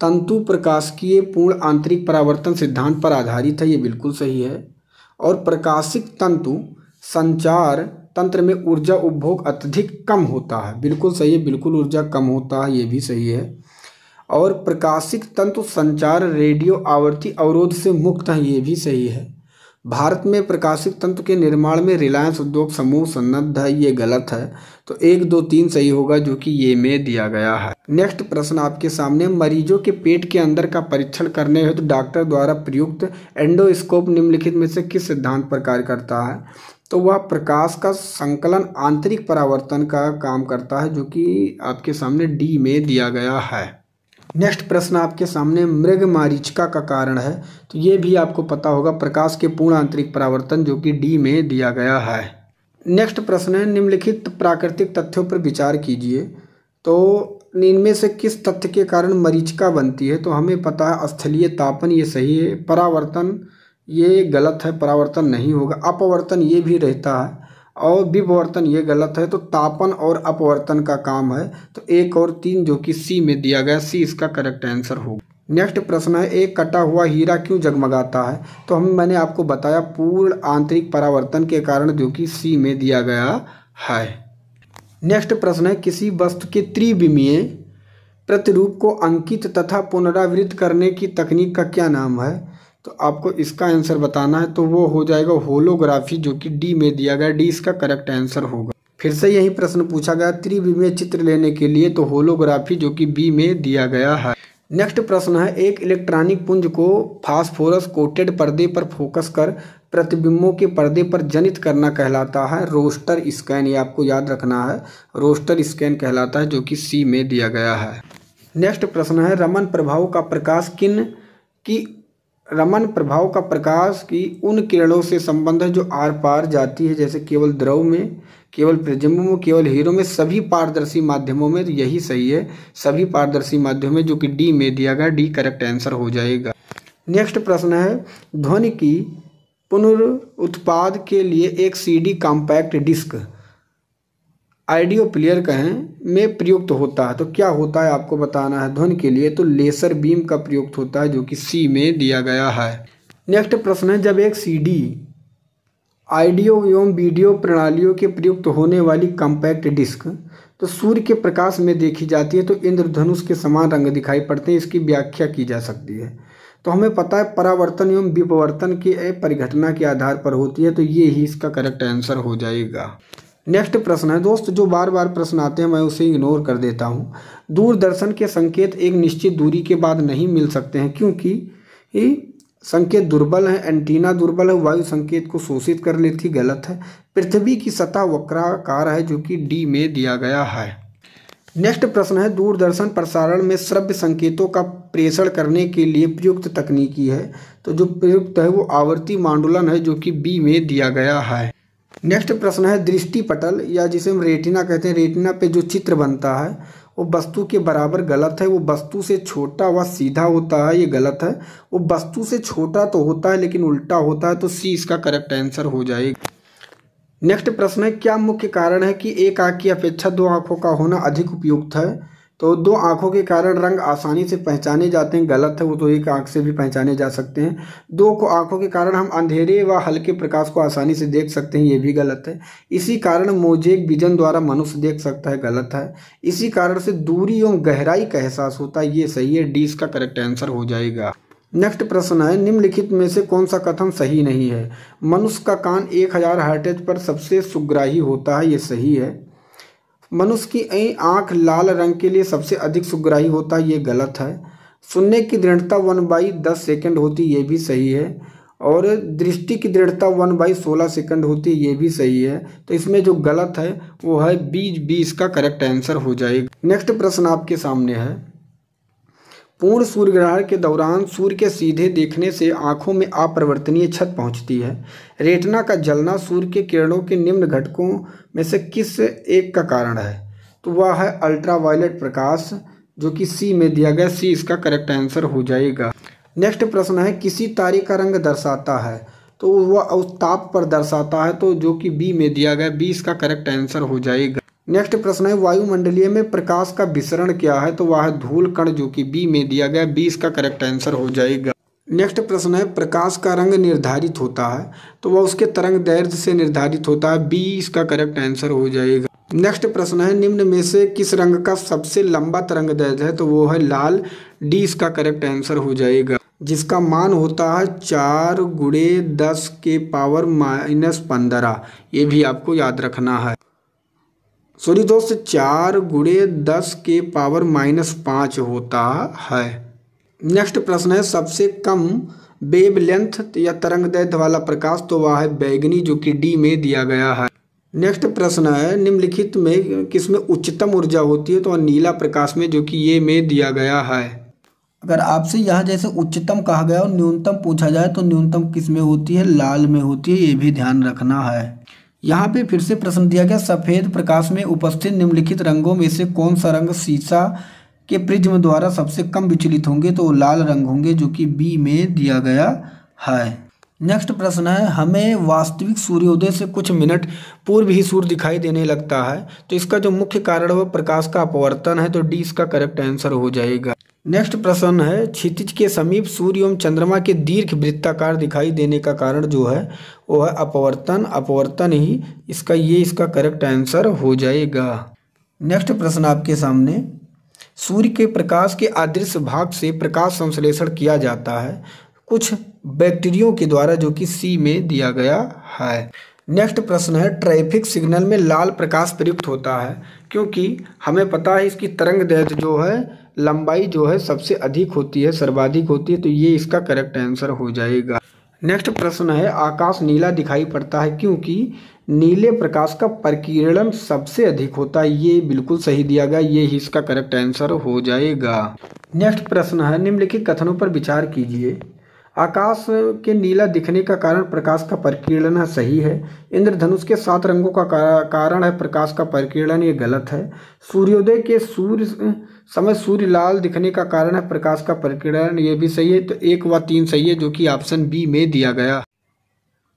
तंतु प्रकाश की पूर्ण आंतरिक परावर्तन सिद्धांत पर आधारित है ये बिल्कुल सही है और प्रकाशिक तंतु संचार तंत्र में ऊर्जा उपभोग अत्यधिक कम होता है बिल्कुल सही है बिल्कुल ऊर्जा कम होता है ये भी सही है और प्रकाशिक तंतु संचार रेडियो आवर्ती अवरोध से मुक्त है ये भी सही है भारत में प्रकाशित तंत्र के निर्माण में रिलायंस उद्योग समूह सन्नद्ध है ये गलत है तो एक दो तीन सही होगा जो कि ये में दिया गया है नेक्स्ट प्रश्न आपके सामने मरीजों के पेट के अंदर का परीक्षण करने हेतु तो डॉक्टर द्वारा प्रयुक्त एंडोस्कोप निम्नलिखित में से किस सिद्धांत पर कार्य करता है तो वह प्रकाश का संकलन आंतरिक परावर्तन का काम करता है जो कि आपके सामने डी में दिया गया है नेक्स्ट प्रश्न आपके सामने मृग मारीचिका का कारण है तो ये भी आपको पता होगा प्रकाश के पूर्ण आंतरिक परावर्तन जो कि डी में दिया गया है नेक्स्ट प्रश्न है निम्नलिखित प्राकृतिक तथ्यों पर विचार कीजिए तो इनमें से किस तथ्य के कारण मरीचिका बनती है तो हमें पता है स्थलीय तापन ये सही है परावर्तन ये गलत है परावर्तन नहीं होगा अपवर्तन ये भी रहता है और विवर्तन ये गलत है तो तापन और अपवर्तन का काम है तो एक और तीन जो कि सी में दिया गया सी इसका करेक्ट आंसर होगा नेक्स्ट प्रश्न है एक कटा हुआ हीरा क्यों जगमगाता है तो हम मैंने आपको बताया पूर्ण आंतरिक परावर्तन के कारण जो कि सी में दिया गया है नेक्स्ट प्रश्न है किसी वस्तु के त्रिविमीय प्रतिरूप को अंकित तथा पुनरावृत्त करने की तकनीक का क्या नाम है तो आपको इसका आंसर बताना है तो वो हो जाएगा होलोग्राफी जो कि डी में दिया गया डी इसका करेक्ट आंसर होगा फिर से यही प्रश्न पूछा गया त्रिविमीय चित्र लेने के लिए तो होलोग्राफी जो कि बी में दिया गया है नेक्स्ट प्रश्न है एक इलेक्ट्रॉनिक पुंज को फास्फोरस कोटेड पर्दे पर फोकस कर प्रतिबिंबों के पर्दे पर जनित करना कहलाता है रोस्टर स्कैन ये आपको याद रखना है रोस्टर स्कैन कहलाता है जो कि सी में दिया गया है नेक्स्ट प्रश्न है रमन प्रभाव का प्रकाश किन की रमन प्रभाव का प्रकाश की उन किरणों से संबंध है जो आर पार जाती है जैसे केवल द्रव में केवल प्रजम्ब में केवल हीरो में सभी पारदर्शी माध्यमों में तो यही सही है सभी पारदर्शी माध्यम में जो कि डी में दिया गया डी करेक्ट आंसर हो जाएगा नेक्स्ट प्रश्न है ध्वनि की पुनर्उत्पाद के लिए एक CD compact disc audio player कहें में प्रयुक्त होता है तो क्या होता है आपको बताना है ध्वन के लिए तो लेसर बीम का प्रयुक्त होता है जो कि सी में दिया गया है नेक्स्ट प्रश्न है जब एक सी डी आइडियो एवं वीडियो प्रणालियों के प्रयुक्त होने वाली कॉम्पैक्ट डिस्क तो सूर्य के प्रकाश में देखी जाती है तो इंद्रधनुष के समान रंग दिखाई पड़ते हैं इसकी व्याख्या की जा सकती है तो हमें पता है परावर्तन एवं विपवर्तन की परिघटना के आधार पर होती है तो ये ही इसका करेक्ट आंसर हो जाएगा नेक्स्ट प्रश्न है दोस्त जो बार बार प्रश्न आते हैं मैं उसे इग्नोर कर देता हूँ दूरदर्शन के संकेत एक निश्चित दूरी के बाद नहीं मिल सकते हैं क्योंकि संकेत दुर्बल है एंटीना दुर्बल है वायु संकेत को शोषित कर लेती गलत है पृथ्वी की सतह वक्राकार है जो कि डी में दिया गया है नेक्स्ट प्रश्न है दूरदर्शन प्रसारण में श्रव्य संकेतों का प्रेषण करने के लिए प्रयुक्त तकनीकी है तो जो प्रयुक्त है वो आवर्ती मांडुलन है जो कि बी में दिया गया है नेक्स्ट प्रश्न है दृष्टि पटल या जिसे हम रेटिना कहते हैं रेटिना पे जो चित्र बनता है वो वस्तु के बराबर गलत है वो वस्तु से छोटा व सीधा होता है ये गलत है वो वस्तु से छोटा तो होता है लेकिन उल्टा होता है तो सी इसका करेक्ट आंसर हो जाएगा नेक्स्ट प्रश्न है क्या मुख्य कारण है कि एक आँख की अपेक्षा दो आँखों का होना अधिक उपयुक्त है तो दो आँखों के कारण रंग आसानी से पहचाने जाते हैं गलत है वो तो एक आँख से भी पहचाने जा सकते हैं दो को आँखों के कारण हम अंधेरे व हल्के प्रकाश को आसानी से देख सकते हैं ये भी गलत है इसी कारण मोजेक विजन द्वारा मनुष्य देख सकता है गलत है इसी कारण से दूरी एवं गहराई का एहसास होता है ये सही है डी इसका करेक्ट आंसर हो जाएगा नेक्स्ट प्रश्न है निम्नलिखित में से कौन सा कथन सही नहीं है मनुष्य का कान एक हज़ार हर्टेज पर सबसे सुग्राही होता है ये सही है मनुष्य की आंख आँख लाल रंग के लिए सबसे अधिक सुग्राही होता ये गलत है सुनने की दृढ़ता वन बाई दस सेकेंड होती ये भी सही है और दृष्टि की दृढ़ता वन बाई सोलह सेकेंड होती ये भी सही है तो इसमें जो गलत है वो है बी बी इसका करेक्ट आंसर हो जाएगा नेक्स्ट प्रश्न आपके सामने है पूर्ण सूर्यग्रहण के दौरान सूर्य के सीधे देखने से आंखों में अपरिवर्तनीय छत पहुंचती है रेटना का जलना सूर्य के किरणों के निम्न घटकों में से किस एक का कारण है तो वह है अल्ट्रावायलेट प्रकाश जो कि सी में दिया गया सी इसका करेक्ट आंसर हो जाएगा नेक्स्ट प्रश्न है किसी तारे का रंग दर्शाता है तो वह उस ताप पर दर्शाता है तो जो कि बी में दिया गया बी इसका करेक्ट आंसर हो जाएगा नेक्स्ट प्रश्न है वायुमंडलीय में प्रकाश का विसरण क्या है तो वह है धूल कण जो कि बी में दिया गया बी इसका करेक्ट आंसर हो जाएगा नेक्स्ट प्रश्न है प्रकाश का रंग निर्धारित होता है तो वह उसके तरंग दैर्ध्य से निर्धारित होता है बी इसका करेक्ट आंसर हो जाएगा नेक्स्ट प्रश्न है निम्न में से किस रंग का सबसे लंबा तरंग दैर्घ्य है तो वो है लाल डी इसका करेक्ट आंसर हो जाएगा जिसका मान होता है चार गुड़े दस के पावर माइनस पंद्रह ये भी आपको याद रखना है सॉरी दोस्त चार गुड़े दस के पावर माइनस पाँच होता है नेक्स्ट प्रश्न है सबसे कम वेव लेंथ या तरंग दैर्ध्य वाला प्रकाश तो वह है बैगनी जो कि डी में दिया गया है नेक्स्ट प्रश्न है निम्नलिखित में किसमें उच्चतम ऊर्जा होती है तो नीला प्रकाश में जो कि ये में दिया गया है अगर आपसे यहाँ जैसे उच्चतम कहा गया और न्यूनतम पूछा जाए तो न्यूनतम किस में होती है लाल में होती है ये भी ध्यान रखना है यहाँ पे फिर से प्रश्न दिया गया सफ़ेद प्रकाश में उपस्थित निम्नलिखित रंगों में से कौन सा रंग शीशा के प्रिज्म द्वारा सबसे कम विचलित होंगे तो लाल रंग होंगे जो कि बी में दिया गया है नेक्स्ट प्रश्न है हमें वास्तविक सूर्योदय से कुछ मिनट पूर्व ही सूर्य दिखाई देने लगता है तो इसका जो मुख्य कारण वह वो प्रकाश का अपवर्तन है तो डी इसका करेक्ट आंसर हो जाएगा नेक्स्ट प्रश्न है क्षितिज के समीप सूर्य एवं चंद्रमा के दीर्घ वृत्ताकार दिखाई देने का कारण जो है वो है अपवर्तन अपवर्तन ही इसका ये इसका करेक्ट आंसर हो जाएगा नेक्स्ट प्रश्न आपके सामने सूर्य के प्रकाश के आदृश्य भाग से प्रकाश संश्लेषण किया जाता है कुछ बैक्टीरियों के द्वारा जो कि सी में दिया गया है नेक्स्ट प्रश्न है ट्रैफिक सिग्नल में लाल प्रकाश प्रयुक्त होता है क्योंकि हमें पता है इसकी तरंग दैर्ध्य जो है लंबाई जो है सबसे अधिक होती है सर्वाधिक होती है तो ये इसका करेक्ट आंसर हो जाएगा नेक्स्ट प्रश्न है आकाश नीला दिखाई पड़ता है क्योंकि नीले प्रकाश का प्रकीर्णन सबसे अधिक होता है ये बिल्कुल सही दिया गया ये ही इसका करेक्ट आंसर हो जाएगा नेक्स्ट प्रश्न है निम्नलिखित कथनों पर विचार कीजिए आकाश के नीला दिखने का कारण प्रकाश का प्रकीर्णन है सही है इंद्रधनुष के सात रंगों का कारण है प्रकाश का प्रकीर्णन ये गलत है सूर्योदय के सूर्य समय सूर्य लाल दिखने का कारण है प्रकाश का प्रकरण ये भी सही है तो एक व तीन सही है जो कि ऑप्शन बी में दिया गया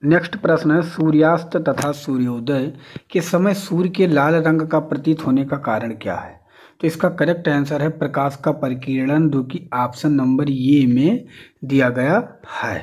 नेक्स्ट प्रश्न है सूर्यास्त तथा सूर्योदय के समय सूर्य के लाल रंग का प्रतीत होने का कारण क्या है तो इसका करेक्ट आंसर है प्रकाश का प्रकीर्णन जो कि ऑप्शन नंबर ये में दिया गया है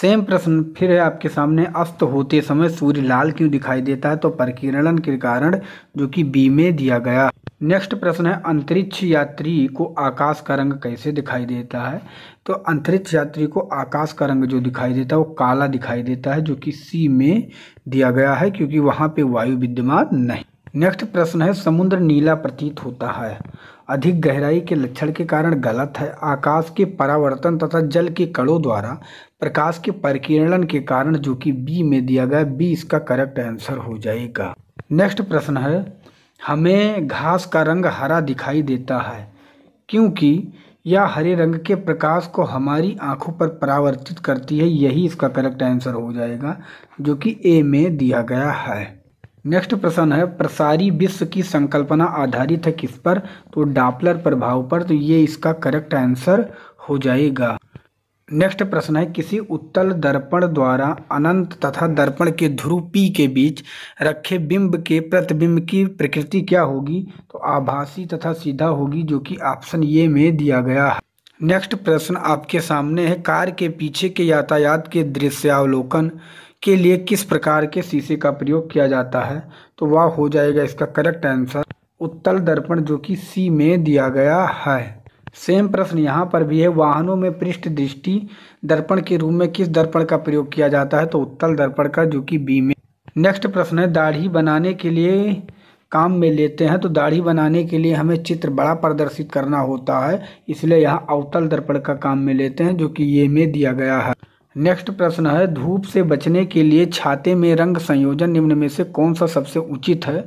सेम प्रश्न फिर है आपके सामने अस्त होते समय सूर्य लाल क्यों दिखाई देता है तो प्रकीर्णन के कारण जो कि बी में दिया गया नेक्स्ट प्रश्न है अंतरिक्ष यात्री को आकाश का रंग कैसे दिखाई देता है तो अंतरिक्ष यात्री को आकाश का रंग जो दिखाई देता है वो काला दिखाई देता है जो कि सी में दिया गया है क्योंकि वहाँ पे वायु विद्यमान नहीं नेक्स्ट प्रश्न है समुद्र नीला प्रतीत होता है अधिक गहराई के लक्षण के कारण गलत है आकाश के परावर्तन तथा जल के कणों द्वारा प्रकाश के प्रकीर्णन के कारण जो कि बी में दिया गया बी इसका करेक्ट आंसर हो जाएगा नेक्स्ट प्रश्न है हमें घास का रंग हरा दिखाई देता है क्योंकि यह हरे रंग के प्रकाश को हमारी आँखों पर परावर्तित करती है यही इसका करेक्ट आंसर हो जाएगा जो कि ए में दिया गया है नेक्स्ट प्रश्न है प्रसारी विश्व की संकल्पना आधारित है किस पर तो डापलर प्रभाव पर तो ये इसका करेक्ट आंसर हो जाएगा नेक्स्ट प्रश्न है किसी उत्तल दर्पण द्वारा अनंत तथा दर्पण के ध्रुव पी के बीच रखे बिंब के प्रतिबिंब की प्रकृति क्या होगी तो आभासी तथा सीधा होगी जो कि ऑप्शन ए में दिया गया है नेक्स्ट प्रश्न आपके सामने है कार के पीछे के यातायात के दृश्यावलोकन के लिए किस प्रकार के शीशे का प्रयोग किया जाता है तो वह हो जाएगा इसका करेक्ट आंसर उत्तल दर्पण जो कि सी में दिया गया है सेम प्रश्न यहाँ पर भी है वाहनों में पृष्ठ दृष्टि दर्पण के रूप में किस दर्पण का प्रयोग किया जाता है तो उत्तल दर्पण का जो कि बी में नेक्स्ट प्रश्न है दाढ़ी बनाने के लिए काम में लेते हैं तो दाढ़ी बनाने के लिए हमें चित्र बड़ा प्रदर्शित करना होता है इसलिए यहाँ अवतल दर्पण का काम में लेते हैं जो कि ये में दिया गया है नेक्स्ट प्रश्न है धूप से बचने के लिए छाते में रंग संयोजन निम्न में से कौन सा सबसे उचित है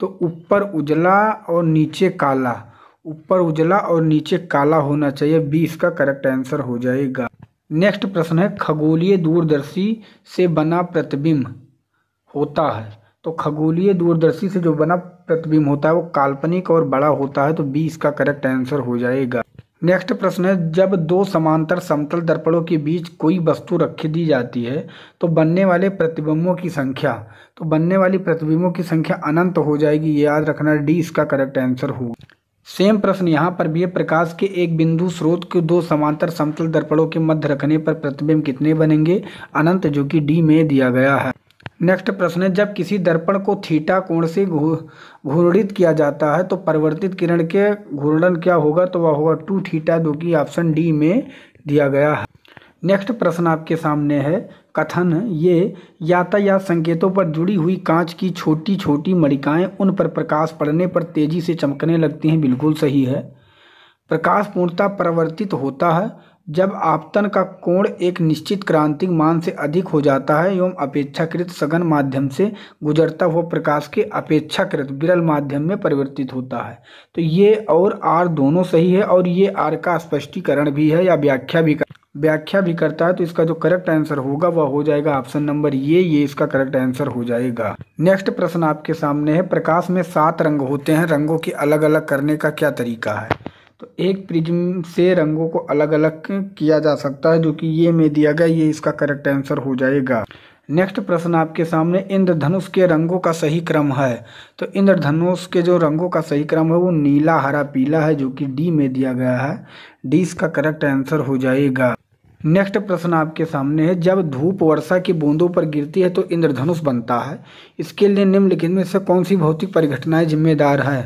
तो ऊपर उजला और नीचे काला ऊपर उजला और नीचे काला होना चाहिए बी इसका करेक्ट आंसर हो जाएगा नेक्स्ट प्रश्न है खगोलीय दूरदर्शी से बना प्रतिबिंब होता है तो खगोलीय दूरदर्शी से जो बना प्रतिबिंब होता है वो काल्पनिक और बड़ा होता है तो बी इसका करेक्ट आंसर हो जाएगा नेक्स्ट प्रश्न है जब दो समांतर समतल दर्पणों के बीच कोई वस्तु रखी दी जाती है तो बनने वाले प्रतिबिंबों की संख्या तो बनने वाली प्रतिबिंबों की संख्या अनंत हो जाएगी याद रखना डी इसका करेक्ट आंसर होगा सेम प्रश्न यहाँ पर भी है प्रकाश के एक बिंदु स्रोत के दो समांतर समतल दर्पणों के मध्य रखने पर प्रतिबिंब कितने बनेंगे अनंत जो कि डी में दिया गया है नेक्स्ट प्रश्न है जब किसी दर्पण को थीटा कोण से घूर्णित किया जाता है तो परिवर्तित किरण के घूर्णन क्या होगा तो वह होगा टू थीटा जो कि ऑप्शन डी में दिया गया है नेक्स्ट प्रश्न आपके सामने है कथन ये यातायात संकेतों पर जुड़ी हुई कांच की छोटी छोटी मणिकाएं उन पर प्रकाश पड़ने पर तेजी से चमकने लगती हैं बिल्कुल सही है प्रकाश पूर्णता परिवर्तित होता है जब आपतन का कोण एक निश्चित क्रांतिक मान से अधिक हो जाता है एवं अपेक्षाकृत सघन माध्यम से गुजरता हुआ प्रकाश के अपेक्षाकृत विरल माध्यम में परिवर्तित होता है तो ये और आर दोनों सही है और ये आर का स्पष्टीकरण भी है या व्याख्या भी कर व्याख्या भी करता है तो इसका जो करेक्ट आंसर होगा वह हो जाएगा ऑप्शन नंबर ये ये इसका करेक्ट आंसर हो जाएगा नेक्स्ट प्रश्न आपके सामने है प्रकाश में सात रंग होते हैं रंगों की अलग अलग करने का क्या तरीका है तो एक प्रिज्म से रंगों को अलग अलग किया जा सकता है जो कि ये में दिया गया ये इसका करेक्ट आंसर हो जाएगा नेक्स्ट प्रश्न आपके सामने इंद्रधनुष के रंगों का सही क्रम है तो इंद्रधनुष के जो रंगों का सही क्रम है वो नीला हरा पीला है जो कि डी में दिया गया है डी इसका करेक्ट आंसर हो जाएगा नेक्स्ट प्रश्न आपके सामने है जब धूप वर्षा की बूंदों पर गिरती है तो इंद्रधनुष बनता है इसके लिए निम्नलिखित में से कौन सी भौतिक परिघटनाएं जिम्मेदार है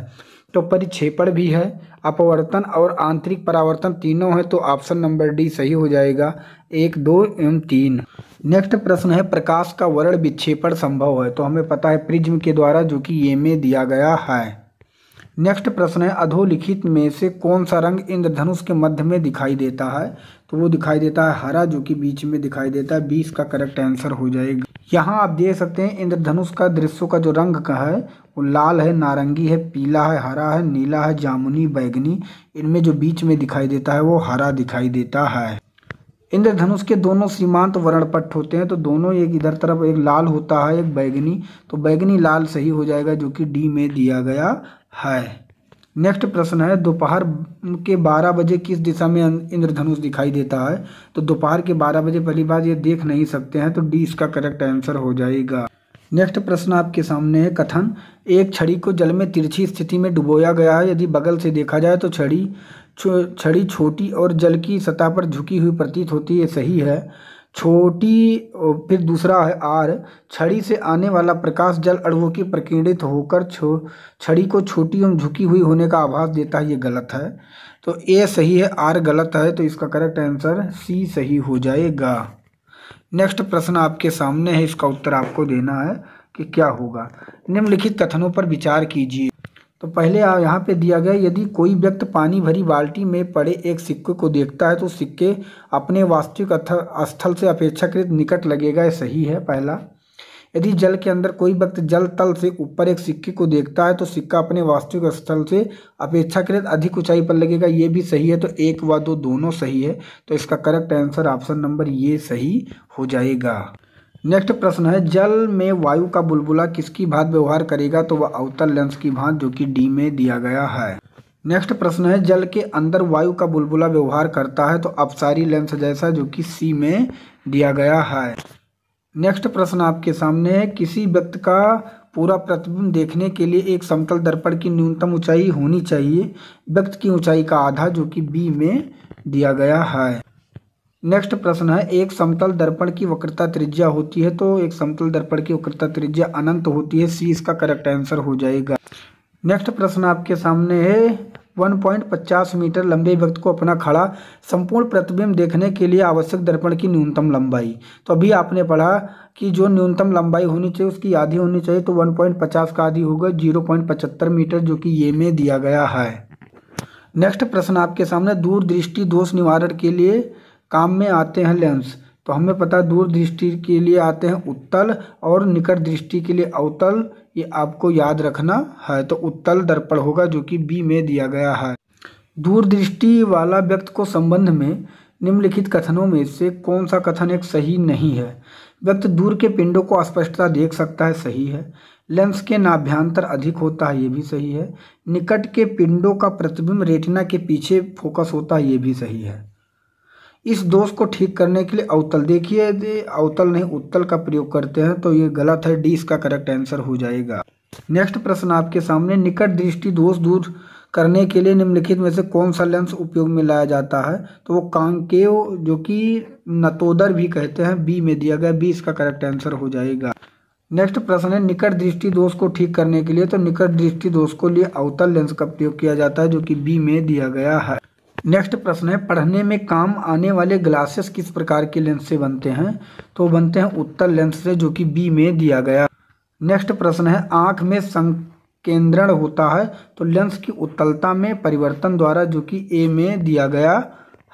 तो परिक्षेपण भी है अपवर्तन और आंतरिक परावर्तन तीनों है तो ऑप्शन नंबर डी सही हो जाएगा एक दो एवं तीन नेक्स्ट प्रश्न है प्रकाश का वर्ण विक्षेपण संभव है तो हमें पता है प्रिज्म के द्वारा जो कि ये में दिया गया है नेक्स्ट प्रश्न है अधोलिखित में से कौन सा रंग इंद्रधनुष के मध्य में दिखाई देता है तो वो दिखाई देता है हरा जो कि बीच में दिखाई देता है बीस का करेक्ट आंसर हो जाएगा यहाँ आप देख सकते हैं इंद्रधनुष का दृश्यों का जो रंग का है वो लाल है नारंगी है पीला है हरा है नीला है जामुनी बैगनी इनमें जो बीच में दिखाई देता है वो हरा दिखाई देता है इंद्रधनुष के दोनों सीमांत वर्णपट होते हैं तो दोनों एक इधर तरफ एक लाल होता है एक बैगनी तो बैगनी लाल सही हो जाएगा जो कि डी में दिया गया है नेक्स्ट प्रश्न है दोपहर के 12 बजे किस दिशा में अं-, इंद्रधनुष दिखाई देता है तो दोपहर के 12 बजे पहली बार ये देख नहीं सकते हैं तो डी इसका करेक्ट आंसर हो जाएगा नेक्स्ट प्रश्न आपके सामने है कथन एक छड़ी को जल में तिरछी स्थिति में डुबोया गया है यदि बगल से देखा जाए तो छड़ी छड़ी छोटी और जल की सतह पर झुकी हुई प्रतीत होती है सही है छोटी फिर दूसरा है आर छड़ी से आने वाला प्रकाश जल अड़ुओं की प्रकीर्णित होकर छो छड़ी को छोटी एवं झुकी हुई होने का आभास देता है ये गलत है तो ए सही है आर गलत है तो इसका करेक्ट आंसर सी सही हो जाएगा नेक्स्ट प्रश्न आपके सामने है इसका उत्तर आपको देना है कि क्या होगा निम्नलिखित कथनों पर विचार कीजिए तो पहले यहाँ पे दिया गया यदि कोई व्यक्ति पानी भरी बाल्टी में पड़े एक सिक्के को देखता है तो सिक्के अपने वास्तविक स्थल से अपेक्षाकृत निकट लगेगा ये सही है पहला यदि जल के अंदर कोई व्यक्ति जल तल से ऊपर एक सिक्के को देखता है तो सिक्का अपने वास्तविक स्थल से अपेक्षाकृत अधिक ऊंचाई पर लगेगा ये भी सही है तो एक व दो दोनों सही है तो इसका करेक्ट आंसर ऑप्शन नंबर ये सही हो जाएगा नेक्स्ट प्रश्न है जल में वायु का बुलबुला किसकी भात व्यवहार करेगा तो वह अवतल लेंस की भात जो कि डी में दिया गया है नेक्स्ट प्रश्न है जल के अंदर वायु का बुलबुला व्यवहार करता है तो अपसारी लेंस जैसा जो कि सी में दिया गया है नेक्स्ट प्रश्न आपके सामने है किसी व्यक्ति का पूरा प्रतिबिंब देखने के लिए एक समतल दर्पण की न्यूनतम ऊंचाई होनी चाहिए व्यक्ति की ऊंचाई का आधा जो कि बी में दिया गया है नेक्स्ट प्रश्न है एक समतल दर्पण की वक्रता त्रिज्या होती है तो एक समतल दर्पण की वक्रता त्रिज्या अनंत होती है सी इसका करेक्ट आंसर हो जाएगा नेक्स्ट प्रश्न आपके सामने है 1.50 मीटर लंबे व्यक्ति को अपना खड़ा संपूर्ण प्रतिबिंब देखने के लिए आवश्यक दर्पण की न्यूनतम लंबाई तो अभी आपने पढ़ा कि जो न्यूनतम लंबाई होनी चाहिए उसकी आधी होनी चाहिए तो 1.50 का आधी होगा 0.75 मीटर जो कि ये में दिया गया है नेक्स्ट प्रश्न आपके सामने दूरदृष्टि दोष निवारण के लिए काम में आते हैं लेंस तो हमें पता दूर दृष्टि के लिए आते हैं उत्तल और निकट दृष्टि के लिए अवतल ये आपको याद रखना है तो उत्तल दर्पण होगा जो कि बी में दिया गया है दूर दृष्टि वाला व्यक्ति को संबंध में निम्नलिखित कथनों में से कौन सा कथन एक सही नहीं है व्यक्ति दूर के पिंडों को स्पष्टता देख सकता है सही है लेंस के नाभ्यांतर अधिक होता है ये भी सही है निकट के पिंडों का प्रतिबिंब रेटिना के पीछे फोकस होता है ये भी सही है इस दोष को ठीक करने के लिए अवतल देखिए यदि अवतल नहीं उत्तल का प्रयोग करते हैं तो ये गलत है डी इसका करेक्ट आंसर हो जाएगा नेक्स्ट प्रश्न आपके सामने निकट दृष्टि दोष दूर करने के लिए निम्नलिखित में से कौन सा लेंस उपयोग में लाया जाता है तो वो कांकेव जो कि नतोदर भी कहते हैं बी में दिया गया बी इसका करेक्ट आंसर हो जाएगा नेक्स्ट प्रश्न है निकट दृष्टि दोष को ठीक करने के लिए तो निकट दृष्टि दोष को लिए अवतल लेंस का प्रयोग किया जाता है जो कि बी में दिया गया है नेक्स्ट प्रश्न है पढ़ने में काम आने वाले ग्लासेस किस प्रकार के लेंस से बनते हैं तो बनते हैं उत्तर लेंस से जो कि बी में दिया गया नेक्स्ट प्रश्न है आँख में संकेंद्रण होता है तो लेंस की उत्तलता में परिवर्तन द्वारा जो कि ए में दिया गया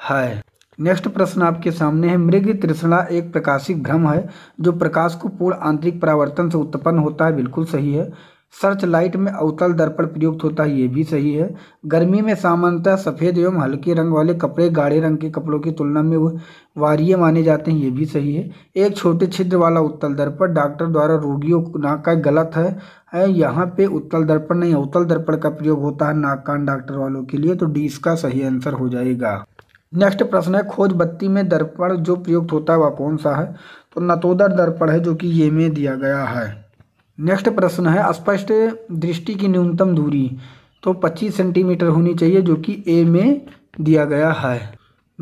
है नेक्स्ट प्रश्न आपके सामने है मृग तृष्णा एक प्रकाशिक भ्रम है जो प्रकाश को पूर्ण आंतरिक परावर्तन से उत्पन्न होता है बिल्कुल सही है सर्च लाइट में अवतल दर्पण प्रयुक्त होता है ये भी सही है गर्मी में सामान्यतः सफ़ेद एवं हल्के रंग वाले कपड़े गाढ़े रंग के कपड़ों की तुलना में वो वारीय माने जाते हैं ये भी सही है एक छोटे छिद्र वाला उत्तल दर्पण डॉक्टर द्वारा रोगियों नाक का गलत है, है यहाँ पे उत्तल दर्पण नहीं अवतल दर्पण का प्रयोग होता है नाक कान डॉक्टर वालों के लिए तो डी इसका सही आंसर हो जाएगा नेक्स्ट प्रश्न है खोज बत्ती में दर्पण जो प्रयुक्त होता है वह कौन सा है तो नतोदर दर्पण है जो कि ये में दिया गया है नेक्स्ट प्रश्न है स्पष्ट दृष्टि की न्यूनतम दूरी तो 25 सेंटीमीटर होनी चाहिए जो कि ए में दिया गया है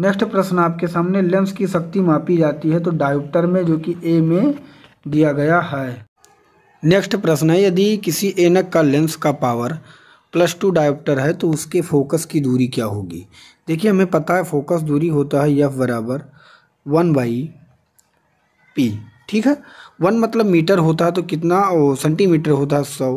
नेक्स्ट प्रश्न आपके सामने लेंस की शक्ति मापी जाती है तो डायोप्टर में जो कि ए में दिया गया है नेक्स्ट प्रश्न है यदि किसी एनक का लेंस का पावर प्लस टू डायोप्टर है तो उसके फोकस की दूरी क्या होगी देखिए हमें पता है फोकस दूरी होता है यफ बराबर वन बाई पी ठीक है वन मतलब मीटर होता है तो कितना ओ, सेंटीमीटर होता है सौ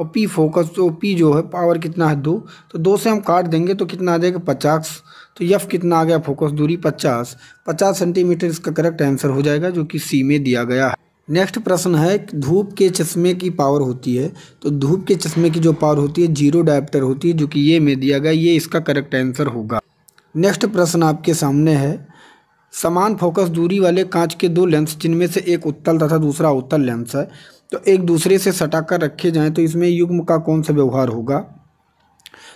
और पी फोकस तो पी जो है पावर कितना है दो तो दो से हम काट देंगे तो कितना आ जाएगा पचास तो यफ कितना आ गया फोकस दूरी पचास पचास सेंटीमीटर इसका करेक्ट आंसर हो जाएगा जो कि सी में दिया गया है नेक्स्ट प्रश्न है धूप के चश्मे की पावर होती है तो धूप के चश्मे की जो पावर होती है जीरो डायप्टर होती है जो कि ये में दिया गया ये इसका करेक्ट आंसर होगा नेक्स्ट प्रश्न आपके सामने है समान फोकस दूरी वाले कांच के दो लेंस जिनमें से एक उत्तल तथा दूसरा उत्तल लेंस है तो एक दूसरे से सटाकर रखे जाएं तो इसमें युग्म का कौन सा व्यवहार होगा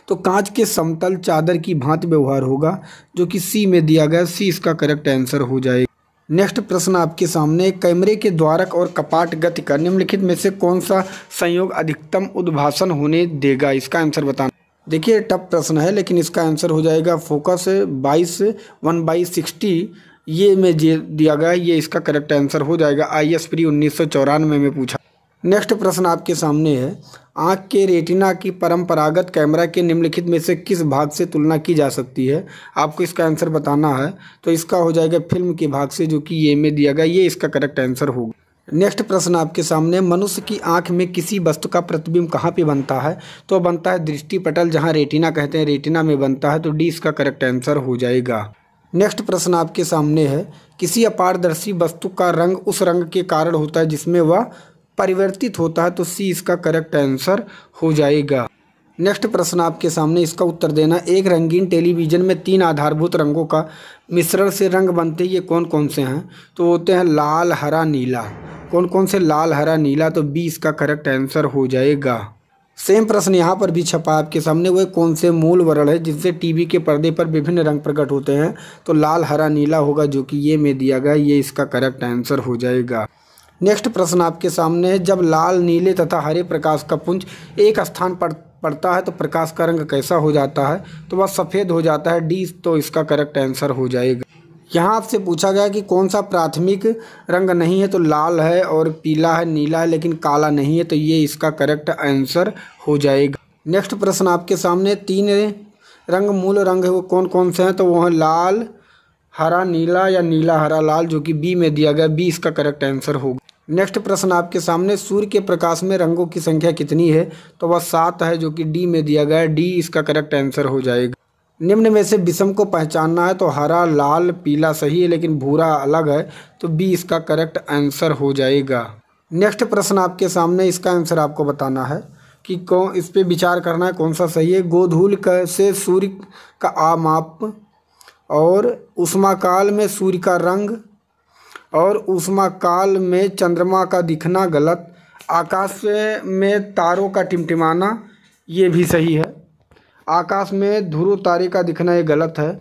तो कांच के समतल चादर की भांति व्यवहार होगा जो कि सी में दिया गया सी इसका करेक्ट आंसर हो जाएगा नेक्स्ट प्रश्न आपके सामने कैमरे के द्वारक और कपाट गति का निम्नलिखित में से कौन सा संयोग अधिकतम उद्भाषण होने देगा इसका आंसर बताना देखिए टफ प्रश्न है लेकिन इसका आंसर हो जाएगा फोकस बाईस वन बाई सिक्सटी ये में जे दिया गया ये इसका करेक्ट आंसर हो जाएगा आई एस प्री उन्नीस में पूछा नेक्स्ट प्रश्न आपके सामने है आँख के रेटिना की परंपरागत कैमरा के निम्नलिखित में से किस भाग से तुलना की जा सकती है आपको इसका आंसर बताना है तो इसका हो जाएगा फिल्म के भाग से जो कि ये में दिया गया ये इसका करेक्ट आंसर होगा नेक्स्ट प्रश्न आपके सामने मनुष्य की आंख में किसी वस्तु का प्रतिबिंब कहाँ पे बनता है तो बनता है दृष्टि पटल जहाँ रेटिना कहते हैं रेटिना में बनता है तो डी इसका करेक्ट आंसर हो जाएगा नेक्स्ट प्रश्न आपके सामने है किसी अपारदर्शी वस्तु का रंग उस रंग के कारण होता है जिसमें वह परिवर्तित होता है तो सी इसका करेक्ट आंसर हो जाएगा नेक्स्ट प्रश्न आपके सामने इसका उत्तर देना एक रंगीन टेलीविज़न में तीन आधारभूत रंगों का मिश्रण से रंग बनते ये कौन कौन से हैं तो होते हैं लाल हरा नीला कौन कौन से लाल हरा नीला तो बी इसका करेक्ट आंसर हो जाएगा सेम प्रश्न यहाँ पर भी छपा आपके सामने वह कौन से मूल वर्ण है जिससे टीवी के पर्दे पर विभिन्न रंग प्रकट होते हैं तो लाल हरा नीला होगा जो कि ये में दिया गया ये इसका करेक्ट आंसर हो जाएगा नेक्स्ट प्रश्न आपके सामने है जब लाल नीले तथा हरे प्रकाश का पुंज एक स्थान पर पड़ता है तो प्रकाश का रंग कैसा हो जाता है तो वह सफ़ेद हो जाता है डी तो इसका करेक्ट आंसर हो जाएगा यहाँ आपसे पूछा गया कि कौन सा प्राथमिक रंग नहीं है तो लाल है और पीला है नीला है लेकिन काला नहीं है तो ये इसका करेक्ट आंसर हो जाएगा नेक्स्ट प्रश्न आपके सामने तीन रंग मूल रंग है वो कौन कौन से हैं तो वो हैं लाल हरा नीला या नीला हरा लाल जो कि बी में दिया गया बी इसका करेक्ट आंसर होगा नेक्स्ट प्रश्न आपके सामने सूर्य के प्रकाश में रंगों की संख्या कितनी है तो वह सात है जो कि डी में दिया गया डी इसका करेक्ट आंसर हो जाएगा निम्न में से विषम को पहचानना है तो हरा लाल पीला सही है लेकिन भूरा अलग है तो बी इसका करेक्ट आंसर हो जाएगा नेक्स्ट प्रश्न आपके सामने इसका आंसर आपको बताना है कि कौन इस पर विचार करना है कौन सा सही है गोधूल से सूर्य का आमाप और उष्मा काल में सूर्य का रंग और उष्मा काल में चंद्रमा का दिखना गलत आकाश में तारों का टिमटिमाना ये भी सही है आकाश में ध्रुव तारे का दिखना ये गलत है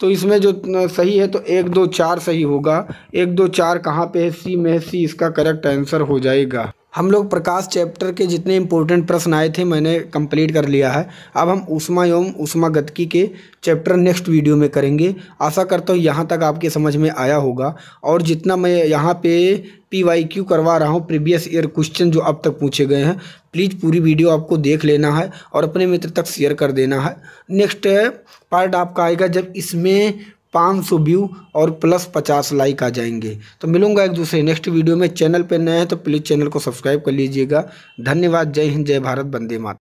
तो इसमें जो सही है तो एक दो चार सही होगा एक दो चार कहाँ पे है सी में सी इसका करेक्ट आंसर हो जाएगा हम लोग प्रकाश चैप्टर के जितने इम्पोर्टेंट प्रश्न आए थे मैंने कंप्लीट कर लिया है अब हम उष्मा एवं गतकी के चैप्टर नेक्स्ट वीडियो में करेंगे आशा करता हूँ यहाँ तक आपके समझ में आया होगा और जितना मैं यहाँ पे पी वाई क्यू करवा रहा हूँ प्रीवियस ईयर क्वेश्चन जो अब तक पूछे गए हैं प्लीज़ पूरी वीडियो आपको देख लेना है और अपने मित्र तक शेयर कर देना है नेक्स्ट पार्ट आपका आएगा जब इसमें पाँच सौ व्यू और प्लस पचास लाइक आ जाएंगे तो मिलूंगा एक दूसरे नेक्स्ट वीडियो में चैनल पर नए हैं तो प्लीज़ चैनल को सब्सक्राइब कर लीजिएगा धन्यवाद जय हिंद जय भारत बंदे मात